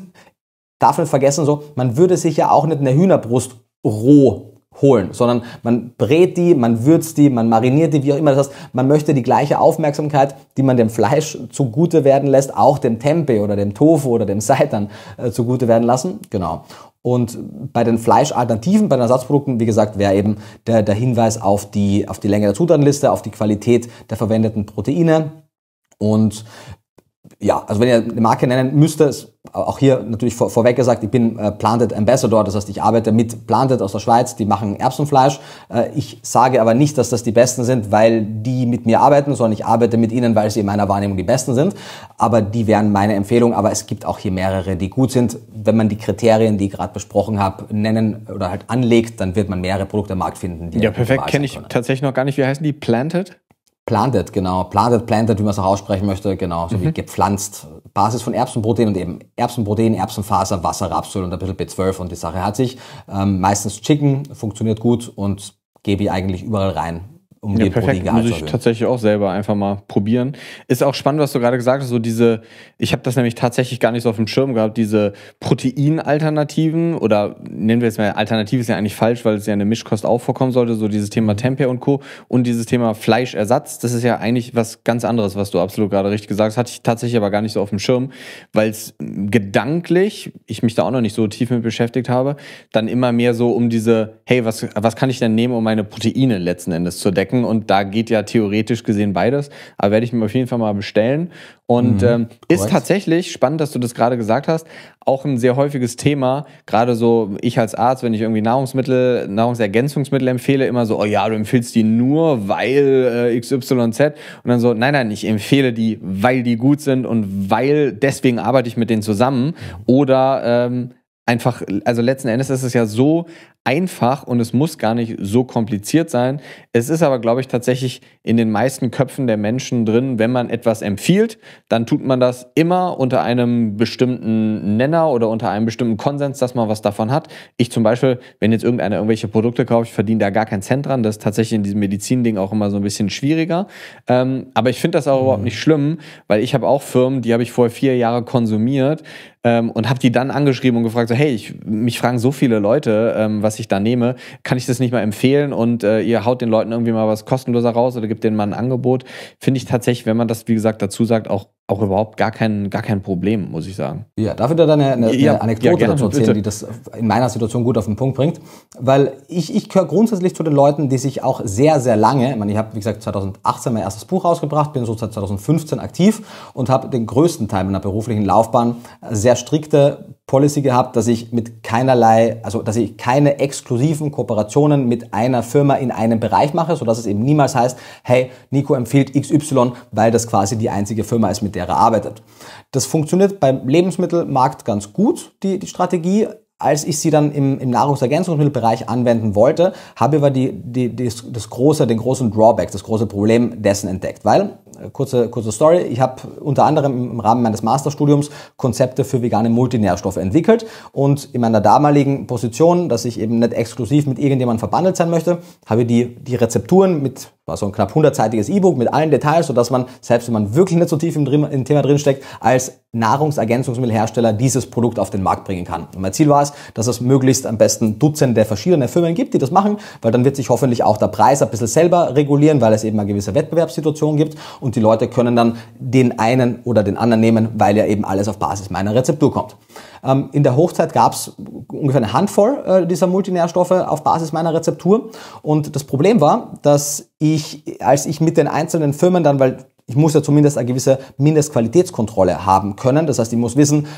darf nicht vergessen, so, man würde sich ja auch nicht eine Hühnerbrust roh holen, sondern man brät die, man würzt die, man mariniert die, wie auch immer. Das heißt, man möchte die gleiche Aufmerksamkeit, die man dem Fleisch zugute werden lässt, auch dem Tempeh oder dem Tofu oder dem Seitan äh, zugute werden lassen. Genau. Und bei den Fleischalternativen, bei den Ersatzprodukten, wie gesagt, wäre eben der, der Hinweis auf die, auf die Länge der Zutatenliste, auf die Qualität der verwendeten Proteine. Und ja, also wenn ihr eine Marke nennen müsste, auch hier natürlich vor, vorweg gesagt, ich bin äh, Planted Ambassador, das heißt, ich arbeite mit Planted aus der Schweiz, die machen Erbsenfleisch. Äh, ich sage aber nicht, dass das die Besten sind, weil die mit mir arbeiten, sondern ich arbeite mit ihnen, weil sie in meiner Wahrnehmung die Besten sind. Aber die wären meine Empfehlung, aber es gibt auch hier mehrere, die gut sind. Wenn man die Kriterien, die ich gerade besprochen habe, nennen oder halt anlegt, dann wird man mehrere Produkte am Markt finden. ja, perfekt, kenne ich tatsächlich noch gar nicht. Wie heißen die? Planted? Planted, genau. Planted, planted, wie man es auch aussprechen möchte, genau. So mhm. wie gepflanzt. Basis von Erbsenprotein und eben Erbsenprotein, Erbsenfaser, Wasser, Rapsöl und ein bisschen B12 und die Sache hat sich. Ähm, meistens Chicken, funktioniert gut und gebe ich eigentlich überall rein um ja, den perfekt. Muss ich tatsächlich auch selber einfach mal probieren. Ist auch spannend, was du gerade gesagt hast, so diese, ich habe das nämlich tatsächlich gar nicht so auf dem Schirm gehabt, diese Proteinalternativen oder nennen wir jetzt mal Alternativ ist ja eigentlich falsch, weil es ja eine Mischkost auch vorkommen sollte, so dieses Thema mhm. Tempeh und Co. und dieses Thema Fleischersatz, das ist ja eigentlich was ganz anderes, was du absolut gerade richtig gesagt hast, hatte ich tatsächlich aber gar nicht so auf dem Schirm, weil es gedanklich, ich mich da auch noch nicht so tief mit beschäftigt habe, dann immer mehr so um diese, hey, was, was kann ich denn nehmen, um meine Proteine letzten Endes zu decken? entdecken und da geht ja theoretisch gesehen beides. Aber werde ich mir auf jeden Fall mal bestellen. Und mhm. ähm, ist tatsächlich spannend, dass du das gerade gesagt hast, auch ein sehr häufiges Thema. Gerade so, ich als Arzt, wenn ich irgendwie Nahrungsmittel, Nahrungsergänzungsmittel empfehle, immer so, oh ja, du empfiehlst die nur, weil äh, XYZ. Und dann so, nein, nein, ich empfehle die, weil die gut sind und weil deswegen arbeite ich mit denen zusammen. Mhm. Oder ähm, einfach, also letzten Endes ist es ja so einfach und es muss gar nicht so kompliziert sein. Es ist aber, glaube ich, tatsächlich in den meisten Köpfen der Menschen drin, wenn man etwas empfiehlt, dann tut man das immer unter einem bestimmten Nenner oder unter einem bestimmten Konsens, dass man was davon hat. Ich zum Beispiel, wenn jetzt irgendeiner irgendwelche Produkte kauft, ich verdiene da gar keinen Cent dran. Das ist tatsächlich in diesem Medizin-Ding auch immer so ein bisschen schwieriger. Ähm, aber ich finde das auch mhm. überhaupt nicht schlimm, weil ich habe auch Firmen, die habe ich vor vier Jahren konsumiert ähm, und habe die dann angeschrieben und gefragt, so, hey, ich, mich fragen so viele Leute, ähm, was was ich da nehme, kann ich das nicht mal empfehlen und äh, ihr haut den Leuten irgendwie mal was kostenloser raus oder gibt denen mal ein Angebot. Finde ich tatsächlich, wenn man das, wie gesagt, dazu sagt, auch auch überhaupt gar kein, gar kein Problem, muss ich sagen. Ja, darf ich da dann eine, eine, ja, Anekdote ja, gerne, dazu erzählen, bitte. die das in meiner Situation gut auf den Punkt bringt? Weil ich, ich gehöre grundsätzlich zu den Leuten, die sich auch sehr, sehr lange, ich ich habe, wie gesagt, 2018 mein erstes Buch rausgebracht, bin so seit 2015 aktiv und habe den größten Teil meiner beruflichen Laufbahn sehr strikte Policy gehabt, dass ich mit keinerlei, also dass ich keine exklusiven Kooperationen mit einer Firma in einem Bereich mache, sodass es eben niemals heißt, hey, Nico empfiehlt XY, weil das quasi die einzige Firma ist, mit der Lehrer arbeitet. Das funktioniert beim Lebensmittelmarkt ganz gut, die, die Strategie. Als ich sie dann im, im Nahrungsergänzungsmittelbereich anwenden wollte, habe ich aber die, die, das, das große, den großen Drawback, das große Problem dessen entdeckt, weil äh, kurze, kurze Story. Ich habe unter anderem im Rahmen meines Masterstudiums Konzepte für vegane Multinährstoffe entwickelt und in meiner damaligen Position, dass ich eben nicht exklusiv mit irgendjemandem verbandelt sein möchte, habe ich die, die Rezepturen mit war so ein knapp 100-seitiges E-Book mit allen Details, sodass man, selbst wenn man wirklich nicht so tief im, im Thema drinsteckt, als Nahrungsergänzungsmittelhersteller dieses Produkt auf den Markt bringen kann. Und mein Ziel war es, dass es möglichst am besten Dutzende verschiedener Firmen gibt, die das machen, weil dann wird sich hoffentlich auch der Preis ein bisschen selber regulieren, weil es eben eine gewisse Wettbewerbssituation gibt und die Leute können dann den einen oder den anderen nehmen, weil ja eben alles auf Basis meiner Rezeptur kommt. Ähm, in der Hochzeit gab es ungefähr eine Handvoll äh, dieser Multinährstoffe auf Basis meiner Rezeptur und das Problem war, dass ich, als ich mit den einzelnen Firmen dann, weil ich muss ja zumindest eine gewisse Mindestqualitätskontrolle haben können. Das heißt, ich muss wissen,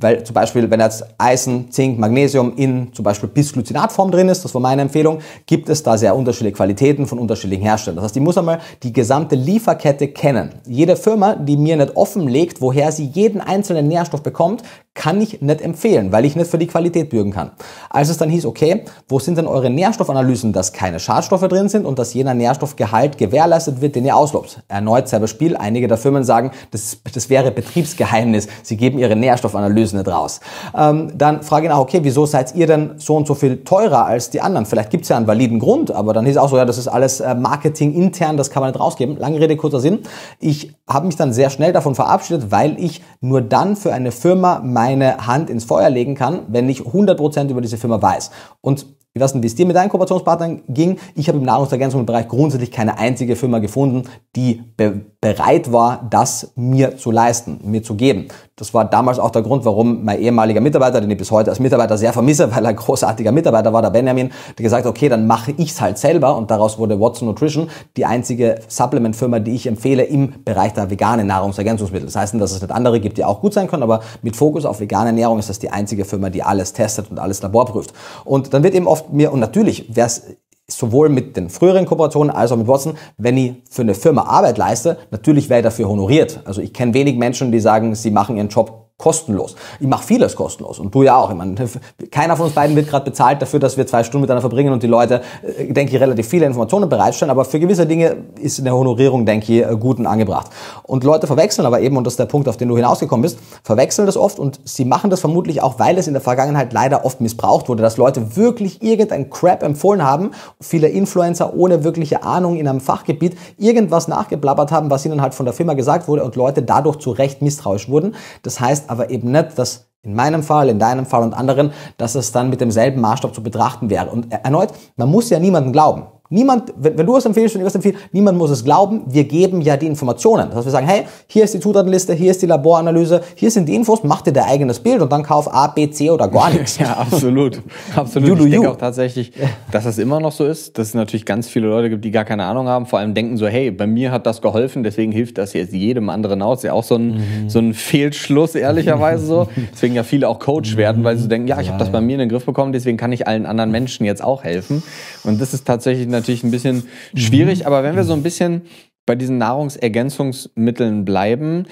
weil zum Beispiel, wenn jetzt Eisen, Zink, Magnesium in zum Beispiel Bisglycinatform drin ist, das war meine Empfehlung, gibt es da sehr unterschiedliche Qualitäten von unterschiedlichen Herstellern. Das heißt, ich muss einmal die gesamte Lieferkette kennen. Jede Firma, die mir nicht offenlegt, woher sie jeden einzelnen Nährstoff bekommt, kann ich nicht empfehlen, weil ich nicht für die Qualität bürgen kann. Als es dann hieß, okay, wo sind denn eure Nährstoffanalysen, dass keine Schadstoffe drin sind und dass jener Nährstoffgehalt gewährleistet wird, den ihr auslobt? Erneut selber Spiel. Einige der Firmen sagen, das, das wäre Betriebsgeheimnis. Sie geben ihre Nährstoffanalysen ist nicht raus. Ähm, dann frage ich nach, okay, wieso seid ihr denn so und so viel teurer als die anderen? Vielleicht gibt es ja einen validen Grund, aber dann ist auch so, ja, das ist alles äh, Marketing intern, das kann man nicht rausgeben. Lange Rede, kurzer Sinn. Ich habe mich dann sehr schnell davon verabschiedet, weil ich nur dann für eine Firma meine Hand ins Feuer legen kann, wenn ich 100% über diese Firma weiß. Und ich weiß nicht, wie es dir mit deinen Kooperationspartnern ging. Ich habe im Nahrungsergänzungsbereich grundsätzlich keine einzige Firma gefunden, die be bereit war, das mir zu leisten, mir zu geben. Das war damals auch der Grund, warum mein ehemaliger Mitarbeiter, den ich bis heute als Mitarbeiter sehr vermisse, weil er ein großartiger Mitarbeiter war, der Benjamin, der gesagt hat, okay, dann mache ich es halt selber und daraus wurde Watson Nutrition die einzige Supplement-Firma, die ich empfehle im Bereich der veganen Nahrungsergänzungsmittel. Das heißt dass es nicht andere gibt, die auch gut sein können, aber mit Fokus auf vegane Ernährung ist das die einzige Firma, die alles testet und alles Labor prüft. Und dann wird eben oft oft mir, und natürlich wäre es sowohl mit den früheren Kooperationen als auch mit Watson, wenn ich für eine Firma Arbeit leiste, natürlich wäre ich dafür honoriert. Also ich kenne wenig Menschen, die sagen, sie machen ihren Job kostenlos. Ich mache vieles kostenlos und du ja auch. Ich meine, keiner von uns beiden wird gerade bezahlt dafür, dass wir zwei Stunden miteinander verbringen und die Leute, äh, denke ich, relativ viele Informationen bereitstellen, aber für gewisse Dinge ist eine Honorierung, denke ich, äh, gut und angebracht. Und Leute verwechseln aber eben, und das ist der Punkt, auf den du hinausgekommen bist, verwechseln das oft und sie machen das vermutlich auch, weil es in der Vergangenheit leider oft missbraucht wurde, dass Leute wirklich irgendein Crap empfohlen haben, viele Influencer ohne wirkliche Ahnung in einem Fachgebiet irgendwas nachgeblabbert haben, was ihnen halt von der Firma gesagt wurde und Leute dadurch zu Recht misstrauisch wurden. Das heißt, aber eben nicht, dass in meinem Fall, in deinem Fall und anderen, dass es dann mit demselben Maßstab zu betrachten wäre. Und erneut, man muss ja niemanden glauben. Niemand, wenn, wenn du es empfiehlst und ich es empfehle, niemand muss es glauben. Wir geben ja die Informationen. Das heißt, wir sagen, hey, hier ist die Zutatenliste, hier ist die Laboranalyse, hier sind die Infos, mach dir dein eigenes Bild und dann kauf A, B, C oder gar nichts. ja, absolut. Absolut. You, ich you. denke auch tatsächlich, dass das immer noch so ist, dass es natürlich ganz viele Leute gibt, die gar keine Ahnung haben, vor allem denken so, hey, bei mir hat das geholfen, deswegen hilft das jetzt jedem anderen aus. Ja auch so ein, mhm. so ein Fehlschluss, ehrlicherweise so. Deswegen ja viele auch Coach werden, weil sie so mhm. denken, ja, ich habe das bei mir in den Griff bekommen, deswegen kann ich allen anderen Menschen jetzt auch helfen. Und das ist tatsächlich eine natürlich ein bisschen schwierig, mhm. aber wenn wir so ein bisschen bei diesen Nahrungsergänzungsmitteln bleiben,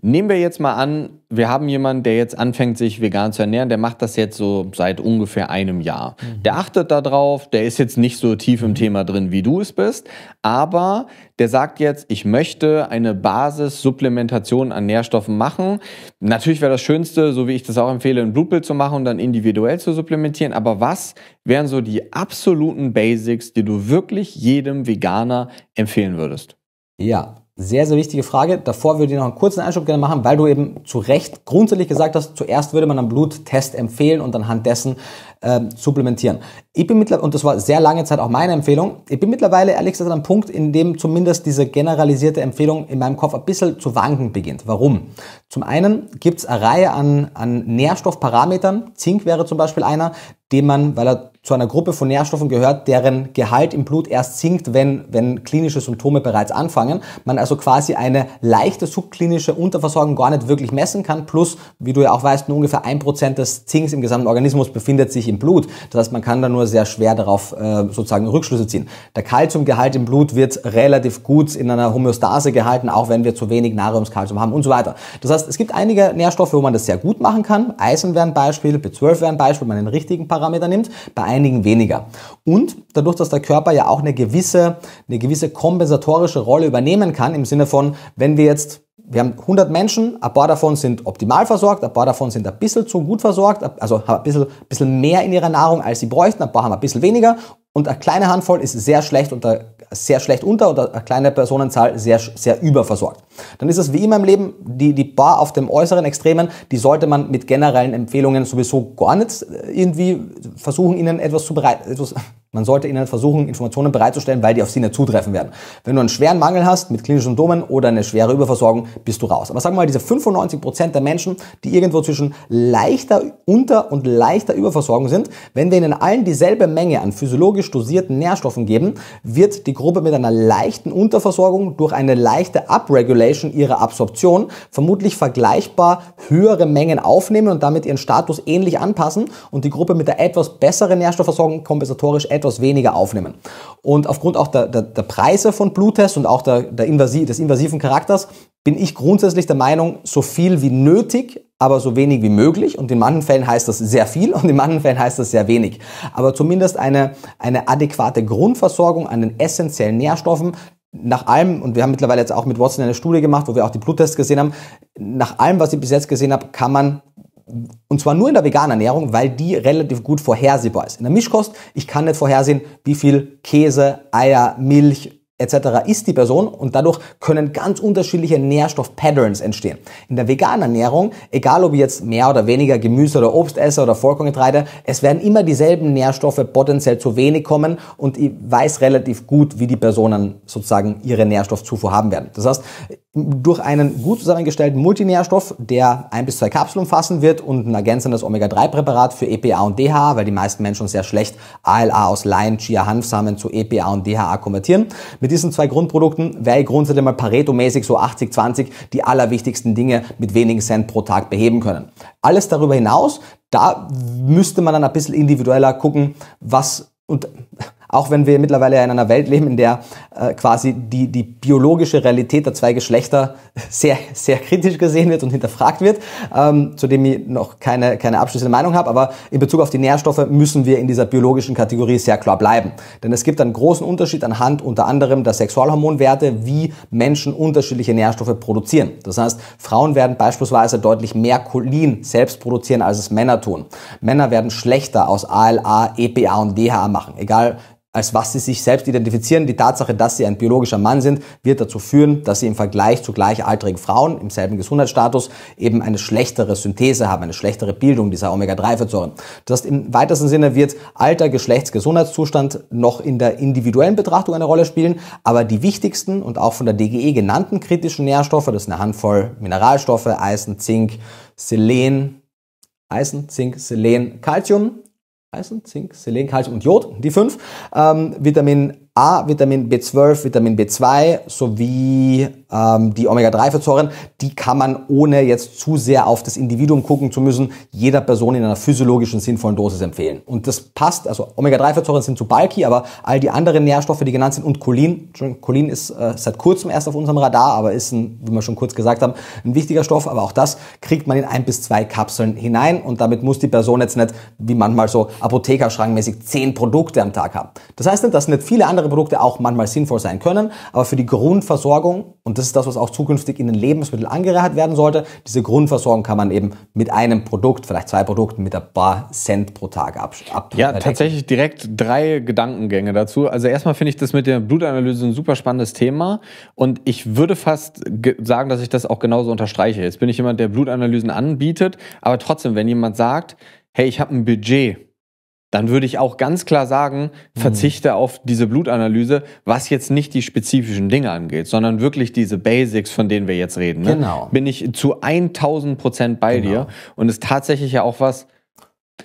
nehmen wir jetzt mal an, wir haben jemanden, der jetzt anfängt, sich vegan zu ernähren, der macht das jetzt so seit ungefähr einem Jahr. Mhm. Der achtet darauf, der ist jetzt nicht so tief im mhm. Thema drin, wie du es bist, aber der sagt jetzt, ich möchte eine Basissupplementation an Nährstoffen machen. Natürlich wäre das Schönste, so wie ich das auch empfehle, ein Blutbild zu machen und dann individuell zu supplementieren, aber was wären so die absoluten Basics, die du wirklich jedem Veganer empfehlen würdest? Ja, sehr, sehr wichtige Frage. Davor würde ich noch einen kurzen Einschub gerne machen, weil du eben zu Recht grundsätzlich gesagt hast, zuerst würde man einen Bluttest empfehlen und anhand dessen ähm, supplementieren. Ich bin mittlerweile, und das war sehr lange Zeit auch meine Empfehlung, ich bin mittlerweile ehrlich gesagt an einem Punkt, in dem zumindest diese generalisierte Empfehlung in meinem Kopf ein bisschen zu wanken beginnt. Warum? Zum einen gibt es eine Reihe an, an Nährstoffparametern, Zink wäre zum Beispiel einer, den man, weil er zu einer Gruppe von Nährstoffen gehört, deren Gehalt im Blut erst sinkt, wenn, wenn klinische Symptome bereits anfangen. Man also quasi eine leichte subklinische Unterversorgung gar nicht wirklich messen kann. Plus, wie du ja auch weißt, nur ungefähr ein Prozent des Zinks im gesamten Organismus befindet sich im Blut. Das heißt, man kann da nur sehr schwer darauf äh, sozusagen Rückschlüsse ziehen. Der Kalziumgehalt im Blut wird relativ gut in einer Homöostase gehalten, auch wenn wir zu wenig Natriumskalzium haben und so weiter. Das heißt, es gibt einige Nährstoffe, wo man das sehr gut machen kann. Eisen wäre ein Beispiel, B12 wäre ein Beispiel, wenn man den richtigen Parameter nimmt. Bei einigen weniger. Und dadurch, dass der Körper ja auch eine gewisse, eine gewisse kompensatorische Rolle übernehmen kann, im Sinne von, wenn wir jetzt wir haben 100 Menschen, ein paar davon sind optimal versorgt, ein paar davon sind ein bisschen zu gut versorgt, also haben ein bisschen, ein bisschen mehr in ihrer Nahrung, als sie bräuchten, ein paar haben ein bisschen weniger und eine kleine Handvoll ist sehr schlecht, unter, sehr schlecht unter und eine kleine Personenzahl sehr, sehr überversorgt. Dann ist es wie immer im Leben, die, die Bar auf dem äußeren Extremen, die sollte man mit generellen Empfehlungen sowieso gar nicht äh, irgendwie versuchen, ihnen etwas zu bereiten, etwas, man sollte ihnen versuchen, Informationen bereitzustellen, weil die auf sie nicht zutreffen werden. Wenn du einen schweren Mangel hast mit klinischen Domen oder eine schwere Überversorgung, bist du raus. Aber sagen wir mal, diese 95% der Menschen, die irgendwo zwischen leichter Unter- und leichter Überversorgung sind, wenn wir ihnen allen dieselbe Menge an physiologischen biologisch dosierten Nährstoffen geben, wird die Gruppe mit einer leichten Unterversorgung durch eine leichte Upregulation ihrer Absorption vermutlich vergleichbar höhere Mengen aufnehmen und damit ihren Status ähnlich anpassen und die Gruppe mit der etwas besseren Nährstoffversorgung kompensatorisch etwas weniger aufnehmen. Und aufgrund auch der, der, der Preise von Bluttests und auch der, der Invasi des invasiven Charakters bin ich grundsätzlich der Meinung, so viel wie nötig aber so wenig wie möglich. Und in manchen Fällen heißt das sehr viel und in manchen Fällen heißt das sehr wenig. Aber zumindest eine, eine adäquate Grundversorgung an den essentiellen Nährstoffen, nach allem, und wir haben mittlerweile jetzt auch mit Watson eine Studie gemacht, wo wir auch die Bluttests gesehen haben, nach allem, was ich bis jetzt gesehen habe, kann man und zwar nur in der veganen Ernährung, weil die relativ gut vorhersehbar ist. In der Mischkost, ich kann nicht vorhersehen, wie viel Käse, Eier, Milch, etc. ist die Person und dadurch können ganz unterschiedliche Nährstoffpatterns entstehen. In der veganen Ernährung, egal ob jetzt mehr oder weniger Gemüse oder Obst esse oder Vollkorngetreide, es werden immer dieselben Nährstoffe potenziell zu wenig kommen und ich weiß relativ gut, wie die Personen sozusagen ihre Nährstoffzufuhr haben werden. Das heißt, durch einen gut zusammengestellten Multinährstoff, der ein bis zwei Kapseln umfassen wird und ein ergänzendes Omega-3-Präparat für EPA und DHA, weil die meisten Menschen sehr schlecht ALA aus Lein, Chia, Hanfsamen zu EPA und DHA konvertieren. Mit mit diesen zwei Grundprodukten wäre ich grundsätzlich mal Pareto-mäßig so 80-20 die allerwichtigsten Dinge mit wenigen Cent pro Tag beheben können. Alles darüber hinaus, da müsste man dann ein bisschen individueller gucken, was und auch wenn wir mittlerweile in einer Welt leben, in der äh, quasi die, die biologische Realität der zwei Geschlechter sehr, sehr kritisch gesehen wird und hinterfragt wird, ähm, zu dem ich noch keine, keine abschließende Meinung habe, aber in Bezug auf die Nährstoffe müssen wir in dieser biologischen Kategorie sehr klar bleiben. Denn es gibt einen großen Unterschied anhand unter anderem der Sexualhormonwerte, wie Menschen unterschiedliche Nährstoffe produzieren. Das heißt, Frauen werden beispielsweise deutlich mehr Cholin selbst produzieren, als es Männer tun. Männer werden schlechter aus ALA, EPA und DHA machen, egal als was sie sich selbst identifizieren. Die Tatsache, dass sie ein biologischer Mann sind, wird dazu führen, dass sie im Vergleich zu gleichaltrigen Frauen im selben Gesundheitsstatus eben eine schlechtere Synthese haben, eine schlechtere Bildung dieser Omega-3-Fettsäuren. Das heißt, im weitesten Sinne wird Alter, Geschlechtsgesundheitszustand noch in der individuellen Betrachtung eine Rolle spielen, aber die wichtigsten und auch von der DGE genannten kritischen Nährstoffe, das ist eine Handvoll Mineralstoffe, Eisen, Zink, Selen, Eisen, Zink, Selen, Calcium, Eisen, Zink, Selen, Kalzium und Jod, die fünf. Ähm, Vitamin A, Vitamin B12, Vitamin B2 sowie ähm, die Omega-3-Fettsäuren, die kann man ohne jetzt zu sehr auf das Individuum gucken zu müssen, jeder Person in einer physiologischen sinnvollen Dosis empfehlen. Und das passt, also Omega-3-Fettsäuren sind zu bulky, aber all die anderen Nährstoffe, die genannt sind und Cholin, Cholin ist äh, seit kurzem erst auf unserem Radar, aber ist, ein, wie wir schon kurz gesagt haben, ein wichtiger Stoff, aber auch das kriegt man in ein bis zwei Kapseln hinein und damit muss die Person jetzt nicht, wie manchmal so Apothekerschrankmäßig, zehn Produkte am Tag haben. Das heißt nicht, dass nicht viele andere andere Produkte auch manchmal sinnvoll sein können, aber für die Grundversorgung, und das ist das, was auch zukünftig in den Lebensmitteln angereichert werden sollte, diese Grundversorgung kann man eben mit einem Produkt, vielleicht zwei Produkten, mit ein paar Cent pro Tag ab. ja, äh, tatsächlich direkt drei Gedankengänge dazu. Also erstmal finde ich das mit der Blutanalyse ein super spannendes Thema und ich würde fast sagen, dass ich das auch genauso unterstreiche. Jetzt bin ich jemand, der Blutanalysen anbietet, aber trotzdem, wenn jemand sagt, hey, ich habe ein Budget, dann würde ich auch ganz klar sagen, mhm. verzichte auf diese Blutanalyse, was jetzt nicht die spezifischen Dinge angeht, sondern wirklich diese Basics, von denen wir jetzt reden. Ne? Genau. Bin ich zu 1000 Prozent bei genau. dir und ist tatsächlich ja auch was.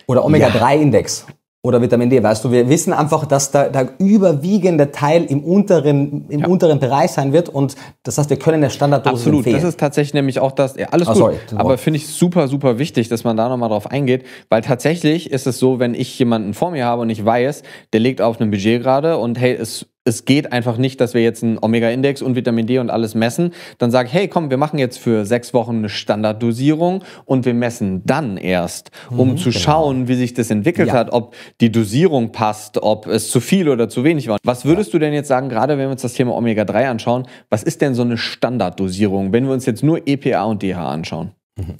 Oder Omega-3-Index. Ja oder Vitamin D, weißt du, wir wissen einfach, dass der, der überwiegende Teil im unteren, im ja. unteren Bereich sein wird und das heißt, wir können eine Standarddosis Absolut, empfehlen. das ist tatsächlich nämlich auch das, ja, alles oh, gut, sorry, aber finde ich super, super wichtig, dass man da nochmal drauf eingeht, weil tatsächlich ist es so, wenn ich jemanden vor mir habe und ich weiß, der legt auf einem Budget gerade und hey, es es geht einfach nicht, dass wir jetzt einen Omega-Index und Vitamin D und alles messen, dann sag, hey, komm, wir machen jetzt für sechs Wochen eine Standarddosierung und wir messen dann erst, um mhm, zu genau. schauen, wie sich das entwickelt ja. hat, ob die Dosierung passt, ob es zu viel oder zu wenig war. Was würdest ja. du denn jetzt sagen, gerade wenn wir uns das Thema Omega-3 anschauen, was ist denn so eine Standarddosierung, wenn wir uns jetzt nur EPA und DH anschauen? Mhm.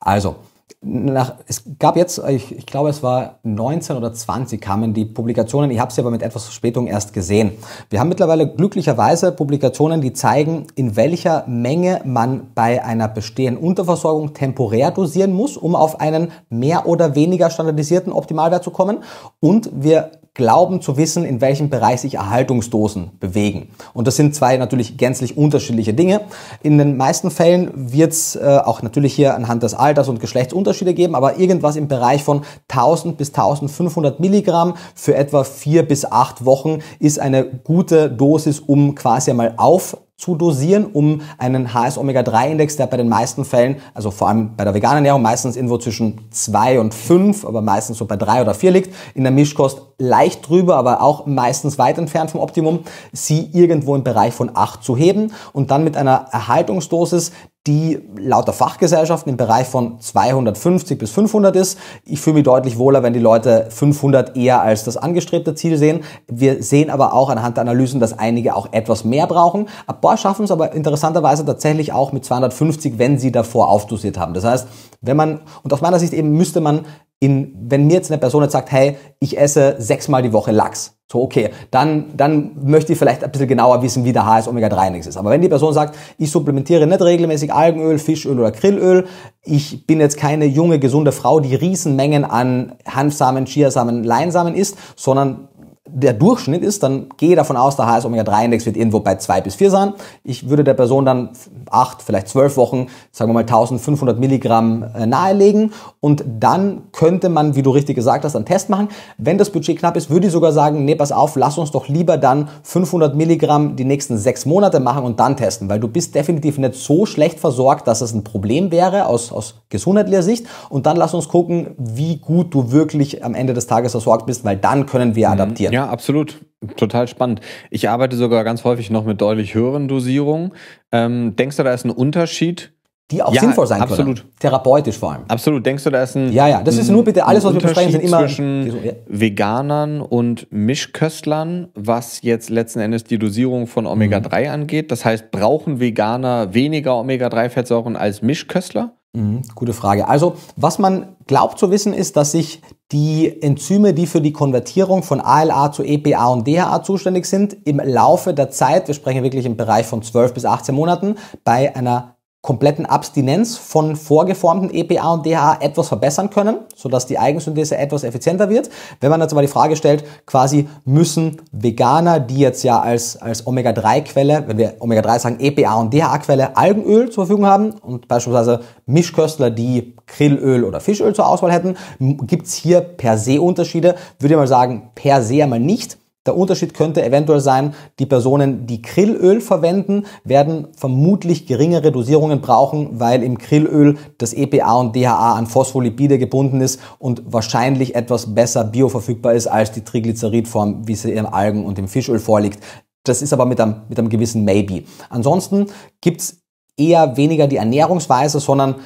Also, nach, es gab jetzt, ich, ich, glaube, es war 19 oder 20 kamen die Publikationen. Ich habe sie aber mit etwas Verspätung erst gesehen. Wir haben mittlerweile glücklicherweise Publikationen, die zeigen, in welcher Menge man bei einer bestehenden Unterversorgung temporär dosieren muss, um auf einen mehr oder weniger standardisierten Optimalwert zu kommen. Und wir glauben zu wissen, in welchem Bereich sich Erhaltungsdosen bewegen. Und das sind zwei natürlich gänzlich unterschiedliche Dinge. In den meisten Fällen wird es äh, auch natürlich hier anhand des Alters und Geschlechtsunterschiede geben, aber irgendwas im Bereich von 1000 bis 1500 Milligramm für etwa vier bis acht Wochen ist eine gute Dosis, um quasi einmal auf zu dosieren, um einen HS-Omega-3-Index, der bei den meisten Fällen, also vor allem bei der veganen Ernährung, meistens irgendwo zwischen 2 und 5, aber meistens so bei 3 oder 4 liegt, in der Mischkost leicht drüber, aber auch meistens weit entfernt vom Optimum, sie irgendwo im Bereich von 8 zu heben und dann mit einer Erhaltungsdosis, die lauter Fachgesellschaften im Bereich von 250 bis 500 ist. Ich fühle mich deutlich wohler, wenn die Leute 500 eher als das angestrebte Ziel sehen. Wir sehen aber auch anhand der Analysen, dass einige auch etwas mehr brauchen. Ein paar schaffen es aber interessanterweise tatsächlich auch mit 250, wenn sie davor aufdosiert haben. Das heißt, wenn man, und aus meiner Sicht eben müsste man in, wenn mir jetzt eine Person jetzt sagt, hey, ich esse sechsmal die Woche Lachs, so okay, dann, dann möchte ich vielleicht ein bisschen genauer wissen, wie der HS Omega-3 ist. Aber wenn die Person sagt, ich supplementiere nicht regelmäßig Algenöl, Fischöl oder Grillöl, ich bin jetzt keine junge, gesunde Frau, die Riesenmengen an Hanfsamen, Chiasamen, Leinsamen isst, sondern der Durchschnitt ist, dann gehe davon aus, der HS-Omega-3-Index wird irgendwo bei 2 bis 4 sein. Ich würde der Person dann 8, vielleicht 12 Wochen, sagen wir mal 1500 Milligramm äh, nahelegen und dann könnte man, wie du richtig gesagt hast, einen Test machen. Wenn das Budget knapp ist, würde ich sogar sagen, nee, pass auf, lass uns doch lieber dann 500 Milligramm die nächsten sechs Monate machen und dann testen, weil du bist definitiv nicht so schlecht versorgt, dass es ein Problem wäre aus, aus gesundheitlicher Sicht und dann lass uns gucken, wie gut du wirklich am Ende des Tages versorgt bist, weil dann können wir mhm. adaptieren. Ja. Ja, absolut. Total spannend. Ich arbeite sogar ganz häufig noch mit deutlich höheren Dosierungen. Ähm, denkst du, da ist ein Unterschied? Die auch ja, sinnvoll sein können. absolut. Therapeutisch vor allem. Absolut. Denkst du, da ist ein. Ja, ja, das ist nur bitte alles, was wir besprechen, sind immer. zwischen Veganern und Mischköstlern, was jetzt letzten Endes die Dosierung von Omega-3 mhm. angeht. Das heißt, brauchen Veganer weniger Omega-3-Fettsäuren als Mischköstler? Mhm, gute Frage. Also, was man glaubt zu wissen, ist, dass sich die Enzyme, die für die Konvertierung von ALA zu EPA und DHA zuständig sind, im Laufe der Zeit, wir sprechen wirklich im Bereich von 12 bis 18 Monaten, bei einer kompletten Abstinenz von vorgeformten EPA und DHA etwas verbessern können, sodass die Eigensynthese etwas effizienter wird. Wenn man jetzt mal die Frage stellt, quasi müssen Veganer, die jetzt ja als, als Omega-3-Quelle, wenn wir Omega-3 sagen, EPA und DHA-Quelle Algenöl zur Verfügung haben und beispielsweise Mischköstler, die Grillöl oder Fischöl zur Auswahl hätten, gibt es hier per se Unterschiede? Würde ich mal sagen, per se einmal nicht. Der Unterschied könnte eventuell sein, die Personen, die Krillöl verwenden, werden vermutlich geringere Dosierungen brauchen, weil im Krillöl das EPA und DHA an Phospholipide gebunden ist und wahrscheinlich etwas besser bioverfügbar ist als die Triglyceridform, wie sie im Algen und im Fischöl vorliegt. Das ist aber mit einem, mit einem gewissen Maybe. Ansonsten gibt's eher weniger die Ernährungsweise, sondern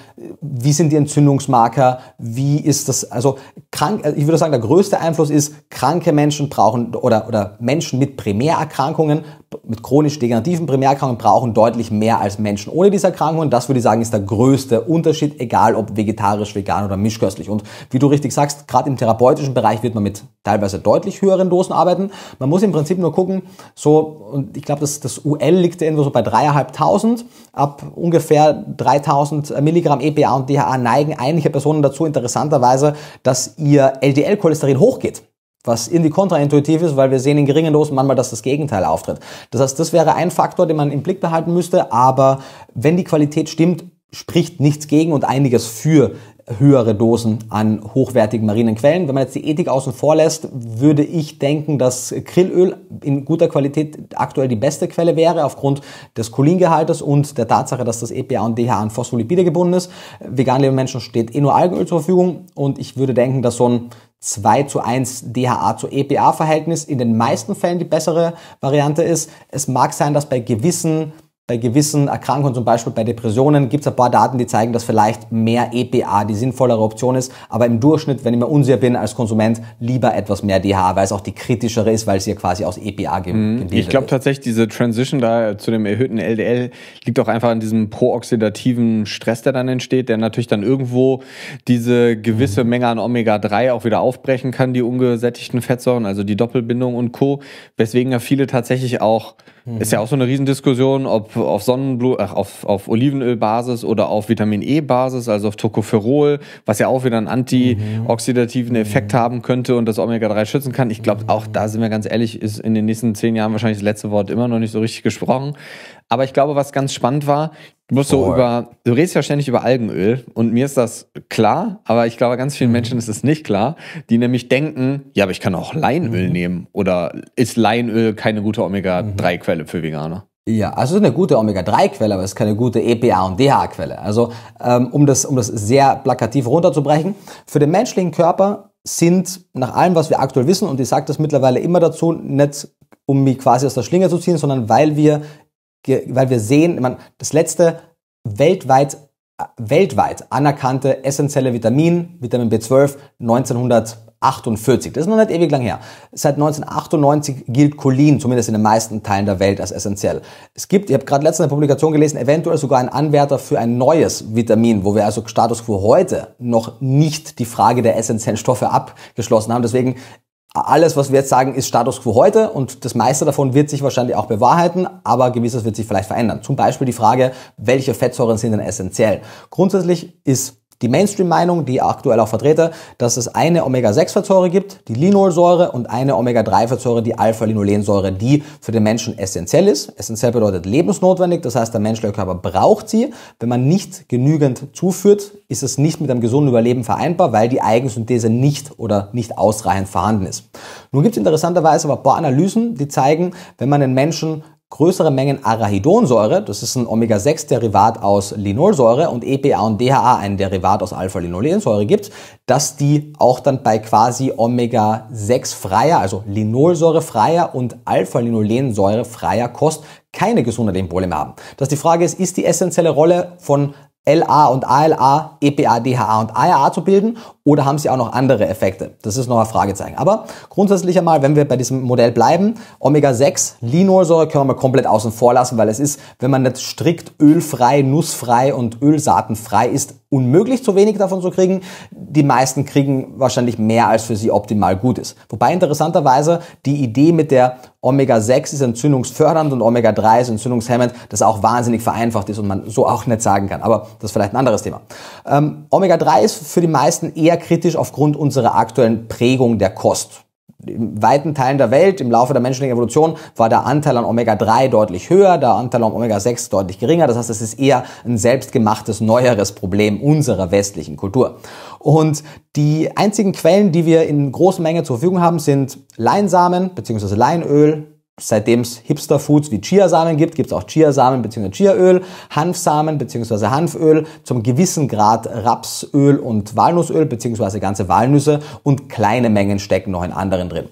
wie sind die Entzündungsmarker, wie ist das, also krank, also, ich würde sagen, der größte Einfluss ist, kranke Menschen brauchen oder, oder Menschen mit Primärerkrankungen, mit chronisch degenerativen Primärerkrankungen brauchen deutlich mehr als Menschen ohne diese Erkrankungen. Das würde ich sagen, ist der größte Unterschied, egal ob vegetarisch, vegan oder mischköstlich. Und wie du richtig sagst, gerade im therapeutischen Bereich wird man mit teilweise deutlich höheren Dosen arbeiten. Man muss im Prinzip nur gucken, so, und ich glaube, das, das UL liegt irgendwo so bei dreieinhalbtausend, ab ungefähr 3000 Milligramm EPA und DHA neigen einige Personen dazu, interessanterweise, dass ihr LDL-Cholesterin hochgeht. Was irgendwie kontraintuitiv ist, weil wir sehen in geringen Dosen manchmal, dass das Gegenteil auftritt. Das heißt, das wäre ein Faktor, den man im Blick behalten müsste, aber wenn die Qualität stimmt, spricht nichts gegen und einiges für höhere Dosen an hochwertigen marinen Quellen. Wenn man jetzt die Ethik außen vor lässt, würde ich denken, dass Krillöl in guter Qualität aktuell die beste Quelle wäre, aufgrund des Cholingehaltes und der Tatsache, dass das EPA und DHA an Phospholipide gebunden ist. Vegan lebenden Menschen steht eh nur Algenöl zur Verfügung und ich würde denken, dass so ein 2 zu 1 DHA zu EPA Verhältnis in den meisten Fällen die bessere Variante ist. Es mag sein, dass bei gewissen bei gewissen Erkrankungen, zum Beispiel bei Depressionen, gibt es ein paar Daten, die zeigen, dass vielleicht mehr EPA die sinnvollere Option ist. Aber im Durchschnitt, wenn ich mir unsicher bin als Konsument, lieber etwas mehr DH, weil es auch die kritischere ist, weil es ja quasi aus EPA mhm. gebildet Ich glaube tatsächlich, diese Transition da zu dem erhöhten LDL liegt auch einfach an diesem prooxidativen Stress, der dann entsteht, der natürlich dann irgendwo diese gewisse mhm. Menge an Omega-3 auch wieder aufbrechen kann, die ungesättigten Fettsäuren, also die Doppelbindung und Co., weswegen ja viele tatsächlich auch Mhm. Ist ja auch so eine Riesendiskussion, ob auf Sonnenblut, ach, auf, auf Olivenölbasis oder auf Vitamin E-Basis, also auf Tocopherol, was ja auch wieder einen antioxidativen mhm. Effekt mhm. haben könnte und das Omega-3 schützen kann. Ich glaube, auch da sind wir ganz ehrlich, ist in den nächsten zehn Jahren wahrscheinlich das letzte Wort immer noch nicht so richtig gesprochen. Aber ich glaube, was ganz spannend war, du musst so über, du redest ja ständig über Algenöl und mir ist das klar, aber ich glaube, ganz vielen mhm. Menschen ist es nicht klar, die nämlich denken, ja, aber ich kann auch Leinöl mhm. nehmen oder ist Leinöl keine gute mhm. Omega-3-Quelle für Veganer? Ja, also es ist eine gute Omega-3-Quelle, aber es ist keine gute EPA- und dh quelle Also ähm, um, das, um das sehr plakativ runterzubrechen, für den menschlichen Körper sind nach allem, was wir aktuell wissen, und ich sage das mittlerweile immer dazu, nicht um mich quasi aus der Schlinge zu ziehen, sondern weil wir weil wir sehen, man, das letzte weltweit, weltweit anerkannte essentielle Vitamin, Vitamin B12, 1948. Das ist noch nicht ewig lang her. Seit 1998 gilt Cholin, zumindest in den meisten Teilen der Welt, als essentiell. Es gibt, ich habe gerade letzte Publikation gelesen, eventuell sogar einen Anwärter für ein neues Vitamin, wo wir also Status quo heute noch nicht die Frage der essentiellen Stoffe abgeschlossen haben. Deswegen alles, was wir jetzt sagen, ist Status quo heute und das meiste davon wird sich wahrscheinlich auch bewahrheiten, aber gewisses wird sich vielleicht verändern. Zum Beispiel die Frage, welche Fettsäuren sind denn essentiell? Grundsätzlich ist die Mainstream-Meinung, die aktuell auch vertrete, dass es eine Omega-6-Fettsäure gibt, die Linolsäure, und eine Omega-3-Fettsäure, die Alpha-Linolensäure, die für den Menschen essentiell ist. Essentiell bedeutet lebensnotwendig, das heißt, der menschliche Körper braucht sie. Wenn man nicht genügend zuführt, ist es nicht mit einem gesunden Überleben vereinbar, weil die Eigensynthese nicht oder nicht ausreichend vorhanden ist. Nun gibt es interessanterweise aber ein paar Analysen, die zeigen, wenn man den Menschen größere Mengen Arachidonsäure, das ist ein Omega-6-Derivat aus Linolsäure und EPA und DHA, ein Derivat aus Alpha-Linolensäure gibt, dass die auch dann bei quasi Omega-6-freier, also Linolsäure-freier und Alpha-Linolensäure-freier Kost keine Gesundheitsprobleme haben. Dass die Frage ist, ist die essentielle Rolle von LA und ALA, EPA, DHA und ARA zu bilden oder haben sie auch noch andere Effekte? Das ist noch ein Fragezeichen. Aber grundsätzlich einmal, wenn wir bei diesem Modell bleiben, Omega-6, Linolsäure können wir komplett außen vor lassen, weil es ist, wenn man nicht strikt ölfrei, nussfrei und ölsaatenfrei ist, unmöglich, zu wenig davon zu kriegen. Die meisten kriegen wahrscheinlich mehr, als für sie optimal gut ist. Wobei interessanterweise die Idee mit der Omega-6 ist entzündungsfördernd und Omega-3 ist entzündungshemmend, das auch wahnsinnig vereinfacht ist und man so auch nicht sagen kann. Aber das ist vielleicht ein anderes Thema. Ähm, Omega-3 ist für die meisten eher kritisch aufgrund unserer aktuellen Prägung der Kost in weiten Teilen der Welt im Laufe der menschlichen Evolution war der Anteil an Omega-3 deutlich höher, der Anteil an Omega-6 deutlich geringer. Das heißt, es ist eher ein selbstgemachtes, neueres Problem unserer westlichen Kultur. Und die einzigen Quellen, die wir in großer Menge zur Verfügung haben, sind Leinsamen bzw. Leinöl, Seitdem es Hipster-Foods wie Chiasamen gibt, gibt es auch Chiasamen bzw. Chiaöl, Hanfsamen bzw. Hanföl, zum gewissen Grad Rapsöl und Walnussöl bzw. ganze Walnüsse und kleine Mengen stecken noch in anderen drin.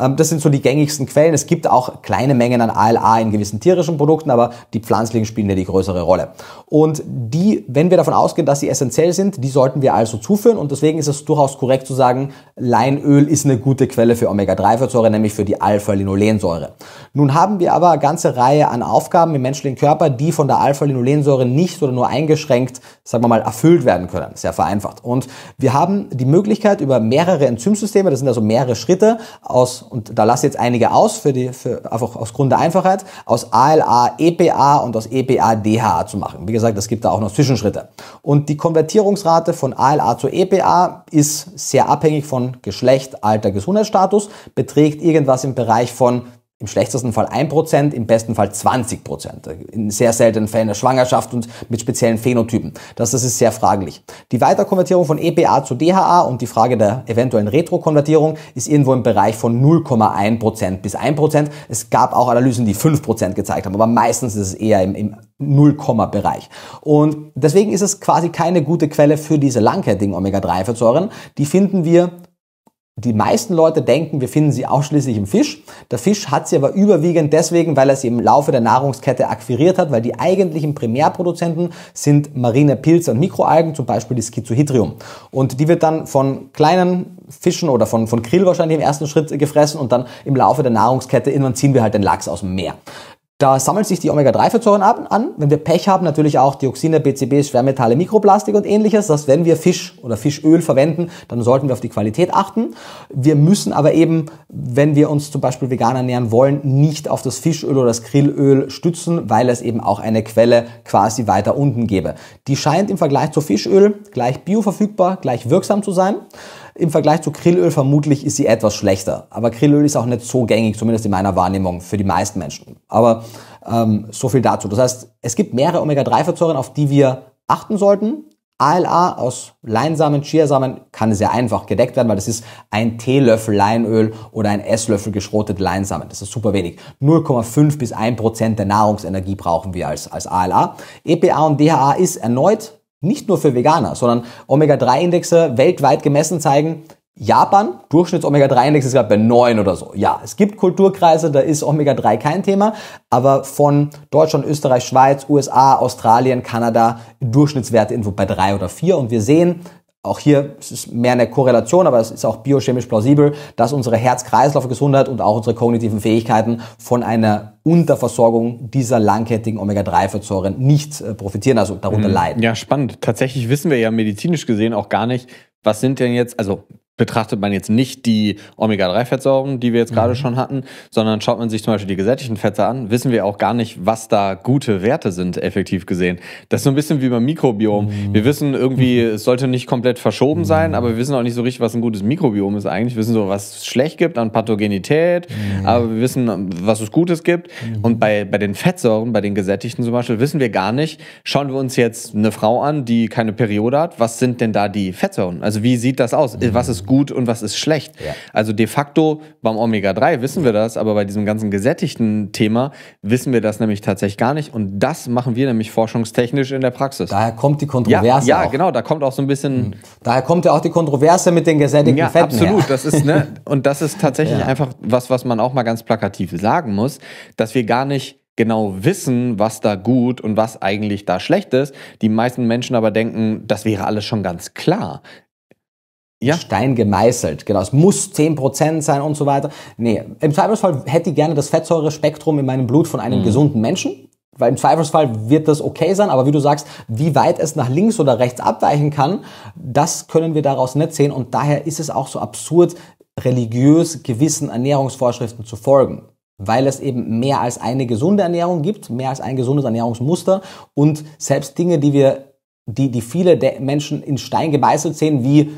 Ähm, das sind so die gängigsten Quellen. Es gibt auch kleine Mengen an ALA in gewissen tierischen Produkten, aber die pflanzlichen spielen ja die größere Rolle. Und die, wenn wir davon ausgehen, dass sie essentiell sind, die sollten wir also zuführen und deswegen ist es durchaus korrekt zu sagen, Leinöl ist eine gute Quelle für Omega-3-Fettsäure, nämlich für die Alpha-Linolensäure. Nun haben wir aber eine ganze Reihe an Aufgaben im menschlichen Körper, die von der Alpha-Linolensäure nicht oder nur eingeschränkt, sagen wir mal, erfüllt werden können. Sehr vereinfacht. Und wir haben die Möglichkeit über mehrere Enzymsysteme, das sind also mehrere Schritte aus, und da lasse ich jetzt einige aus, für die, für, einfach aus Grund der Einfachheit, aus ALA, EPA und aus EPA, DHA zu machen. Wie gesagt, es gibt da auch noch Zwischenschritte. Und die Konvertierungsrate von ALA zu EPA ist sehr abhängig von Geschlecht, Alter, Gesundheitsstatus, beträgt irgendwas im Bereich von im schlechtesten Fall 1%, im besten Fall 20%. In sehr seltenen Fällen der Schwangerschaft und mit speziellen Phänotypen. Das, das ist sehr fraglich. Die Weiterkonvertierung von EPA zu DHA und die Frage der eventuellen Retrokonvertierung ist irgendwo im Bereich von 0,1% bis 1%. Es gab auch Analysen, die 5% gezeigt haben, aber meistens ist es eher im, im 0, Bereich. Und deswegen ist es quasi keine gute Quelle für diese Langkettigen Omega-3-Fettsäuren. Die finden wir die meisten Leute denken, wir finden sie ausschließlich im Fisch. Der Fisch hat sie aber überwiegend deswegen, weil er sie im Laufe der Nahrungskette akquiriert hat, weil die eigentlichen Primärproduzenten sind marine Pilze und Mikroalgen, zum Beispiel die Schizohydrium. Und die wird dann von kleinen Fischen oder von, von Krill wahrscheinlich im ersten Schritt gefressen und dann im Laufe der Nahrungskette irgendwann ziehen wir halt den Lachs aus dem Meer. Da sammeln sich die Omega-3-Fettsäuren an. Wenn wir Pech haben, natürlich auch Dioxine, PCBs, Schwermetalle, Mikroplastik und ähnliches. Das wenn wir Fisch oder Fischöl verwenden, dann sollten wir auf die Qualität achten. Wir müssen aber eben, wenn wir uns zum Beispiel vegan ernähren wollen, nicht auf das Fischöl oder das Grillöl stützen, weil es eben auch eine Quelle quasi weiter unten gäbe. Die scheint im Vergleich zu Fischöl gleich bioverfügbar, gleich wirksam zu sein. Im Vergleich zu Krillöl vermutlich ist sie etwas schlechter. Aber Krillöl ist auch nicht so gängig, zumindest in meiner Wahrnehmung, für die meisten Menschen. Aber ähm, so viel dazu. Das heißt, es gibt mehrere Omega-3-Fettsäuren, auf die wir achten sollten. ALA aus Leinsamen, Chiasamen kann sehr einfach gedeckt werden, weil das ist ein Teelöffel Leinöl oder ein Esslöffel geschrotet Leinsamen. Das ist super wenig. 0,5 bis 1 Prozent der Nahrungsenergie brauchen wir als, als ALA. EPA und DHA ist erneut nicht nur für Veganer, sondern Omega-3-Indexe weltweit gemessen zeigen, Japan, Durchschnitts-Omega-3-Index ist gerade bei 9 oder so. Ja, es gibt Kulturkreise, da ist Omega-3 kein Thema, aber von Deutschland, Österreich, Schweiz, USA, Australien, Kanada Durchschnittswerte irgendwo bei 3 oder 4 und wir sehen, auch hier ist es mehr eine Korrelation, aber es ist auch biochemisch plausibel, dass unsere Herz-Kreislauf-Gesundheit und auch unsere kognitiven Fähigkeiten von einer Unterversorgung dieser langkettigen Omega-3-Fettsäuren nicht äh, profitieren, also darunter mhm. leiden. Ja, spannend. Tatsächlich wissen wir ja medizinisch gesehen auch gar nicht, was sind denn jetzt, also betrachtet man jetzt nicht die Omega-3-Fettsäuren, die wir jetzt gerade mhm. schon hatten, sondern schaut man sich zum Beispiel die gesättigten Fette an, wissen wir auch gar nicht, was da gute Werte sind, effektiv gesehen. Das ist so ein bisschen wie beim Mikrobiom. Mhm. Wir wissen irgendwie, es sollte nicht komplett verschoben mhm. sein, aber wir wissen auch nicht so richtig, was ein gutes Mikrobiom ist eigentlich. Wir wissen so, was es schlecht gibt an Pathogenität, mhm. aber wir wissen, was es Gutes gibt. Mhm. Und bei, bei den Fettsäuren, bei den gesättigten zum Beispiel, wissen wir gar nicht, schauen wir uns jetzt eine Frau an, die keine Periode hat, was sind denn da die Fettsäuren? Also wie sieht das aus? Mhm. Was ist gut und was ist schlecht. Ja. Also de facto beim Omega-3 wissen wir das, aber bei diesem ganzen gesättigten Thema wissen wir das nämlich tatsächlich gar nicht. Und das machen wir nämlich forschungstechnisch in der Praxis. Daher kommt die Kontroverse. Ja, ja auch. genau, da kommt auch so ein bisschen. Hm. Daher kommt ja auch die Kontroverse mit den gesättigten ja, Fetten. Absolut, her. das ist, ne, und das ist tatsächlich ja. einfach was, was man auch mal ganz plakativ sagen muss, dass wir gar nicht genau wissen, was da gut und was eigentlich da schlecht ist. Die meisten Menschen aber denken, das wäre alles schon ganz klar ja. Stein gemeißelt. Genau, es muss 10% sein und so weiter. Nee, im Zweifelsfall hätte ich gerne das Fettsäurespektrum in meinem Blut von einem mhm. gesunden Menschen. Weil im Zweifelsfall wird das okay sein, aber wie du sagst, wie weit es nach links oder rechts abweichen kann, das können wir daraus nicht sehen. Und daher ist es auch so absurd, religiös gewissen Ernährungsvorschriften zu folgen. Weil es eben mehr als eine gesunde Ernährung gibt, mehr als ein gesundes Ernährungsmuster und selbst Dinge, die wir, die, die viele Menschen in Stein gemeißelt sehen, wie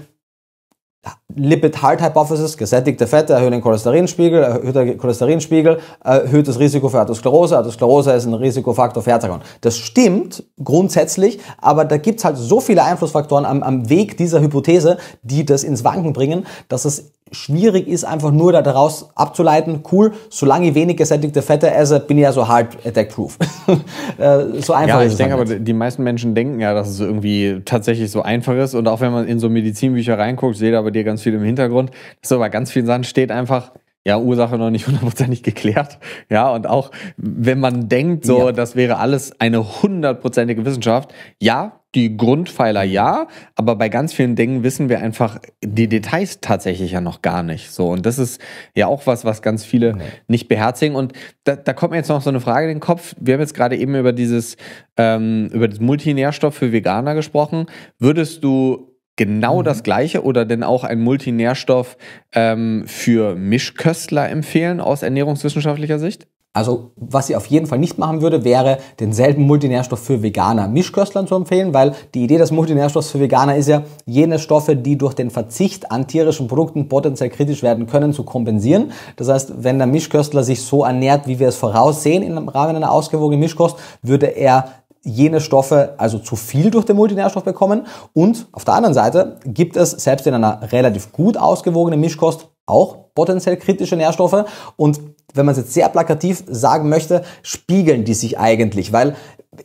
Lipid-Halt-Hypothesis, gesättigte Fette erhöhen den Cholesterinspiegel, erhöhter Cholesterinspiegel erhöht das Risiko für Atherosklerose, Atherosklerose ist ein Risikofaktor für Herzerkrankungen. Das stimmt grundsätzlich, aber da gibt's halt so viele Einflussfaktoren am, am Weg dieser Hypothese, die das ins Wanken bringen, dass es schwierig ist, einfach nur daraus abzuleiten, cool, solange ich wenig gesättigte Fette esse, bin ich ja so hard attack-proof. Äh, so einfach ja, ist es. Ja, Ich denke halt aber, die meisten Menschen denken ja, dass es irgendwie tatsächlich so einfach ist. Und auch wenn man in so Medizinbücher reinguckt, seht aber dir ganz viel im Hintergrund, dass so bei ganz vielen Sachen steht einfach, ja, Ursache noch nicht hundertprozentig geklärt. Ja, und auch wenn man denkt, so, ja. das wäre alles eine hundertprozentige Wissenschaft, ja, die Grundpfeiler ja, aber bei ganz vielen Dingen wissen wir einfach die Details tatsächlich ja noch gar nicht. So, und das ist ja auch was, was ganz viele nee. nicht beherzigen. Und da, da, kommt mir jetzt noch so eine Frage in den Kopf. Wir haben jetzt gerade eben über dieses, ähm, über das Multinährstoff für Veganer gesprochen. Würdest du genau mhm. das gleiche oder denn auch ein Multinährstoff ähm, für Mischköstler empfehlen aus ernährungswissenschaftlicher Sicht? Also was sie auf jeden Fall nicht machen würde, wäre denselben Multinährstoff für Veganer Mischköstlern zu empfehlen, weil die Idee des Multinährstoffs für Veganer ist ja, jene Stoffe, die durch den Verzicht an tierischen Produkten potenziell kritisch werden können, zu kompensieren. Das heißt, wenn der Mischköstler sich so ernährt, wie wir es voraussehen im Rahmen einer ausgewogenen Mischkost, würde er jene Stoffe also zu viel durch den Multinährstoff bekommen. Und auf der anderen Seite gibt es selbst in einer relativ gut ausgewogenen Mischkost auch potenziell kritische Nährstoffe. Und wenn man es jetzt sehr plakativ sagen möchte, spiegeln die sich eigentlich, weil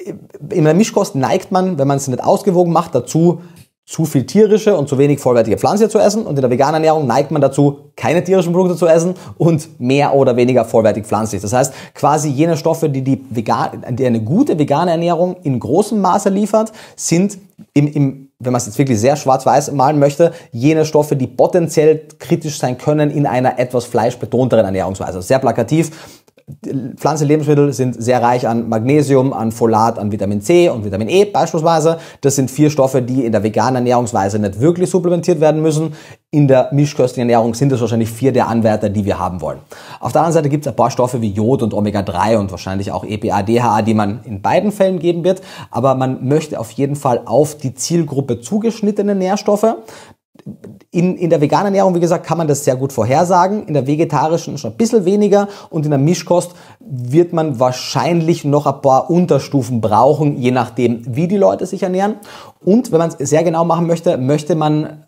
äh, in der Mischkost neigt man, wenn man es nicht ausgewogen macht, dazu, zu viel tierische und zu wenig vollwertige Pflanze zu essen. Und in der veganen Ernährung neigt man dazu, keine tierischen Produkte zu essen und mehr oder weniger vollwertig pflanzlich. Das heißt, quasi jene Stoffe, die, die, vegan, die eine gute vegane Ernährung in großem Maße liefert, sind im, im wenn man es jetzt wirklich sehr schwarz-weiß malen möchte, jene Stoffe, die potenziell kritisch sein können in einer etwas fleischbetonteren Ernährungsweise. Sehr plakativ. Pflanzenlebensmittel sind sehr reich an Magnesium, an Folat, an Vitamin C und Vitamin E beispielsweise. Das sind vier Stoffe, die in der veganen Ernährungsweise nicht wirklich supplementiert werden müssen. In der mischköstlichen Ernährung sind es wahrscheinlich vier der Anwärter, die wir haben wollen. Auf der anderen Seite gibt es ein paar Stoffe wie Jod und Omega-3 und wahrscheinlich auch EPA, DHA, die man in beiden Fällen geben wird. Aber man möchte auf jeden Fall auf die Zielgruppe zugeschnittene Nährstoffe in, in der veganen Ernährung, wie gesagt, kann man das sehr gut vorhersagen, in der vegetarischen schon ein bisschen weniger und in der Mischkost wird man wahrscheinlich noch ein paar Unterstufen brauchen, je nachdem, wie die Leute sich ernähren. Und wenn man es sehr genau machen möchte, möchte man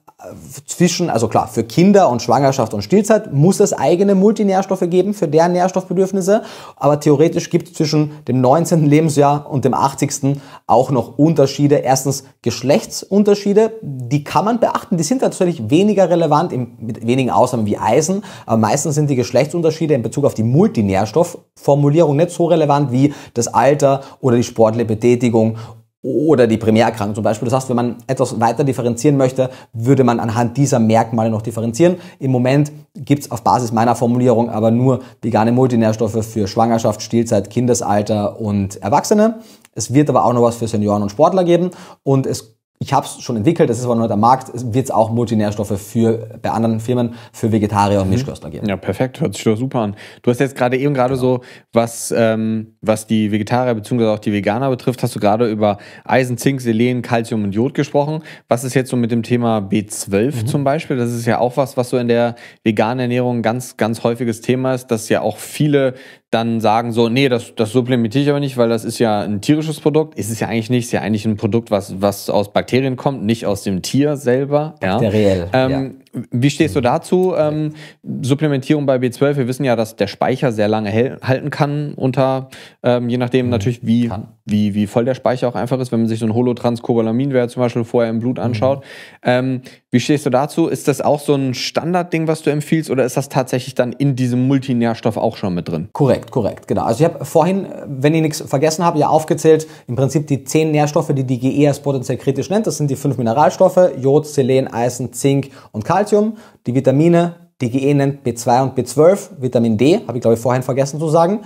zwischen, also klar, für Kinder und Schwangerschaft und Stillzeit muss es eigene Multinährstoffe geben für deren Nährstoffbedürfnisse, aber theoretisch gibt es zwischen dem 19. Lebensjahr und dem 80. auch noch Unterschiede. Erstens Geschlechtsunterschiede, die kann man beachten, die sind natürlich weniger relevant, mit wenigen Ausnahmen wie Eisen, aber meistens sind die Geschlechtsunterschiede in Bezug auf die Multinährstoffformulierung nicht so relevant wie das Alter oder die sportliche Betätigung oder die Primärerkrankung zum Beispiel. Das heißt, wenn man etwas weiter differenzieren möchte, würde man anhand dieser Merkmale noch differenzieren. Im Moment gibt es auf Basis meiner Formulierung aber nur vegane Multinährstoffe für Schwangerschaft, Stillzeit, Kindesalter und Erwachsene. Es wird aber auch noch was für Senioren und Sportler geben und es ich habe es schon entwickelt, das ist aber noch nicht am Markt, wird es auch Multinährstoffe für, bei anderen Firmen für Vegetarier und mhm. Mischköstler geben. Ja, perfekt, hört sich doch super an. Du hast jetzt gerade eben gerade genau. so, was, ähm, was die Vegetarier bzw. auch die Veganer betrifft, hast du gerade über Eisen, Zink, Selen, Kalzium und Jod gesprochen. Was ist jetzt so mit dem Thema B12 mhm. zum Beispiel? Das ist ja auch was, was so in der veganen Ernährung ein ganz, ganz häufiges Thema ist, dass ja auch viele dann sagen so, nee, das, das supplementiere ich aber nicht, weil das ist ja ein tierisches Produkt. Ist es ja eigentlich nicht, ist ja eigentlich ein Produkt, was, was aus Bakterien kommt, nicht aus dem Tier selber. Bakteriell. Ja. Ähm, ja. Wie stehst du mhm. dazu? Ähm, Supplementierung bei B12, wir wissen ja, dass der Speicher sehr lange halten kann, unter, ähm, je nachdem mhm. natürlich, wie, wie, wie voll der Speicher auch einfach ist, wenn man sich so ein Holotranscobalaminwert zum Beispiel vorher im Blut mhm. anschaut. Mhm. Ähm, wie stehst du dazu? Ist das auch so ein Standardding, was du empfiehlst, oder ist das tatsächlich dann in diesem Multinährstoff auch schon mit drin? Korrekt, korrekt, genau. Also ich habe vorhin, wenn ich nichts vergessen habe, ja aufgezählt, im Prinzip die zehn Nährstoffe, die die GE als potenziell kritisch nennt. Das sind die fünf Mineralstoffe, Jod, Selen, Eisen, Zink und Kalzium. Calcium, die Vitamine, DGE e nennt B2 und B12, Vitamin D, habe ich glaube ich vorhin vergessen zu sagen.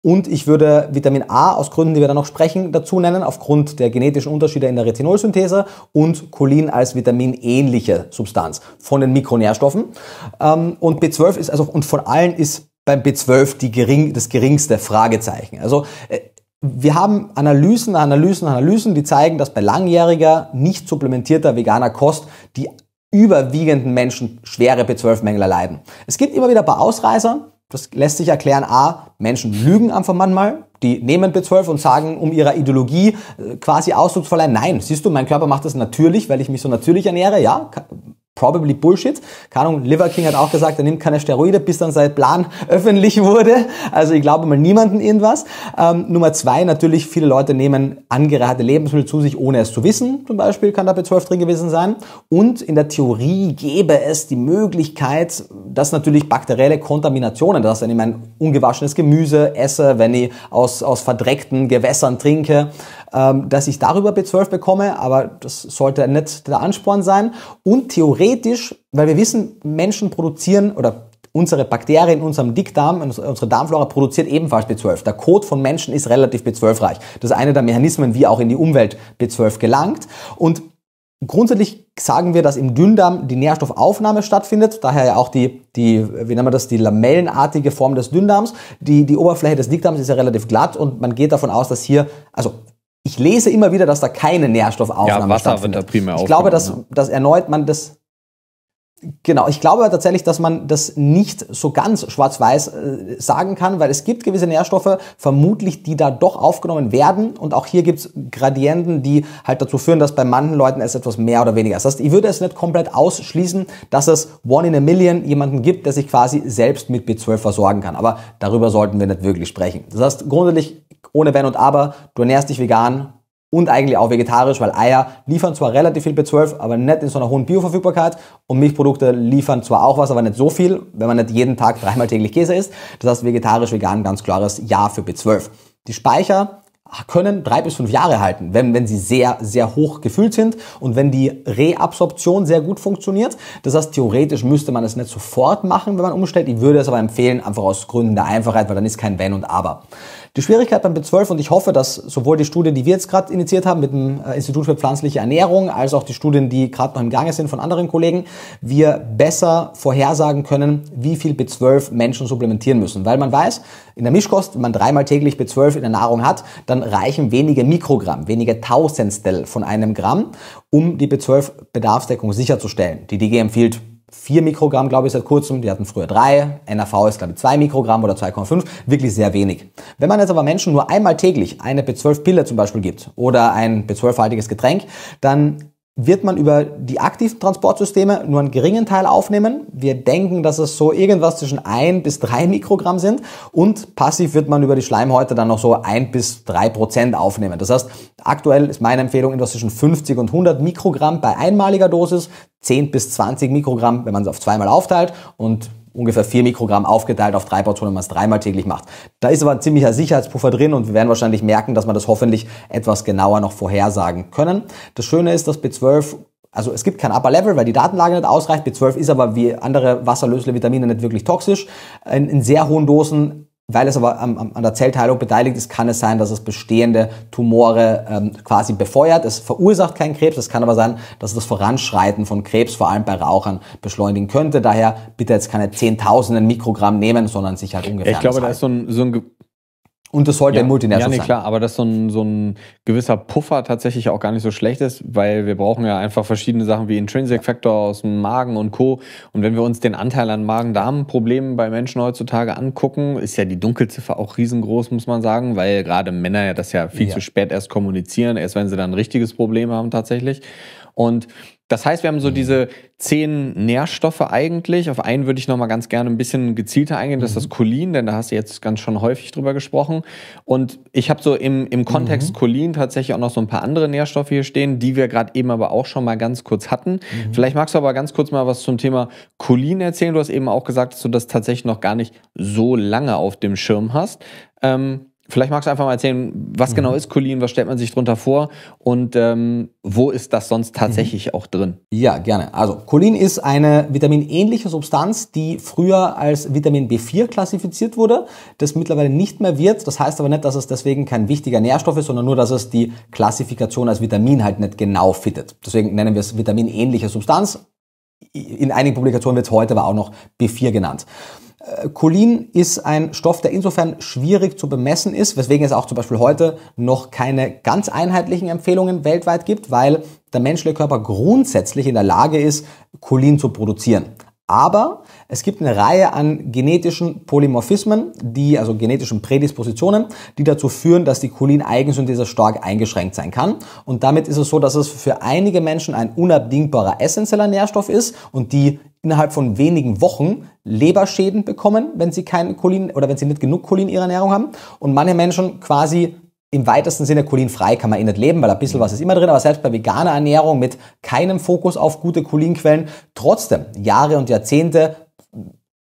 Und ich würde Vitamin A aus Gründen, die wir dann noch sprechen, dazu nennen, aufgrund der genetischen Unterschiede in der Retinolsynthese und Cholin als vitaminähnliche Substanz von den Mikronährstoffen. Ähm, und B12 ist also, und von allen ist beim B12 die gering, das geringste Fragezeichen. Also äh, wir haben Analysen, Analysen, Analysen, die zeigen, dass bei langjähriger, nicht supplementierter veganer Kost die überwiegenden Menschen schwere B12-Mängel erleiden. Es gibt immer wieder ein paar Ausreißer. Das lässt sich erklären, a, Menschen lügen einfach manchmal. Die nehmen B12 und sagen, um ihrer Ideologie äh, quasi Ausdruck zu verleihen, nein, siehst du, mein Körper macht das natürlich, weil ich mich so natürlich ernähre, ja, probably Bullshit. Keine Ahnung, Liver King hat auch gesagt, er nimmt keine Steroide, bis dann sein Plan öffentlich wurde. Also ich glaube mal niemanden irgendwas. Ähm, Nummer zwei, natürlich viele Leute nehmen angereicherte Lebensmittel zu sich, ohne es zu wissen. Zum Beispiel kann da B12 drin gewesen sein. Und in der Theorie gäbe es die Möglichkeit, dass natürlich bakterielle Kontaminationen, dass wenn ich mein ungewaschenes Gemüse esse, wenn ich aus, aus verdreckten Gewässern trinke, ähm, dass ich darüber B12 bekomme. Aber das sollte nicht der Ansporn sein. Und theoretisch theoretisch, weil wir wissen, Menschen produzieren oder unsere Bakterien in unserem Dickdarm, unsere Darmflora produziert ebenfalls B12. Der Kot von Menschen ist relativ B12-reich. Das ist einer der Mechanismen, wie auch in die Umwelt B12 gelangt. Und grundsätzlich sagen wir, dass im Dünndarm die Nährstoffaufnahme stattfindet, daher ja auch die, die wie nennen wir das, die lamellenartige Form des Dünndarms. Die, die Oberfläche des Dickdarms ist ja relativ glatt und man geht davon aus, dass hier, also ich lese immer wieder, dass da keine Nährstoffaufnahme ja, Wasser stattfindet. Wird da primär ich glaube, dass, dass erneut man das Genau, ich glaube tatsächlich, dass man das nicht so ganz schwarz-weiß äh, sagen kann, weil es gibt gewisse Nährstoffe, vermutlich, die da doch aufgenommen werden. Und auch hier gibt es Gradienten, die halt dazu führen, dass bei manchen Leuten es etwas mehr oder weniger ist. Das heißt, ich würde es nicht komplett ausschließen, dass es one in a million jemanden gibt, der sich quasi selbst mit B12 versorgen kann. Aber darüber sollten wir nicht wirklich sprechen. Das heißt, grundsätzlich ohne Wenn und Aber, du ernährst dich vegan, und eigentlich auch vegetarisch, weil Eier liefern zwar relativ viel B12, aber nicht in so einer hohen Bioverfügbarkeit und Milchprodukte liefern zwar auch was, aber nicht so viel, wenn man nicht jeden Tag dreimal täglich Käse isst. Das heißt, vegetarisch, vegan, ganz klares Ja für B12. Die Speicher können drei bis fünf Jahre halten, wenn, wenn sie sehr, sehr hoch gefüllt sind und wenn die Reabsorption sehr gut funktioniert. Das heißt, theoretisch müsste man es nicht sofort machen, wenn man umstellt. Ich würde es aber empfehlen, einfach aus Gründen der Einfachheit, weil dann ist kein Wenn und Aber. Die Schwierigkeit beim B12, und ich hoffe, dass sowohl die Studien, die wir jetzt gerade initiiert haben mit dem äh, Institut für pflanzliche Ernährung, als auch die Studien, die gerade noch im Gange sind von anderen Kollegen, wir besser vorhersagen können, wie viel B12 Menschen supplementieren müssen. Weil man weiß, in der Mischkost, wenn man dreimal täglich B12 in der Nahrung hat, dann reichen wenige Mikrogramm, wenige Tausendstel von einem Gramm, um die B12-Bedarfsdeckung sicherzustellen, die DG empfiehlt 4 Mikrogramm, glaube ich, seit kurzem. Die hatten früher 3. NAV ist, glaube ich, 2 Mikrogramm oder 2,5. Wirklich sehr wenig. Wenn man jetzt aber Menschen nur einmal täglich eine B12-Pille zum Beispiel gibt oder ein B12-haltiges Getränk, dann wird man über die aktiven Transportsysteme nur einen geringen Teil aufnehmen. Wir denken, dass es so irgendwas zwischen ein bis drei Mikrogramm sind und passiv wird man über die Schleimhäute dann noch so ein bis drei Prozent aufnehmen. Das heißt, aktuell ist meine Empfehlung etwas zwischen 50 und 100 Mikrogramm bei einmaliger Dosis, 10 bis 20 Mikrogramm, wenn man es auf zweimal aufteilt und ungefähr 4 Mikrogramm aufgeteilt auf drei Portionen, wenn man es dreimal täglich macht. Da ist aber ein ziemlicher Sicherheitspuffer drin und wir werden wahrscheinlich merken, dass wir das hoffentlich etwas genauer noch vorhersagen können. Das Schöne ist, dass B12 also es gibt kein Upper Level, weil die Datenlage nicht ausreicht. B12 ist aber wie andere wasserlösliche Vitamine nicht wirklich toxisch. In, in sehr hohen Dosen weil es aber am, am, an der Zellteilung beteiligt ist, kann es sein, dass es bestehende Tumore ähm, quasi befeuert. Es verursacht keinen Krebs. Es kann aber sein, dass es das Voranschreiten von Krebs vor allem bei Rauchern beschleunigen könnte. Daher bitte jetzt keine Zehntausenden Mikrogramm nehmen, sondern sich halt ungefähr. Ich glaube, da ist so ein, so ein und das sollte ja, ein Multinational sein. Ja, nee, sein. klar, aber dass so ein, so ein gewisser Puffer tatsächlich auch gar nicht so schlecht ist, weil wir brauchen ja einfach verschiedene Sachen wie Intrinsic Factor aus dem Magen und Co. Und wenn wir uns den Anteil an Magen-Darm-Problemen bei Menschen heutzutage angucken, ist ja die Dunkelziffer auch riesengroß, muss man sagen, weil gerade Männer ja das ja viel ja. zu spät erst kommunizieren, erst wenn sie dann ein richtiges Problem haben tatsächlich. Und das heißt, wir haben so diese zehn Nährstoffe eigentlich. Auf einen würde ich noch mal ganz gerne ein bisschen gezielter eingehen. Das ist das mhm. Cholin, denn da hast du jetzt ganz schon häufig drüber gesprochen. Und ich habe so im, im Kontext mhm. Cholin tatsächlich auch noch so ein paar andere Nährstoffe hier stehen, die wir gerade eben aber auch schon mal ganz kurz hatten. Mhm. Vielleicht magst du aber ganz kurz mal was zum Thema Cholin erzählen. Du hast eben auch gesagt, dass du das tatsächlich noch gar nicht so lange auf dem Schirm hast. Ähm, Vielleicht magst du einfach mal erzählen, was genau mhm. genau ist Cholin, was stellt man sich drunter vor und ähm, wo ist das sonst mhm. tatsächlich mhm. auch drin? Ja, gerne. Also Cholin ist eine vitaminähnliche Substanz, die früher als Vitamin B4 klassifiziert wurde, das mittlerweile nicht mehr wird. Das heißt aber nicht, dass es deswegen kein wichtiger Nährstoff ist, sondern nur, dass es die Klassifikation als Vitamin halt nicht genau fittet. Deswegen nennen wir es vitaminähnliche Substanz. In einigen Publikationen wird es heute aber auch noch B4 genannt. Äh, Cholin ist ein Stoff, der insofern schwierig zu bemessen ist, weswegen es auch zum Beispiel heute noch keine ganz einheitlichen Empfehlungen weltweit gibt, weil der menschliche Körper grundsätzlich in der Lage ist, Cholin zu produzieren. Aber es gibt eine Reihe an genetischen Polymorphismen, die, also genetischen Prädispositionen, die dazu führen, dass die Cholin-Eigensynthese stark eingeschränkt sein kann. Und damit ist es so, dass es für einige Menschen ein unabdingbarer essentieller Nährstoff ist und die innerhalb von wenigen Wochen Leberschäden bekommen, wenn sie kein Cholin oder wenn sie nicht genug Cholin in ihrer Ernährung haben. Und manche Menschen quasi im weitesten Sinne cholinfrei kann man eh nicht leben, weil ein bisschen mhm. was ist immer drin, aber selbst bei veganer Ernährung mit keinem Fokus auf gute Cholinquellen trotzdem Jahre und Jahrzehnte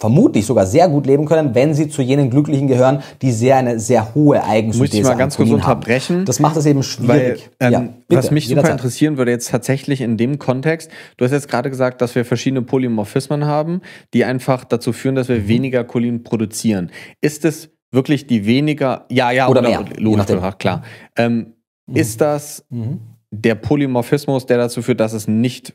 vermutlich sogar sehr gut leben können, wenn sie zu jenen Glücklichen gehören, die sehr eine sehr hohe Eigensynthese haben. Muss ich mal ganz kurz unterbrechen? Das macht es eben schwierig. Weil, ähm, ja, bitte, was mich super interessieren würde jetzt tatsächlich in dem Kontext, du hast jetzt gerade gesagt, dass wir verschiedene Polymorphismen haben, die einfach dazu führen, dass wir mhm. weniger Cholin produzieren. Ist es wirklich die weniger, ja, ja, oder, oder mehr, logisch, danach, klar. Ähm, mhm. Ist das mhm. der Polymorphismus, der dazu führt, dass es nicht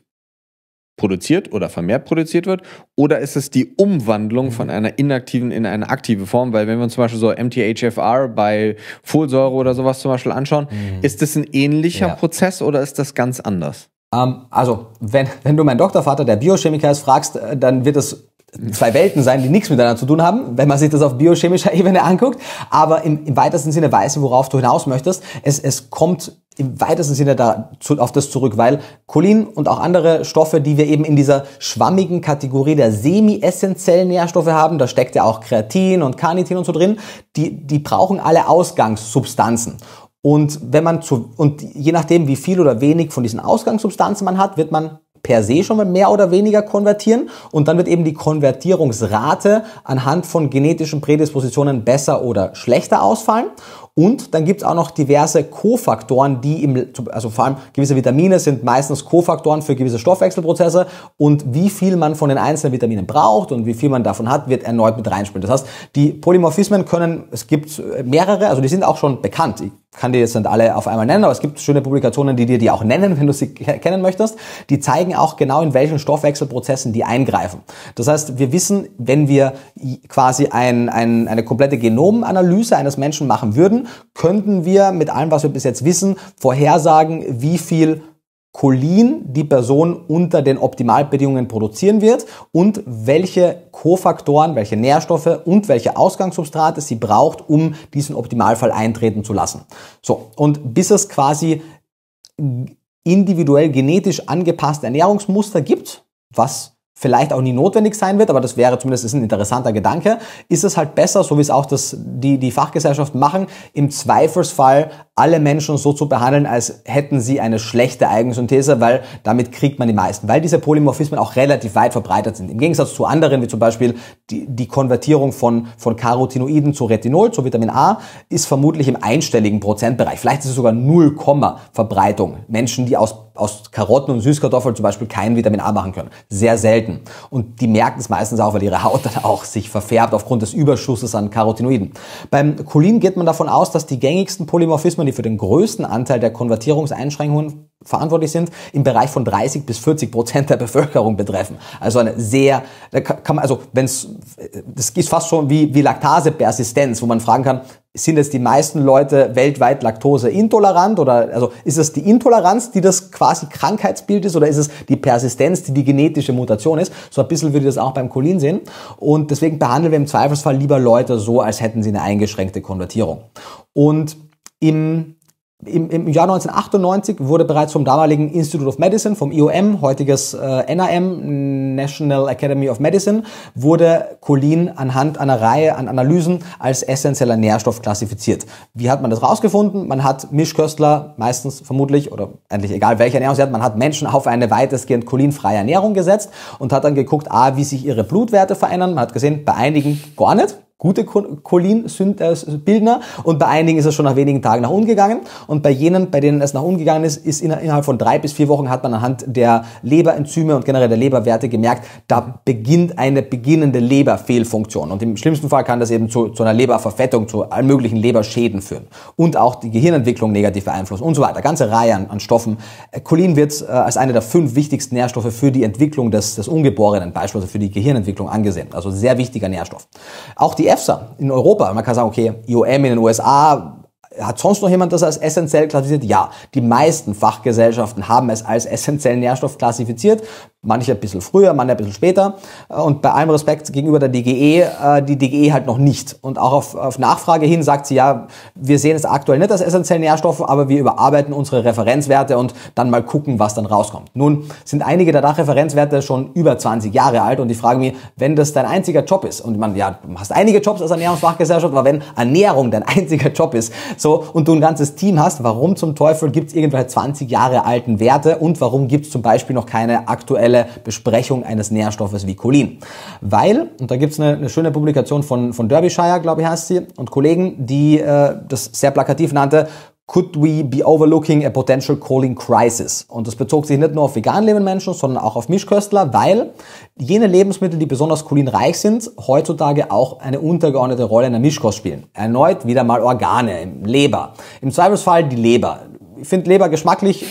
produziert oder vermehrt produziert wird? Oder ist es die Umwandlung von mhm. einer inaktiven in eine aktive Form? Weil wenn wir uns zum Beispiel so MTHFR bei Folsäure oder sowas zum Beispiel anschauen, mhm. ist das ein ähnlicher ja. Prozess oder ist das ganz anders? Um, ähm, also, wenn, wenn du meinen Doktorvater, der Biochemiker ist, fragst, äh, dann wird es zwei Welten sein, die nichts miteinander zu tun haben, wenn man sich das auf biochemischer Ebene anguckt. Aber im, im weitesten Sinne weiß ich, worauf du hinaus möchtest. Es, es kommt im weitesten Sinne da zu, auf das zurück, weil Cholin und auch andere Stoffe, die wir eben in dieser schwammigen Kategorie der semi-essentiellen Nährstoffe haben, da steckt ja auch Kreatin und Carnitin und so drin, die, die brauchen alle Ausgangssubstanzen. Und wenn man zu, und je nachdem, wie viel oder wenig von diesen Ausgangssubstanzen man hat, wird man per se schon mal mehr oder weniger konvertieren und dann wird eben die Konvertierungsrate anhand von genetischen Prädispositionen besser oder schlechter ausfallen und dann gibt es auch noch diverse Kofaktoren, die im, also vor allem gewisse Vitamine sind meistens Kofaktoren für gewisse Stoffwechselprozesse und wie viel man von den einzelnen Vitaminen braucht und wie viel man davon hat, wird erneut mit reinspielen. Das heißt, die Polymorphismen können, es gibt mehrere, also die sind auch schon bekannt kann dir jetzt nicht alle auf einmal nennen, aber es gibt schöne Publikationen, die dir die auch nennen, wenn du sie kennen möchtest. Die zeigen auch genau, in welchen Stoffwechselprozessen die eingreifen. Das heißt, wir wissen, wenn wir quasi ein, ein, eine komplette Genomanalyse eines Menschen machen würden, könnten wir mit allem, was wir bis jetzt wissen, vorhersagen, wie viel Cholin die Person unter den Optimalbedingungen produzieren wird und welche Kofaktoren, welche Nährstoffe und welche Ausgangssubstrate sie braucht, um diesen Optimalfall eintreten zu lassen. So, und bis es quasi individuell genetisch angepasste Ernährungsmuster gibt, was vielleicht auch nie notwendig sein wird, aber das wäre zumindest ein interessanter Gedanke, ist es halt besser, so wie es auch das, die, die Fachgesellschaften machen, im Zweifelsfall alle Menschen so zu behandeln, als hätten sie eine schlechte Eigensynthese, weil damit kriegt man die meisten, weil diese Polymorphismen auch relativ weit verbreitet sind. Im Gegensatz zu anderen, wie zum Beispiel die, die Konvertierung von, von Carotinoiden zu Retinol, zu Vitamin A, ist vermutlich im einstelligen Prozentbereich. Vielleicht ist es sogar 0, Verbreitung. Menschen, die aus aus Karotten und Süßkartoffeln zum Beispiel kein Vitamin A machen können. Sehr selten. Und die merken es meistens auch, weil ihre Haut dann auch sich verfärbt aufgrund des Überschusses an Carotinoiden. Beim Cholin geht man davon aus, dass die gängigsten Polymorphismen, die für den größten Anteil der Konvertierungseinschränkungen verantwortlich sind, im Bereich von 30 bis 40 Prozent der Bevölkerung betreffen. Also eine sehr, kann man, also wenn es, das ist fast schon wie, wie Laktasepersistenz, wo man fragen kann, sind jetzt die meisten Leute weltweit laktoseintolerant oder also ist es die Intoleranz, die das quasi Krankheitsbild ist oder ist es die Persistenz, die die genetische Mutation ist? So ein bisschen würde ich das auch beim Cholin sehen und deswegen behandeln wir im Zweifelsfall lieber Leute so, als hätten sie eine eingeschränkte Konvertierung. Und im im, Im Jahr 1998 wurde bereits vom damaligen Institute of Medicine, vom IOM, heutiges äh, NAM, National Academy of Medicine, wurde Cholin anhand einer Reihe an Analysen als essentieller Nährstoff klassifiziert. Wie hat man das rausgefunden? Man hat Mischköstler meistens vermutlich, oder eigentlich egal welche Ernährung sie hat, man hat Menschen auf eine weitestgehend cholinfreie Ernährung gesetzt und hat dann geguckt, ah, wie sich ihre Blutwerte verändern. Man hat gesehen, bei einigen gar nicht gute Cholin-Bildner äh, und bei einigen ist es schon nach wenigen Tagen nach unten gegangen und bei jenen, bei denen es nach unten gegangen ist, ist innerhalb von drei bis vier Wochen hat man anhand der Leberenzyme und generell der Leberwerte gemerkt, da beginnt eine beginnende Leberfehlfunktion und im schlimmsten Fall kann das eben zu, zu einer Leberverfettung, zu allen möglichen Leberschäden führen und auch die Gehirnentwicklung negativ beeinflussen und so weiter. Ganze Reihe an, an Stoffen. Äh, Cholin wird äh, als eine der fünf wichtigsten Nährstoffe für die Entwicklung des, des Ungeborenen, beispielsweise für die Gehirnentwicklung angesehen. Also sehr wichtiger Nährstoff. Auch die EFSA in Europa. Man kann sagen, okay, IOM in den USA, hat sonst noch jemand das als essentiell klassifiziert? Ja, die meisten Fachgesellschaften haben es als essentiellen Nährstoff klassifiziert. Manche ein bisschen früher, manche ein bisschen später. Äh, und bei allem Respekt gegenüber der DGE, äh, die DGE halt noch nicht. Und auch auf, auf Nachfrage hin sagt sie, ja, wir sehen es aktuell nicht als essentielle Nährstoffe, aber wir überarbeiten unsere Referenzwerte und dann mal gucken, was dann rauskommt. Nun sind einige der Dachreferenzwerte schon über 20 Jahre alt und ich frage mich, wenn das dein einziger Job ist und man, ja, du hast einige Jobs als Ernährungsfachgesellschaft, aber wenn Ernährung dein einziger Job ist, so, und du ein ganzes Team hast, warum zum Teufel gibt es irgendwelche 20 Jahre alten Werte und warum gibt es zum Beispiel noch keine aktuelle individuelle Besprechung eines Nährstoffes wie Cholin. Weil, und da gibt's eine, eine schöne Publikation von, von Derbyshire, glaube ich heißt sie, und Kollegen, die äh, das sehr plakativ nannte, Could we be overlooking a potential Cholin crisis? Und das bezog sich nicht nur auf vegan lebende Menschen, sondern auch auf Mischköstler, weil jene Lebensmittel, die besonders cholinreich sind, heutzutage auch eine untergeordnete Rolle in der Mischkost spielen. Erneut wieder mal Organe, Leber. Im Zweifelsfall die Leber. Ich finde Leber geschmacklich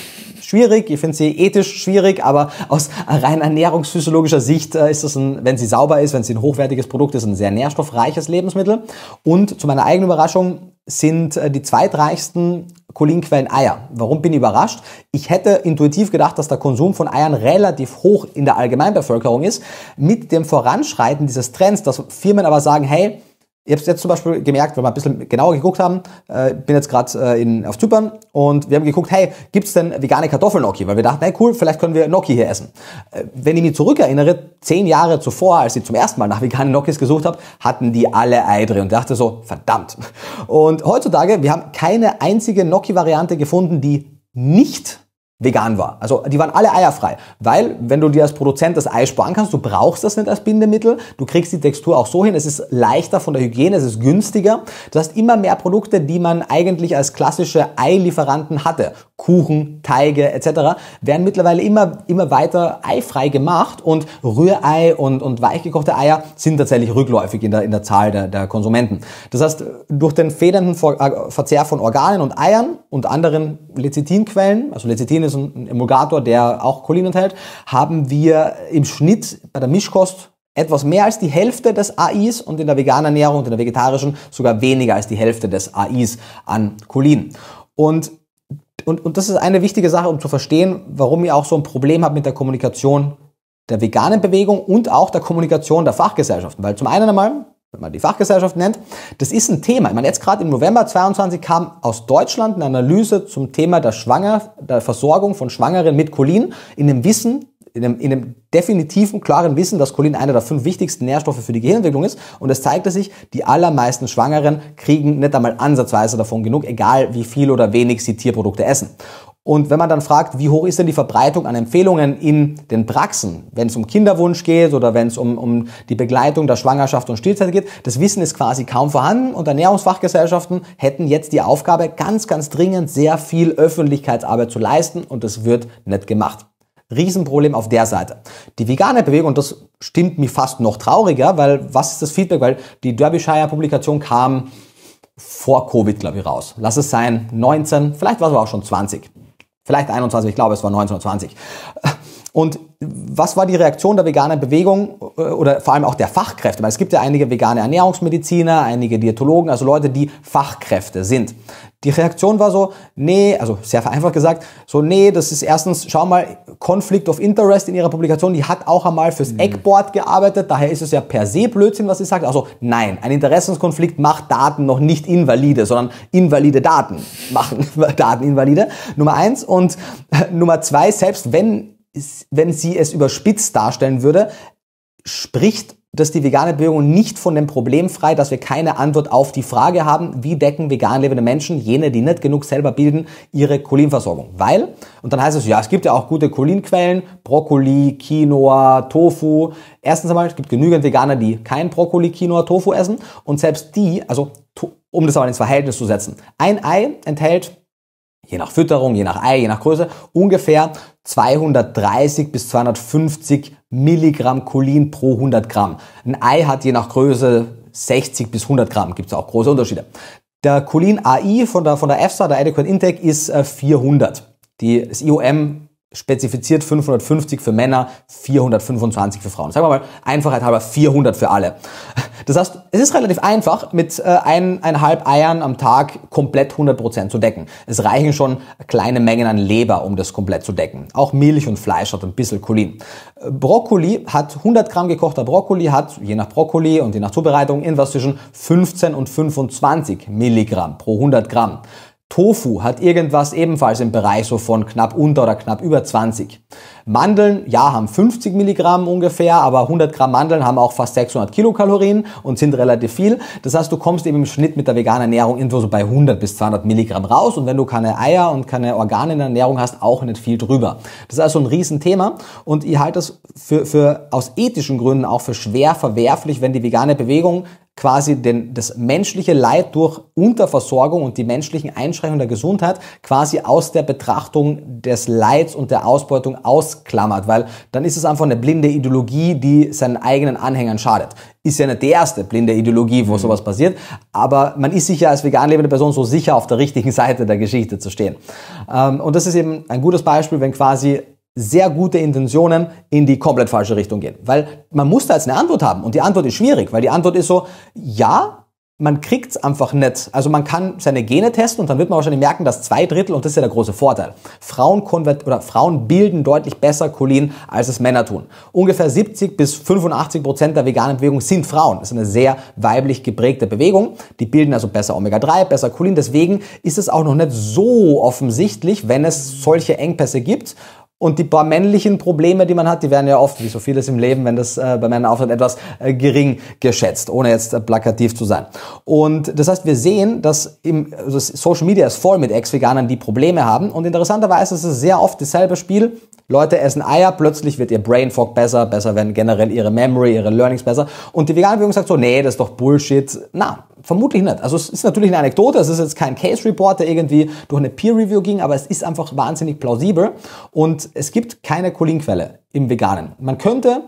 schwierig, ich finde eh sie ethisch schwierig, aber aus rein ernährungsphysiologischer Sicht äh, ist es ein, wenn sie sauber ist, wenn sie ein hochwertiges Produkt ist, ein sehr nährstoffreiches Lebensmittel. Und zu meiner eigenen Überraschung sind äh, die zweitreichsten Cholinquellen Eier. Warum bin ich überrascht? Ich hätte intuitiv gedacht, dass der Konsum von Eiern relativ hoch in der Allgemeinbevölkerung ist. Mit dem Voranschreiten dieses Trends, dass Firmen aber sagen, hey, ich habe jetzt zum Beispiel gemerkt, wenn wir ein bisschen genauer geguckt haben, äh, bin jetzt gerade äh, auf Zypern und wir haben geguckt, hey, gibt's denn vegane kartoffeln -Noki? Weil wir dachten, hey cool, vielleicht können wir Noki hier essen. Äh, wenn ich mich zurückerinnere, zehn Jahre zuvor, als ich zum ersten Mal nach veganen Nokis gesucht habe, hatten die alle Ei drin und dachte so, verdammt. Und heutzutage, wir haben keine einzige noki variante gefunden, die nicht vegan war. Also die waren alle eierfrei, weil wenn du dir als Produzent das Ei sparen kannst, du brauchst das nicht als Bindemittel, du kriegst die Textur auch so hin, es ist leichter von der Hygiene, es ist günstiger. Du hast immer mehr Produkte, die man eigentlich als klassische Eilieferanten hatte. Kuchen, Teige etc. werden mittlerweile immer, immer weiter eifrei gemacht und Rührei und, und weichgekochte Eier sind tatsächlich rückläufig in der, in der Zahl der, der Konsumenten. Das heißt, durch den federnden äh, Verzehr von Organen und Eiern und anderen Lecithinquellen, also Lecithin ist ist ein Emulgator, der auch Cholin enthält, haben wir im Schnitt bei der Mischkost etwas mehr als die Hälfte des AIs und in der veganen Ernährung und in der vegetarischen sogar weniger als die Hälfte des AIs an Cholin. Und und, und das ist eine wichtige Sache, um zu verstehen, warum ihr auch so ein Problem habt mit der Kommunikation der veganen Bewegung und auch der Kommunikation der Fachgesellschaften. Weil zum einen einmal, wenn man die Fachgesellschaft nennt. Das ist ein Thema. Ich meine, jetzt gerade im November 22 kam aus Deutschland eine Analyse zum Thema der, Schwanger, der Versorgung von Schwangeren mit Cholin in dem Wissen, in dem, in einem definitiven, klaren Wissen, dass Cholin einer der fünf wichtigsten Nährstoffe für die Gehirnentwicklung ist. Und es zeigte sich, die allermeisten Schwangeren kriegen nicht einmal ansatzweise davon genug, egal wie viel oder wenig sie Tierprodukte essen. Und wenn man dann fragt, wie hoch ist denn die Verbreitung an Empfehlungen in den Praxen, wenn es um Kinderwunsch geht oder wenn es um, um die Begleitung der Schwangerschaft und Stillzeit geht, das Wissen ist quasi kaum vorhanden und Ernährungsfachgesellschaften hätten jetzt die Aufgabe, ganz, ganz dringend sehr viel Öffentlichkeitsarbeit zu leisten und das wird nicht gemacht. Riesenproblem auf der Seite. Die vegane Bewegung, das stimmt mir fast noch trauriger, weil was ist das Feedback? Weil die Derbyshire-Publikation kam vor Covid, glaube ich, raus. Lass es sein, 19, vielleicht war es aber auch schon 20. Vielleicht 21, ich glaube, es war 1920. Und was war die Reaktion der veganen Bewegung äh, oder vor allem auch der Fachkräfte? Weil es gibt ja einige vegane Ernährungsmediziner, einige Diätologen, also Leute, die Fachkräfte sind. Die Reaktion war so, nee, also sehr vereinfacht gesagt, so, nee, das ist erstens, schau mal, Conflict of Interest in ihrer Publikation, die hat auch einmal fürs mhm. Eckboard gearbeitet, daher ist es ja per se Blödsinn, was sie sagt. Also nein, ein Interessenskonflikt macht Daten noch nicht invalide, sondern invalide Daten machen Daten invalide. Nummer eins und äh, Nummer zwei, selbst wenn wenn sie es überspitzt darstellen würde, spricht das die vegane Bewegung nicht von dem Problem frei, dass wir keine Antwort auf die Frage haben, wie decken vegan lebende Menschen, jene, die nicht genug selber bilden, ihre Cholinversorgung. Weil, und dann heißt es, ja, es gibt ja auch gute Cholinquellen, Brokkoli, Quinoa, Tofu. Erstens einmal, es gibt genügend Veganer, die kein Brokkoli, Quinoa, Tofu essen. Und selbst die, also um das aber ins Verhältnis zu setzen, ein Ei enthält je nach Fütterung, je nach Ei, je nach Größe, ungefähr 230 bis 250 Milligramm Cholin pro 100 Gramm. Ein Ei hat je nach Größe 60 bis 100 Gramm, gibt es auch große Unterschiede. Der Cholin AI von der, von der EFSA, der Adequate Intake, ist 400. Äh, Die, das IOM spezifiziert 550 für Männer, 425 für Frauen. Sagen wir mal, Einfachheit halber 400 für alle. Das heißt, es ist relativ einfach, mit äh, eineinhalb Eiern am Tag komplett 100% zu decken. Es reichen schon kleine Mengen an Leber, um das komplett zu decken. Auch Milch und Fleisch hat ein bisschen Cholin. Äh, Brokkoli hat 100 Gramm gekochter Brokkoli hat, je nach Brokkoli und je nach Zubereitung, irgendwas zwischen 15 und 25 Milligramm pro 100 Gramm. Tofu hat irgendwas ebenfalls im Bereich so von knapp unter oder knapp über 20. Mandeln, ja, haben 50 Milligramm ungefähr, aber 100 Gramm Mandeln haben auch fast 600 Kilokalorien und sind relativ viel. Das heißt, du kommst eben im Schnitt mit der veganen Ernährung irgendwo so bei 100 bis 200 Milligramm raus und wenn du keine Eier und keine Organe in der Ernährung hast, auch nicht viel drüber. Das ist also ein Riesenthema und ich halte das für, für aus ethischen Gründen auch für schwer verwerflich, wenn die vegane Bewegung quasi den, das menschliche Leid durch Unterversorgung und die menschlichen Einschränkungen der Gesundheit quasi aus der Betrachtung des Leids und der Ausbeutung ausklammert, weil dann ist es einfach eine blinde Ideologie, die seinen eigenen Anhängern schadet. Ist ja nicht die erste blinde Ideologie, wo mhm. sowas passiert, aber man ist sicher als vegan lebende Person so sicher auf der richtigen Seite der Geschichte zu stehen. Ähm, und das ist eben ein gutes Beispiel, wenn quasi sehr gute Intentionen in die komplett falsche Richtung gehen. Weil man muss da jetzt eine Antwort haben und die Antwort ist schwierig, weil die Antwort ist so, ja, man kriegt's einfach nicht. Also man kann seine Gene testen und dann wird man wahrscheinlich merken, dass zwei Drittel, und das ist ja der große Vorteil, Frauen, konvert oder Frauen bilden deutlich besser Cholin, als es Männer tun. Ungefähr 70 bis 85 Prozent der veganen Bewegung sind Frauen. Das ist eine sehr weiblich geprägte Bewegung. Die bilden also besser Omega-3, besser Cholin. Deswegen ist es auch noch nicht so offensichtlich, wenn es solche Engpässe gibt, und die paar männlichen Probleme, die man hat, die werden ja oft, wie so vieles im Leben, wenn das äh, bei Männern auftritt, etwas äh, gering geschätzt, ohne jetzt äh, plakativ zu sein. Und das heißt, wir sehen, dass im, also Social Media ist voll mit Ex-Veganern, die Probleme haben. Und interessanterweise ist es sehr oft dasselbe Spiel. Leute essen Eier, plötzlich wird ihr Brain Fog besser, besser werden generell ihre Memory, ihre Learnings besser. Und die vegane Bewegung sagt so, nee, das ist doch Bullshit. Na, Vermutlich nicht. Also es ist natürlich eine Anekdote, es ist jetzt kein Case Report, der irgendwie durch eine Peer Review ging, aber es ist einfach wahnsinnig plausibel und es gibt keine Cholinquelle im Veganen. Man könnte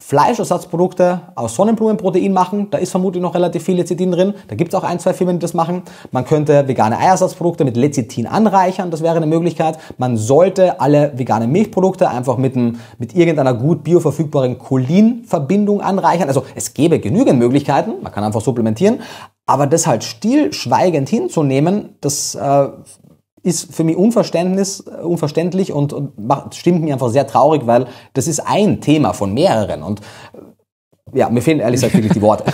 Fleischersatzprodukte aus Sonnenblumenprotein machen. Da ist vermutlich noch relativ viel Lecithin drin. Da gibt es auch ein, zwei Firmen, die das machen. Man könnte vegane Eiersatzprodukte mit Lecithin anreichern. Das wäre eine Möglichkeit. Man sollte alle veganen Milchprodukte einfach mit, einem, mit irgendeiner gut bioverfügbaren Cholinverbindung anreichern. Also es gäbe genügend Möglichkeiten. Man kann einfach supplementieren. Aber das halt stillschweigend hinzunehmen, das äh, ist für mich Unverständnis, äh, unverständlich und, und macht, stimmt mir einfach sehr traurig, weil das ist ein Thema von mehreren. Und äh, ja, mir fehlen ehrlich gesagt wirklich die Worte,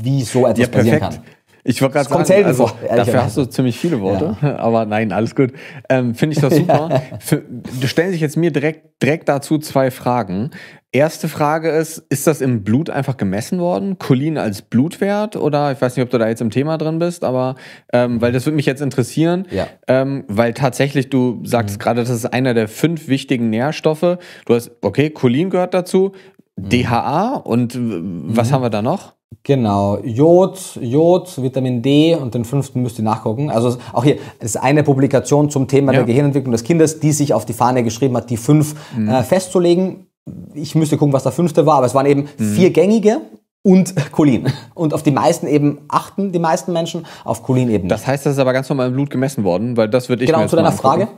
wie so etwas ja, passieren kann. Ich wollte gerade sagen, selten also, vor, dafür hast du ziemlich viele Worte, ja. aber nein, alles gut. Ähm, Finde ich das super. Für, stellen sich jetzt mir direkt, direkt dazu zwei Fragen. Erste Frage ist, ist das im Blut einfach gemessen worden? Cholin als Blutwert? Oder ich weiß nicht, ob du da jetzt im Thema drin bist, aber ähm, weil das würde mich jetzt interessieren, ja. ähm, weil tatsächlich du sagst mhm. gerade, das ist einer der fünf wichtigen Nährstoffe. Du hast, okay, Cholin gehört dazu, mhm. DHA und was mhm. haben wir da noch? Genau, Jod, Jod, Vitamin D und den fünften müsst ihr nachgucken. Also auch hier ist eine Publikation zum Thema ja. der Gehirnentwicklung des Kindes, die sich auf die Fahne geschrieben hat, die fünf mhm. äh, festzulegen. Ich müsste gucken, was der fünfte war, aber es waren eben mhm. vier gängige und Cholin. Und auf die meisten eben achten die meisten Menschen, auf Cholin eben. Nicht. Das heißt, das ist aber ganz normal im Blut gemessen worden, weil das würde ich Genau, zu deiner Frage.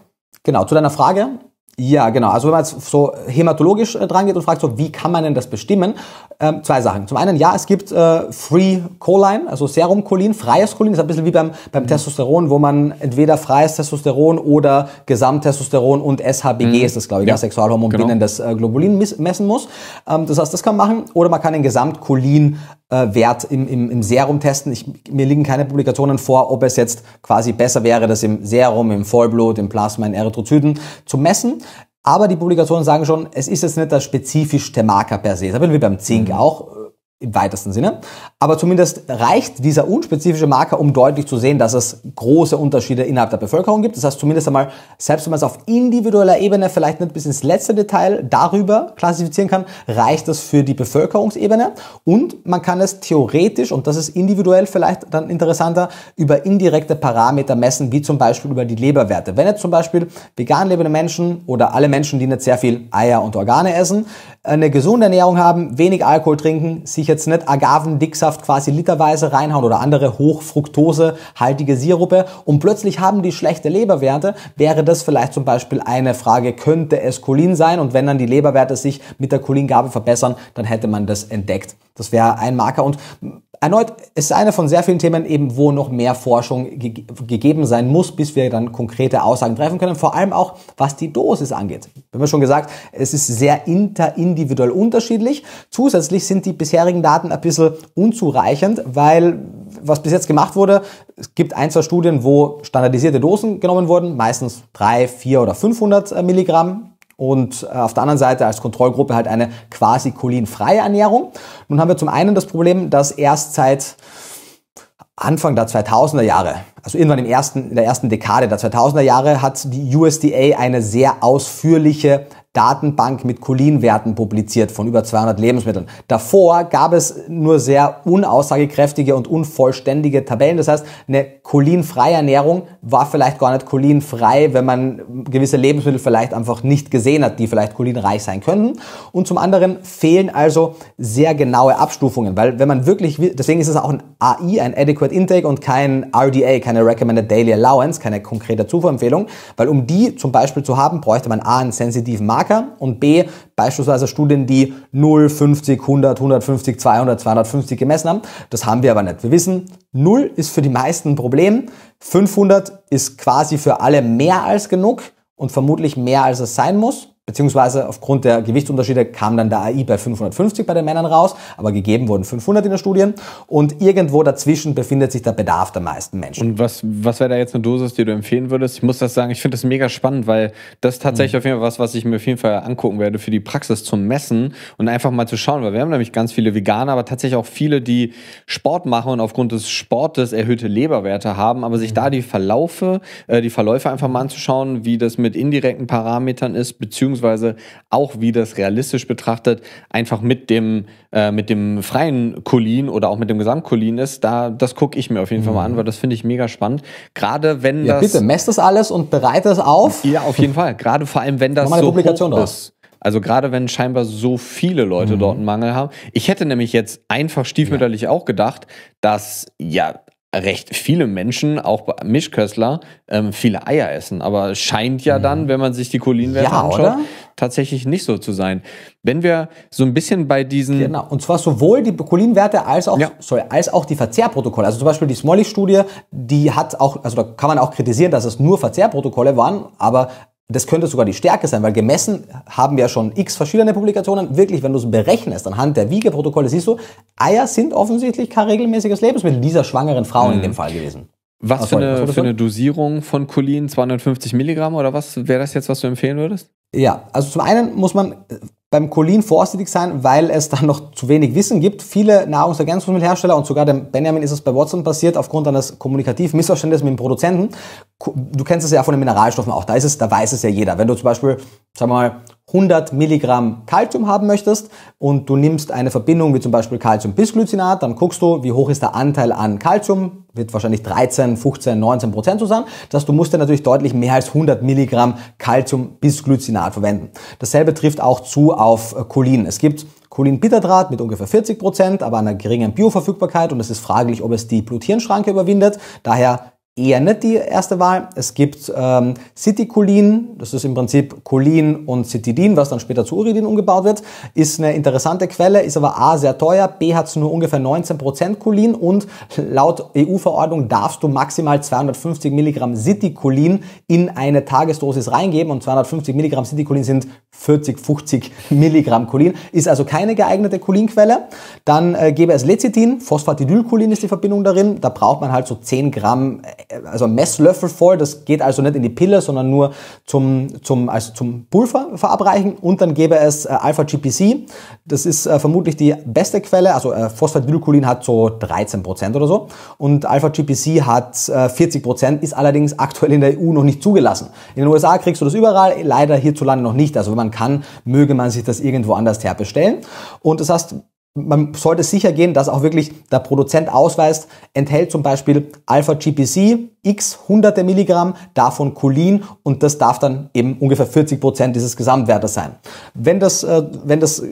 Genau, zu deiner Frage. Ja, genau. Also wenn man jetzt so hämatologisch äh, dran geht und fragt, so, wie kann man denn das bestimmen? Ähm, zwei Sachen. Zum einen, ja, es gibt äh, Free Choline, also Serumcholin, freies Cholin. Das ist ein bisschen wie beim, beim mhm. Testosteron, wo man entweder freies Testosteron oder Gesamttestosteron und SHBG mhm. ist das, glaube ich, ja. das Sexualhormon genau. binnen das äh, Globulin messen muss. Ähm, das heißt, das kann man machen. Oder man kann den Gesamtcholin äh, Wert im, im, im Serum testen. Ich, mir liegen keine Publikationen vor, ob es jetzt quasi besser wäre, das im Serum, im Vollblut, im Plasma, in Erythrozyten zu messen. Aber die Publikationen sagen schon, es ist jetzt nicht das spezifisch Marker per se. Da bin wir beim Zink mhm. auch äh, im weitesten Sinne aber zumindest reicht dieser unspezifische Marker, um deutlich zu sehen, dass es große Unterschiede innerhalb der Bevölkerung gibt. Das heißt zumindest einmal, selbst wenn man es auf individueller Ebene vielleicht nicht bis ins letzte Detail darüber klassifizieren kann, reicht das für die Bevölkerungsebene und man kann es theoretisch, und das ist individuell vielleicht dann interessanter, über indirekte Parameter messen, wie zum Beispiel über die Leberwerte. Wenn jetzt zum Beispiel vegan lebende Menschen oder alle Menschen, die nicht sehr viel Eier und Organe essen, eine gesunde Ernährung haben, wenig Alkohol trinken, sich jetzt nicht Agavendicksaft Saft quasi literweise reinhauen oder andere hochfruktosehaltige Sirupe und plötzlich haben die schlechte Leberwerte, wäre das vielleicht zum Beispiel eine Frage, könnte es Cholin sein? Und wenn dann die Leberwerte sich mit der Cholingabe verbessern, dann hätte man das entdeckt. Das wäre ein Marker und Erneut ist eine von sehr vielen Themen eben, wo noch mehr Forschung ge gegeben sein muss, bis wir dann konkrete Aussagen treffen können. Vor allem auch, was die Dosis angeht. Wir haben schon gesagt, es ist sehr interindividuell unterschiedlich. Zusätzlich sind die bisherigen Daten ein bisschen unzureichend, weil was bis jetzt gemacht wurde, es gibt ein, zwei Studien, wo standardisierte Dosen genommen wurden, meistens drei, vier oder 500 äh, Milligramm und äh, auf der anderen Seite als Kontrollgruppe halt eine quasi cholinfreie Ernährung. Nun haben wir zum einen das Problem, dass erst seit Anfang der 2000er Jahre, also irgendwann im ersten, in der ersten Dekade der 2000er Jahre, hat die USDA eine sehr ausführliche Datenbank mit Cholinwerten publiziert von über 200 Lebensmitteln. Davor gab es nur sehr unaussagekräftige und unvollständige Tabellen. Das heißt, eine cholinfreie Ernährung war vielleicht gar nicht cholinfrei, wenn man gewisse Lebensmittel vielleicht einfach nicht gesehen hat, die vielleicht cholinreich sein könnten. Und zum anderen fehlen also sehr genaue Abstufungen, weil wenn man wirklich, deswegen ist es auch ein AI, ein Adequate Intake und kein RDA, keine Recommended Daily Allowance, keine konkrete Zufuhrempfehlung, weil um die zum Beispiel zu haben, bräuchte man A, einen sensitiven Markt, stärker und B, beispielsweise Studien, die 0, 50, 100, 150, 200, 250 gemessen haben. Das haben wir aber nicht. Wir wissen, 0 ist für die meisten ein Problem, 500 ist quasi für alle mehr als genug und vermutlich mehr als es sein muss. Beziehungsweise aufgrund der Gewichtsunterschiede kam dann der AI bei 550 bei den Männern raus, aber gegeben wurden 500 in der Studie. und irgendwo dazwischen befindet sich der Bedarf der meisten Menschen. Und was, was wäre da jetzt eine Dosis, die du empfehlen würdest? Ich muss das sagen, ich finde das mega spannend, weil das ist tatsächlich mhm. auf jeden Fall was, was ich mir auf jeden Fall angucken werde für die Praxis zum Messen und einfach mal zu schauen, weil wir haben nämlich ganz viele Veganer, aber tatsächlich auch viele, die Sport machen und aufgrund des Sportes erhöhte Leberwerte haben, aber sich mhm. da die Verlaufe, äh, die Verläufe einfach mal anzuschauen, wie das mit indirekten Parametern ist, beziehungsweise beziehungsweise auch, wie das realistisch betrachtet, einfach mit dem, äh, mit dem freien Kolin oder auch mit dem Gesamtkolin ist, da, das gucke ich mir auf jeden mhm. Fall mal an, mhm. weil das finde ich mega spannend. Gerade wenn ja, das. Bitte, messt das alles und bereite es auf. Ja, auf jeden Fall. Gerade vor allem, wenn das. so Publikation hoch ist. Also gerade wenn scheinbar so viele Leute mhm. dort einen Mangel haben. Ich hätte nämlich jetzt einfach stiefmütterlich ja. auch gedacht, dass ja recht viele Menschen, auch Mischköstler, ähm, viele Eier essen. Aber scheint ja dann, mhm. wenn man sich die Cholinwerte ja, anschaut, oder? tatsächlich nicht so zu sein. Wenn wir so ein bisschen bei diesen... Genau, und zwar sowohl die Cholinwerte als auch, ja. sorry, als auch die Verzehrprotokolle. Also zum Beispiel die Smolly-Studie, die hat auch, also da kann man auch kritisieren, dass es nur Verzehrprotokolle waren, aber das könnte sogar die Stärke sein, weil gemessen haben wir schon x verschiedene Publikationen. Wirklich, wenn du es berechnest anhand der Wiegeprotokolle, siehst du, Eier sind offensichtlich kein regelmäßiges Lebensmittel dieser schwangeren Frau mhm. in dem Fall gewesen. Was Ach, für, eine, was für eine Dosierung von Cholin? 250 Milligramm oder was wäre das jetzt, was du empfehlen würdest? Ja, also zum einen muss man beim Cholin vorsichtig sein, weil es da noch zu wenig Wissen gibt. Viele Nahrungsergänzungsmittelhersteller und sogar dem Benjamin ist es bei Watson passiert, aufgrund eines kommunikativen Missverständnisses mit dem Produzenten. Du kennst es ja von den Mineralstoffen auch, da ist es, da weiß es ja jeder. Wenn du zum Beispiel, sag mal, 100 Milligramm Kalzium haben möchtest und du nimmst eine Verbindung wie zum Beispiel Calcium-Bisglycinat, dann guckst du, wie hoch ist der Anteil an Kalzium, wird wahrscheinlich 13, 15, 19 Prozent so sein, dass du musst dann natürlich deutlich mehr als 100 Milligramm Calcium-Bisglycinat verwenden. Dasselbe trifft auch zu auf äh, Cholin. Es gibt Cholin-Bitterdraht mit ungefähr 40 Prozent, aber einer geringen Bioverfügbarkeit und es ist fraglich, ob es die Blut-Hirn-Schranke überwindet. Daher eher nicht die erste Wahl. Es gibt ähm, Citicolin, das ist im Prinzip Cholin und Citidin, was dann später zu Uridin umgebaut wird. Ist eine interessante Quelle, ist aber A sehr teuer, B hat nur ungefähr 19% Cholin und laut EU-Verordnung darfst du maximal 250 Milligramm Citicolin in eine Tagesdosis reingeben und 250 Milligramm Citicolin sind 40, 50 Milligramm Cholin. Ist also keine geeignete Cholinquelle. Dann äh, gäbe es Lecithin, Phosphatidylcholin ist die Verbindung darin. Da braucht man halt so 10 Gramm also Messlöffel voll. Das geht also nicht in die Pille, sondern nur zum, zum, also zum Pulver verabreichen. Und dann gäbe es äh, Alpha-GPC. Das ist äh, vermutlich die beste Quelle. Also äh, Phosphatidylcholin hat so 13% oder so. Und Alpha-GPC hat äh, 40%, ist allerdings aktuell in der EU noch nicht zugelassen. In den USA kriegst du das überall, leider hierzulande noch nicht. Also wenn man kann, möge man sich das irgendwo anders herbestellen. Und das heißt, man sollte sicher gehen, dass auch wirklich der Produzent ausweist, enthält zum Beispiel Alpha GPC, x hunderte Milligramm davon Cholin und das darf dann eben ungefähr 40 Prozent dieses Gesamtwertes sein. Wenn das, äh, wenn das äh,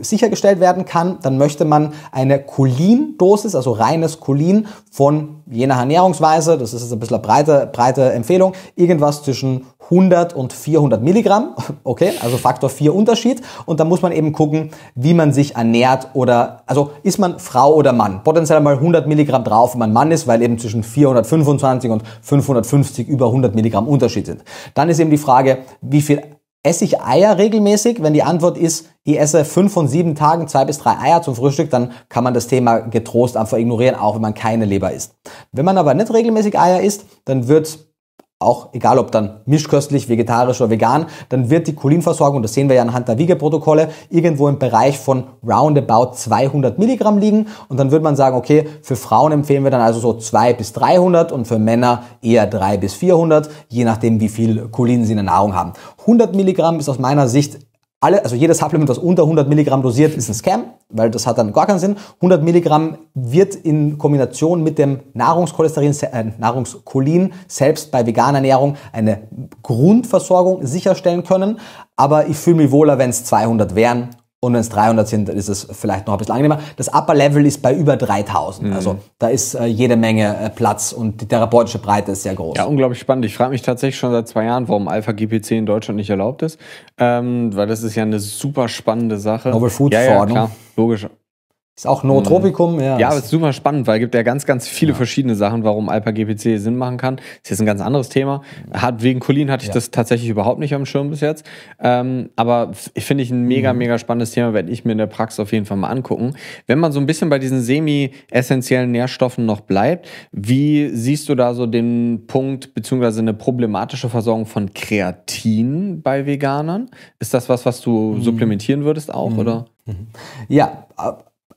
sichergestellt werden kann, dann möchte man eine Cholindosis, also reines Cholin von je nach Ernährungsweise, das ist jetzt ein bisschen eine breite, breite Empfehlung, irgendwas zwischen 100 und 400 Milligramm, okay, also Faktor 4 Unterschied und da muss man eben gucken, wie man sich ernährt oder, also ist man Frau oder Mann, potenziell mal 100 Milligramm drauf, wenn man Mann ist, weil eben zwischen 425 und und 550 über 100 Milligramm Unterschied sind. Dann ist eben die Frage, wie viel esse ich Eier regelmäßig? Wenn die Antwort ist, ich esse fünf von sieben Tagen zwei bis drei Eier zum Frühstück, dann kann man das Thema getrost einfach ignorieren, auch wenn man keine Leber isst. Wenn man aber nicht regelmäßig Eier isst, dann wird auch egal ob dann mischköstlich, vegetarisch oder vegan, dann wird die Cholinversorgung, das sehen wir ja anhand der Wiegeprotokolle, irgendwo im Bereich von roundabout 200 Milligramm liegen. Und dann würde man sagen, okay, für Frauen empfehlen wir dann also so 200 bis 300 und für Männer eher 300 bis 400, je nachdem, wie viel Cholin sie in der Nahrung haben. 100 Milligramm ist aus meiner Sicht alle, also jedes Supplement, das unter 100 Milligramm dosiert, ist ein Scam, weil das hat dann gar keinen Sinn. 100 Milligramm wird in Kombination mit dem Nahrungskolesterin, äh, Nahrungskolin selbst bei veganer Ernährung eine Grundversorgung sicherstellen können. Aber ich fühle mich wohler, wenn es 200 wären und wenn es 300 sind, dann ist es vielleicht noch ein bisschen angenehmer. Das Upper Level ist bei über 3000. Mhm. Also da ist äh, jede Menge äh, Platz und die therapeutische Breite ist sehr groß. Ja, unglaublich spannend. Ich frage mich tatsächlich schon seit zwei Jahren, warum Alpha GPC in Deutschland nicht erlaubt ist. Ähm, weil das ist ja eine super spannende Sache. Novel Food ja, Ja, klar. Logisch. Ist auch Nootropikum, mhm. ja. Ja, aber ist super spannend, weil es gibt ja ganz, ganz viele ja. verschiedene Sachen, warum Alpha-GPC Sinn machen kann. Ist jetzt ein ganz anderes Thema. Mhm. Hat, wegen Cholin hatte ich ja. das tatsächlich überhaupt nicht am Schirm bis jetzt. Ähm, aber finde ich ein mega, mhm. mega spannendes Thema, werde ich mir in der Praxis auf jeden Fall mal angucken. Wenn man so ein bisschen bei diesen semi-essentiellen Nährstoffen noch bleibt, wie siehst du da so den Punkt, beziehungsweise eine problematische Versorgung von Kreatin bei Veganern? Ist das was, was du mhm. supplementieren würdest auch, mhm. oder? Mhm. Ja,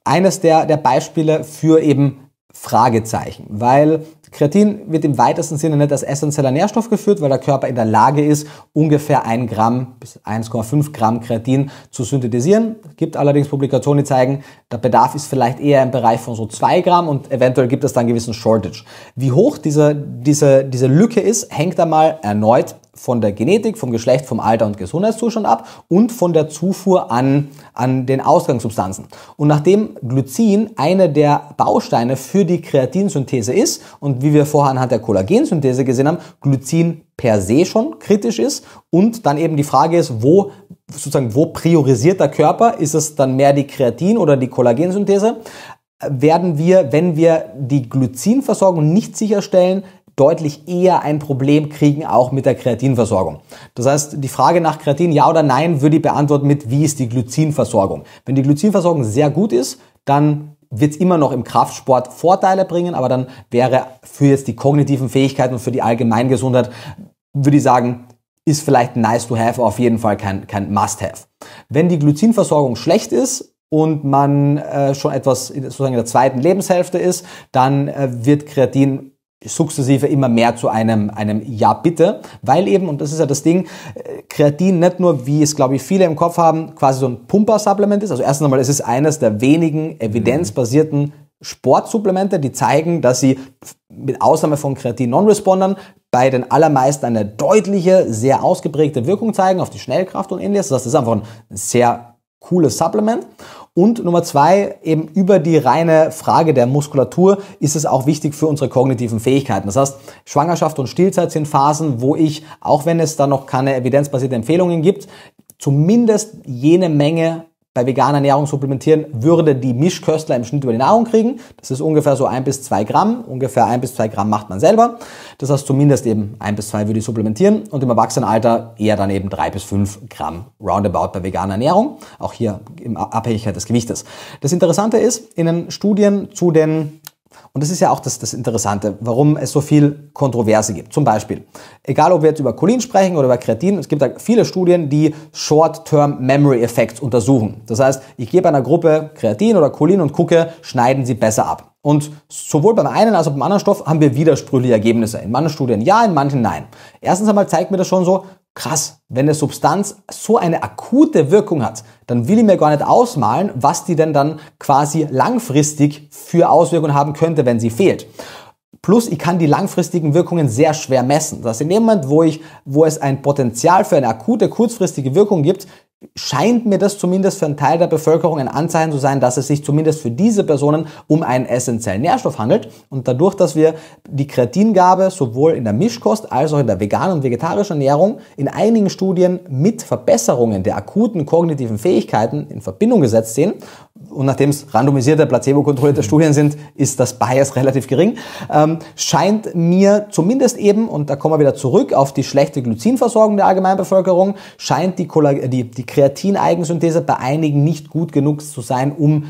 eines der, der Beispiele für eben Fragezeichen, weil Kreatin wird im weitesten Sinne nicht als essentieller Nährstoff geführt, weil der Körper in der Lage ist, ungefähr 1 Gramm bis 1,5 Gramm Kreatin zu synthetisieren. Es gibt allerdings Publikationen, die zeigen, der Bedarf ist vielleicht eher im Bereich von so 2 Gramm und eventuell gibt es dann einen gewissen Shortage. Wie hoch diese, diese, diese Lücke ist, hängt da mal erneut von der Genetik, vom Geschlecht, vom Alter und Gesundheitszustand ab und von der Zufuhr an, an den Ausgangssubstanzen. Und nachdem Glycin einer der Bausteine für die Kreatinsynthese ist und wie wir vorher anhand der Kollagensynthese gesehen haben, Glycin per se schon kritisch ist und dann eben die Frage ist, wo sozusagen wo priorisiert der Körper? Ist es dann mehr die Kreatin oder die Kollagensynthese? werden wir, wenn wir die Glycinversorgung nicht sicherstellen, deutlich eher ein Problem kriegen, auch mit der Kreatinversorgung. Das heißt, die Frage nach Kreatin, ja oder nein, würde ich beantworten mit, wie ist die Glycinversorgung? Wenn die Glycinversorgung sehr gut ist, dann wird es immer noch im Kraftsport Vorteile bringen, aber dann wäre für jetzt die kognitiven Fähigkeiten und für die Allgemeingesundheit, würde ich sagen, ist vielleicht nice to have, auf jeden Fall kein, kein Must-have. Wenn die Glycinversorgung schlecht ist, und man äh, schon etwas sozusagen in der zweiten Lebenshälfte ist, dann äh, wird Kreatin sukzessive immer mehr zu einem, einem Ja bitte, weil eben, und das ist ja das Ding, äh, Kreatin nicht nur, wie es glaube ich viele im Kopf haben, quasi so ein Pumper-Supplement ist. Also erstens einmal, es ist eines der wenigen evidenzbasierten Sportsupplemente, die zeigen, dass sie mit Ausnahme von Kreatin-Non-Respondern bei den allermeisten eine deutliche, sehr ausgeprägte Wirkung zeigen auf die Schnellkraft und ähnliches. Das heißt, das ist einfach ein sehr cooles Supplement. Und Nummer zwei, eben über die reine Frage der Muskulatur ist es auch wichtig für unsere kognitiven Fähigkeiten. Das heißt, Schwangerschaft und Stillzeit sind Phasen, wo ich, auch wenn es da noch keine evidenzbasierten Empfehlungen gibt, zumindest jene Menge bei veganer Ernährung supplementieren, würde die Mischköstler im Schnitt über die Nahrung kriegen. Das ist ungefähr so ein bis zwei Gramm. Ungefähr ein bis zwei Gramm macht man selber. Das heißt, zumindest eben ein bis zwei würde ich supplementieren und im Erwachsenenalter eher dann eben drei bis fünf Gramm roundabout bei veganer Ernährung. Auch hier in Abhängigkeit des Gewichtes. Das Interessante ist, in den Studien zu den und das ist ja auch das, das Interessante, warum es so viel Kontroverse gibt. Zum Beispiel, egal ob wir jetzt über Cholin sprechen oder über Kreatin, es gibt da viele Studien, die Short-Term Memory Effects untersuchen. Das heißt, ich gebe einer Gruppe Kreatin oder Cholin und gucke, schneiden sie besser ab. Und sowohl beim einen als auch beim anderen Stoff haben wir widersprüchliche Ergebnisse. In manchen Studien ja, in manchen nein. Erstens einmal zeigt mir das schon so, krass, wenn eine Substanz so eine akute Wirkung hat, dann will ich mir gar nicht ausmalen, was die denn dann quasi langfristig für Auswirkungen haben könnte, wenn sie fehlt. Plus, ich kann die langfristigen Wirkungen sehr schwer messen. Das heißt, in dem Moment, wo, ich, wo es ein Potenzial für eine akute, kurzfristige Wirkung gibt, scheint mir das zumindest für einen Teil der Bevölkerung ein Anzeichen zu sein, dass es sich zumindest für diese Personen um einen essentiellen Nährstoff handelt. Und dadurch, dass wir die Kreatingabe sowohl in der Mischkost als auch in der veganen und vegetarischen Ernährung in einigen Studien mit Verbesserungen der akuten kognitiven Fähigkeiten in Verbindung gesetzt sehen, und nachdem es randomisierte, placebo-kontrollierte Studien sind, ist das Bias relativ gering, ähm, scheint mir zumindest eben, und da kommen wir wieder zurück auf die schlechte Glycinversorgung der Allgemeinbevölkerung, scheint die, Kolla die, die Kreatineigensynthese bei einigen nicht gut genug zu sein, um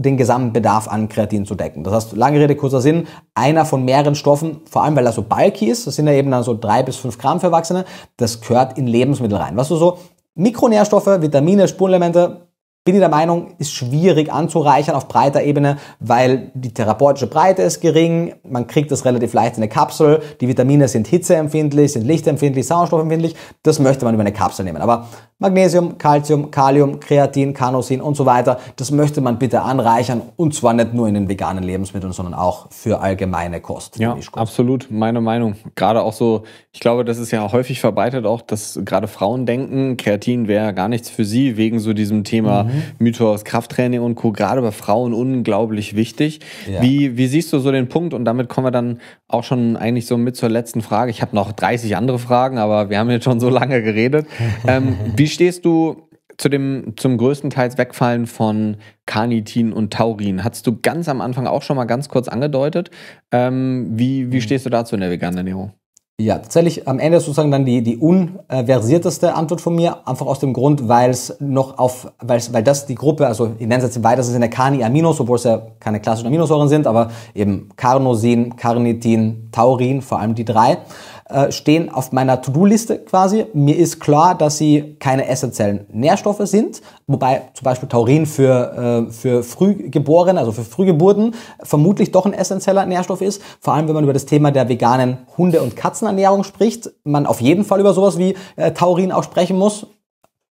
den gesamten Bedarf an Kreatin zu decken. Das heißt, lange Rede, kurzer Sinn, einer von mehreren Stoffen, vor allem weil er so bulky ist, das sind ja eben dann so drei bis fünf Gramm für Erwachsene, das gehört in Lebensmittel rein. Was weißt du, so Mikronährstoffe, Vitamine, Spurenelemente, bin ich der Meinung, ist schwierig anzureichern auf breiter Ebene, weil die therapeutische Breite ist gering, man kriegt das relativ leicht in eine Kapsel, die Vitamine sind hitzeempfindlich, sind lichtempfindlich, sauerstoffempfindlich, das möchte man über eine Kapsel nehmen. Aber Magnesium, Calcium, Kalium, Kreatin, Carnosin und so weiter, das möchte man bitte anreichern und zwar nicht nur in den veganen Lebensmitteln, sondern auch für allgemeine Kost. Ja, absolut, meine Meinung. Gerade auch so, ich glaube, das ist ja häufig verbreitet auch, dass gerade Frauen denken, Kreatin wäre gar nichts für sie wegen so diesem Thema mhm. Mythos, Krafttraining und Co. gerade bei Frauen unglaublich wichtig. Ja. Wie, wie siehst du so den Punkt? Und damit kommen wir dann auch schon eigentlich so mit zur letzten Frage. Ich habe noch 30 andere Fragen, aber wir haben jetzt schon so lange geredet. ähm, wie stehst du zu dem, zum größtenteils Wegfallen von Carnitin und Taurin. Hattest du ganz am Anfang auch schon mal ganz kurz angedeutet. Ähm, wie, wie mhm. stehst du dazu in der veganen Ernährung? Ja, tatsächlich am Ende sozusagen dann die, die unversierteste Antwort von mir, einfach aus dem Grund, weil es noch auf, weil's, weil das die Gruppe, also ich nenne es jetzt weiter, das sind ja Carni-Aminos, obwohl es ja keine klassischen Aminosäuren sind, aber eben Carnosin, Carnitin, Taurin, vor allem die drei äh, stehen auf meiner To-Do-Liste quasi. Mir ist klar, dass sie keine essentiellen Nährstoffe sind, wobei zum Beispiel Taurin für, äh, für Frühgeborene, also für Frühgeburten, vermutlich doch ein essentieller Nährstoff ist. Vor allem, wenn man über das Thema der veganen Hunde- und Katzenernährung spricht, man auf jeden Fall über sowas wie äh, Taurin auch sprechen muss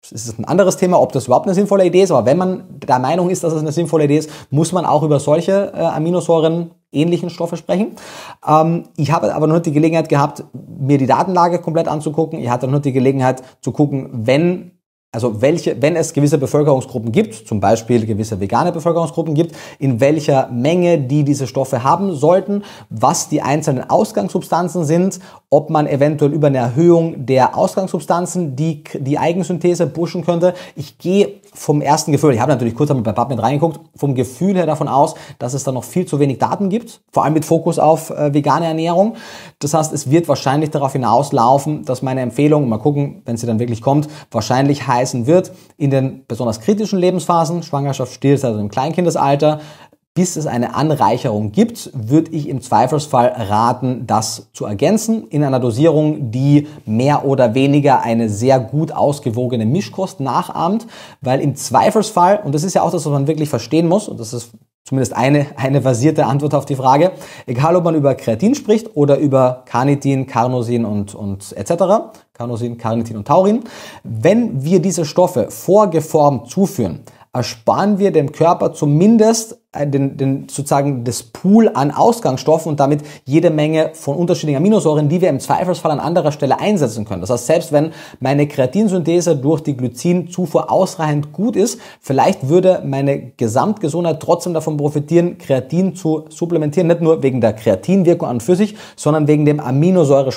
es ist ein anderes Thema, ob das überhaupt eine sinnvolle Idee ist, aber wenn man der Meinung ist, dass es eine sinnvolle Idee ist, muss man auch über solche äh, Aminosäuren ähnlichen Stoffe sprechen. Ähm, ich habe aber nur die Gelegenheit gehabt, mir die Datenlage komplett anzugucken. Ich hatte nur die Gelegenheit zu gucken, wenn also welche, wenn es gewisse Bevölkerungsgruppen gibt, zum Beispiel gewisse vegane Bevölkerungsgruppen gibt, in welcher Menge die diese Stoffe haben sollten, was die einzelnen Ausgangssubstanzen sind, ob man eventuell über eine Erhöhung der Ausgangssubstanzen die, die Eigensynthese pushen könnte. Ich gehe vom ersten Gefühl, ich habe natürlich kurz einmal bei PubMed reingeguckt, vom Gefühl her davon aus, dass es da noch viel zu wenig Daten gibt, vor allem mit Fokus auf äh, vegane Ernährung. Das heißt, es wird wahrscheinlich darauf hinauslaufen, dass meine Empfehlung, mal gucken, wenn sie dann wirklich kommt, wahrscheinlich heißen wird, in den besonders kritischen Lebensphasen, Schwangerschaft, Stillzeit also im Kleinkindesalter, bis es eine Anreicherung gibt, würde ich im Zweifelsfall raten, das zu ergänzen in einer Dosierung, die mehr oder weniger eine sehr gut ausgewogene Mischkost nachahmt, weil im Zweifelsfall, und das ist ja auch das, was man wirklich verstehen muss, und das ist zumindest eine, eine basierte Antwort auf die Frage, egal ob man über Kreatin spricht oder über Carnitin, Carnosin und, und etc., Carnosin, Carnitin und Taurin, wenn wir diese Stoffe vorgeformt zuführen, ersparen wir dem Körper zumindest äh, den, den sozusagen das Pool an Ausgangsstoffen und damit jede Menge von unterschiedlichen Aminosäuren, die wir im Zweifelsfall an anderer Stelle einsetzen können. Das heißt, selbst wenn meine Kreatinsynthese durch die Glycinzufuhr ausreichend gut ist, vielleicht würde meine Gesamtgesundheit trotzdem davon profitieren, Kreatin zu supplementieren, nicht nur wegen der Kreatinwirkung an und für sich, sondern wegen dem aminosäure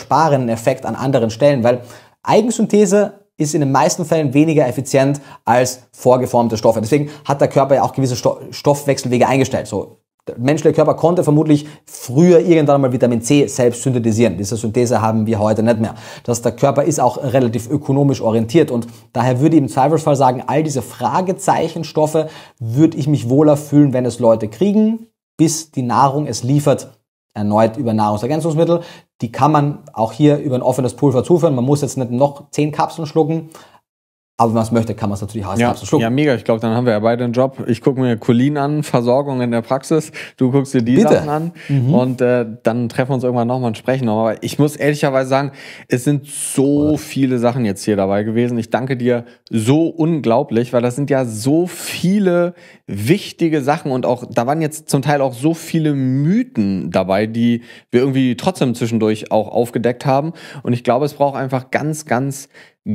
Effekt an anderen Stellen, weil Eigensynthese ist in den meisten Fällen weniger effizient als vorgeformte Stoffe. Deswegen hat der Körper ja auch gewisse Stoffwechselwege eingestellt. So, der menschliche Körper konnte vermutlich früher irgendwann mal Vitamin C selbst synthetisieren. Diese Synthese haben wir heute nicht mehr. Dass der Körper ist auch relativ ökonomisch orientiert und daher würde ich im Zweifelsfall sagen, all diese Fragezeichenstoffe würde ich mich wohler fühlen, wenn es Leute kriegen, bis die Nahrung es liefert, erneut über Nahrungsergänzungsmittel, die kann man auch hier über ein offenes Pulver zuführen. Man muss jetzt nicht noch zehn Kapseln schlucken, aber wenn man es möchte, kann man es natürlich heiß ja. Ja, mega. Ich glaube, dann haben wir ja beide einen Job. Ich gucke mir Colin an, Versorgung in der Praxis. Du guckst dir die Bitte. Sachen an. Mhm. Und äh, dann treffen wir uns irgendwann nochmal und sprechen nochmal. Aber ich muss ehrlicherweise sagen, es sind so viele Sachen jetzt hier dabei gewesen. Ich danke dir so unglaublich, weil das sind ja so viele wichtige Sachen. Und auch da waren jetzt zum Teil auch so viele Mythen dabei, die wir irgendwie trotzdem zwischendurch auch aufgedeckt haben. Und ich glaube, es braucht einfach ganz, ganz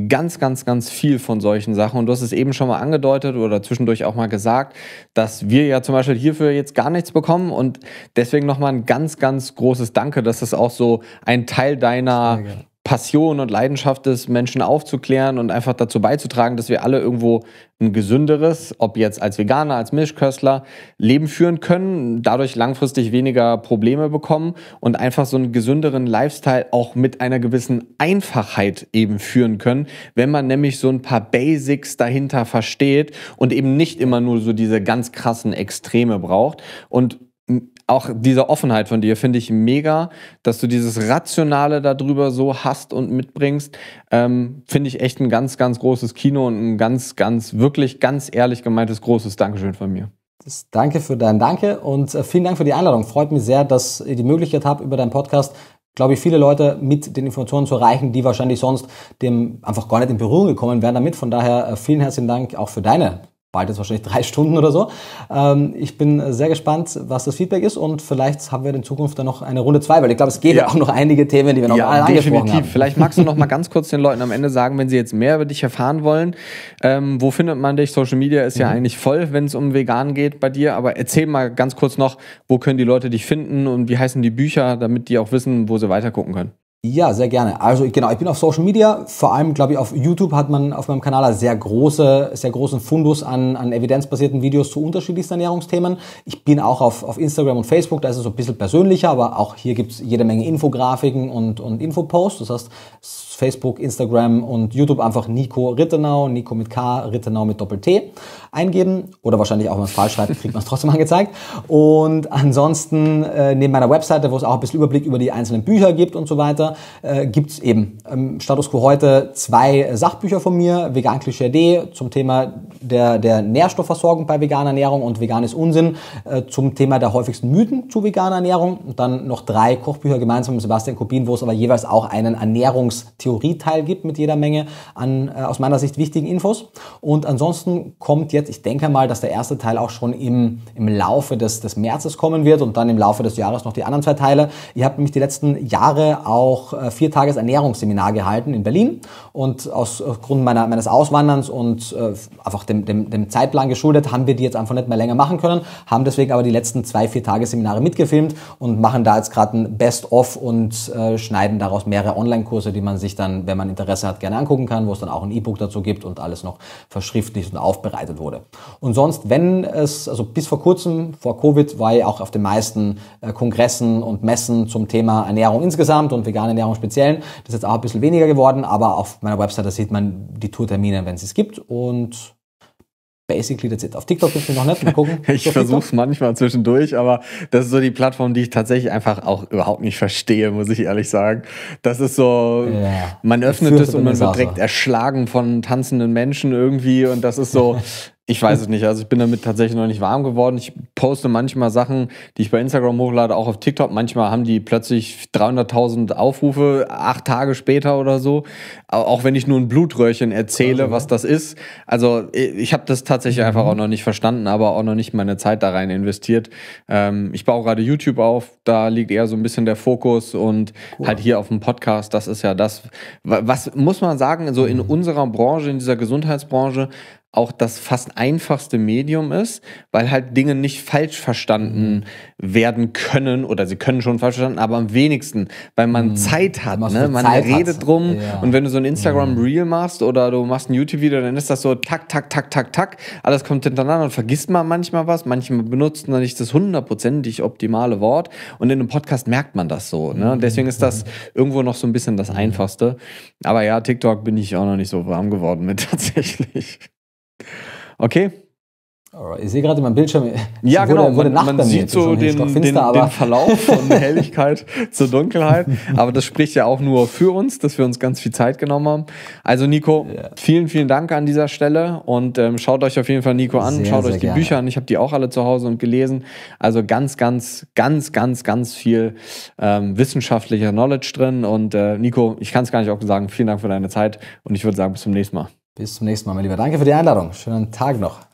ganz, ganz, ganz viel von solchen Sachen. Und du hast es eben schon mal angedeutet oder zwischendurch auch mal gesagt, dass wir ja zum Beispiel hierfür jetzt gar nichts bekommen. Und deswegen nochmal ein ganz, ganz großes Danke, dass das auch so ein Teil deiner Passion und Leidenschaft ist, Menschen aufzuklären und einfach dazu beizutragen, dass wir alle irgendwo ein gesünderes, ob jetzt als Veganer, als Milchköstler, Leben führen können, dadurch langfristig weniger Probleme bekommen und einfach so einen gesünderen Lifestyle auch mit einer gewissen Einfachheit eben führen können, wenn man nämlich so ein paar Basics dahinter versteht und eben nicht immer nur so diese ganz krassen Extreme braucht. Und auch diese Offenheit von dir finde ich mega, dass du dieses Rationale darüber so hast und mitbringst, ähm, finde ich echt ein ganz, ganz großes Kino und ein ganz, ganz, wirklich ganz ehrlich gemeintes großes Dankeschön von mir. Das danke für dein Danke und äh, vielen Dank für die Einladung. Freut mich sehr, dass ihr die Möglichkeit habt, über deinen Podcast glaube ich, viele Leute mit den Informationen zu erreichen, die wahrscheinlich sonst dem einfach gar nicht in Berührung gekommen wären damit. Von daher äh, vielen herzlichen Dank auch für deine bald jetzt wahrscheinlich drei Stunden oder so. Ähm, ich bin sehr gespannt, was das Feedback ist und vielleicht haben wir in Zukunft dann noch eine Runde zwei, weil ich glaube, es gäbe ja. auch noch einige Themen, die wir noch ja, alle definitiv. angesprochen haben. Vielleicht magst du noch mal ganz kurz den Leuten am Ende sagen, wenn sie jetzt mehr über dich erfahren wollen, ähm, wo findet man dich? Social Media ist mhm. ja eigentlich voll, wenn es um vegan geht bei dir, aber erzähl mal ganz kurz noch, wo können die Leute dich finden und wie heißen die Bücher, damit die auch wissen, wo sie weiter gucken können. Ja, sehr gerne. Also genau, ich bin auf Social Media, vor allem glaube ich auf YouTube hat man auf meinem Kanal einen sehr, große, sehr großen Fundus an, an evidenzbasierten Videos zu unterschiedlichsten Ernährungsthemen. Ich bin auch auf, auf Instagram und Facebook, da ist es so ein bisschen persönlicher, aber auch hier gibt es jede Menge Infografiken und, und Infoposts. Das heißt, Facebook, Instagram und YouTube einfach Nico Rittenau, Nico mit K, Rittenau mit Doppel-T eingeben oder wahrscheinlich auch, wenn man es falsch schreibt, kriegt man es trotzdem angezeigt. Und ansonsten äh, neben meiner Webseite, wo es auch ein bisschen Überblick über die einzelnen Bücher gibt und so weiter, äh, gibt es eben im ähm, Status Quo heute zwei Sachbücher von mir, Vegan Klischee zum Thema der, der Nährstoffversorgung bei veganer Ernährung und veganes Unsinn äh, zum Thema der häufigsten Mythen zu veganer Ernährung und dann noch drei Kochbücher gemeinsam mit Sebastian Kubin, wo es aber jeweils auch einen Ernährungstheoretiker Theorieteil gibt mit jeder Menge an äh, aus meiner Sicht wichtigen Infos. Und ansonsten kommt jetzt, ich denke mal, dass der erste Teil auch schon im, im Laufe des, des Märzes kommen wird und dann im Laufe des Jahres noch die anderen zwei Teile. Ich habe nämlich die letzten Jahre auch äh, vier Tages Ernährungsseminar gehalten in Berlin und aus, aufgrund meiner, meines Auswanderns und äh, einfach dem, dem, dem Zeitplan geschuldet haben wir die jetzt einfach nicht mehr länger machen können, haben deswegen aber die letzten zwei, vier Tagesseminare mitgefilmt und machen da jetzt gerade ein Best-of und äh, schneiden daraus mehrere Online-Kurse, die man sich dann, wenn man Interesse hat, gerne angucken kann, wo es dann auch ein E-Book dazu gibt und alles noch verschriftlicht und aufbereitet wurde. Und sonst, wenn es, also bis vor kurzem, vor Covid, war ich auch auf den meisten äh, Kongressen und Messen zum Thema Ernährung insgesamt und vegane Ernährung speziell. Das ist jetzt auch ein bisschen weniger geworden, aber auf meiner Webseite sieht man die Tourtermine, wenn es es gibt und basically that's it. Auf TikTok gibt es noch nicht, mal gucken. ich versuche es manchmal zwischendurch, aber das ist so die Plattform, die ich tatsächlich einfach auch überhaupt nicht verstehe, muss ich ehrlich sagen. Das ist so, ja. man öffnet es und man wird direkt erschlagen von tanzenden Menschen irgendwie und das ist so, Ich weiß es nicht. Also ich bin damit tatsächlich noch nicht warm geworden. Ich poste manchmal Sachen, die ich bei Instagram hochlade, auch auf TikTok. Manchmal haben die plötzlich 300.000 Aufrufe, acht Tage später oder so. Auch wenn ich nur ein Blutröhrchen erzähle, also, was das ist. Also äh, ich habe das tatsächlich einfach mhm. auch noch nicht verstanden, aber auch noch nicht meine Zeit da rein investiert. Ähm, ich baue gerade YouTube auf. Da liegt eher so ein bisschen der Fokus und cool. halt hier auf dem Podcast. Das ist ja das. Was muss man sagen, so in mhm. unserer Branche, in dieser Gesundheitsbranche, auch das fast einfachste Medium ist, weil halt Dinge nicht falsch verstanden mhm. werden können oder sie können schon falsch verstanden, aber am wenigsten, weil man mhm. Zeit hat, ne? man Zeit redet hat. drum ja. und wenn du so ein Instagram mhm. Reel machst oder du machst ein YouTube Video, dann ist das so tak tak tak tak tak, alles kommt hintereinander und vergisst man manchmal was, manchmal benutzt man nicht das hundertprozentig optimale Wort und in einem Podcast merkt man das so, ne? Mhm. Deswegen ist das mhm. irgendwo noch so ein bisschen das mhm. einfachste. Aber ja, TikTok bin ich auch noch nicht so warm geworden mit tatsächlich. Okay. Ich sehe gerade in meinem Bildschirm, ja, wurde, genau. Wurde man, man sieht so den, den, den, Verlauf von Helligkeit zur Dunkelheit. Aber das spricht ja auch nur für uns, dass wir uns ganz viel Zeit genommen haben. Also Nico, ja. vielen, vielen Dank an dieser Stelle und ähm, schaut euch auf jeden Fall Nico an, sehr, schaut sehr euch die gerne. Bücher an. Ich habe die auch alle zu Hause und gelesen. Also ganz, ganz, ganz, ganz, ganz viel ähm, wissenschaftlicher Knowledge drin. Und äh, Nico, ich kann es gar nicht auch sagen, vielen Dank für deine Zeit und ich würde sagen, bis zum nächsten Mal. Bis zum nächsten Mal, mein Lieber. Danke für die Einladung. Schönen Tag noch.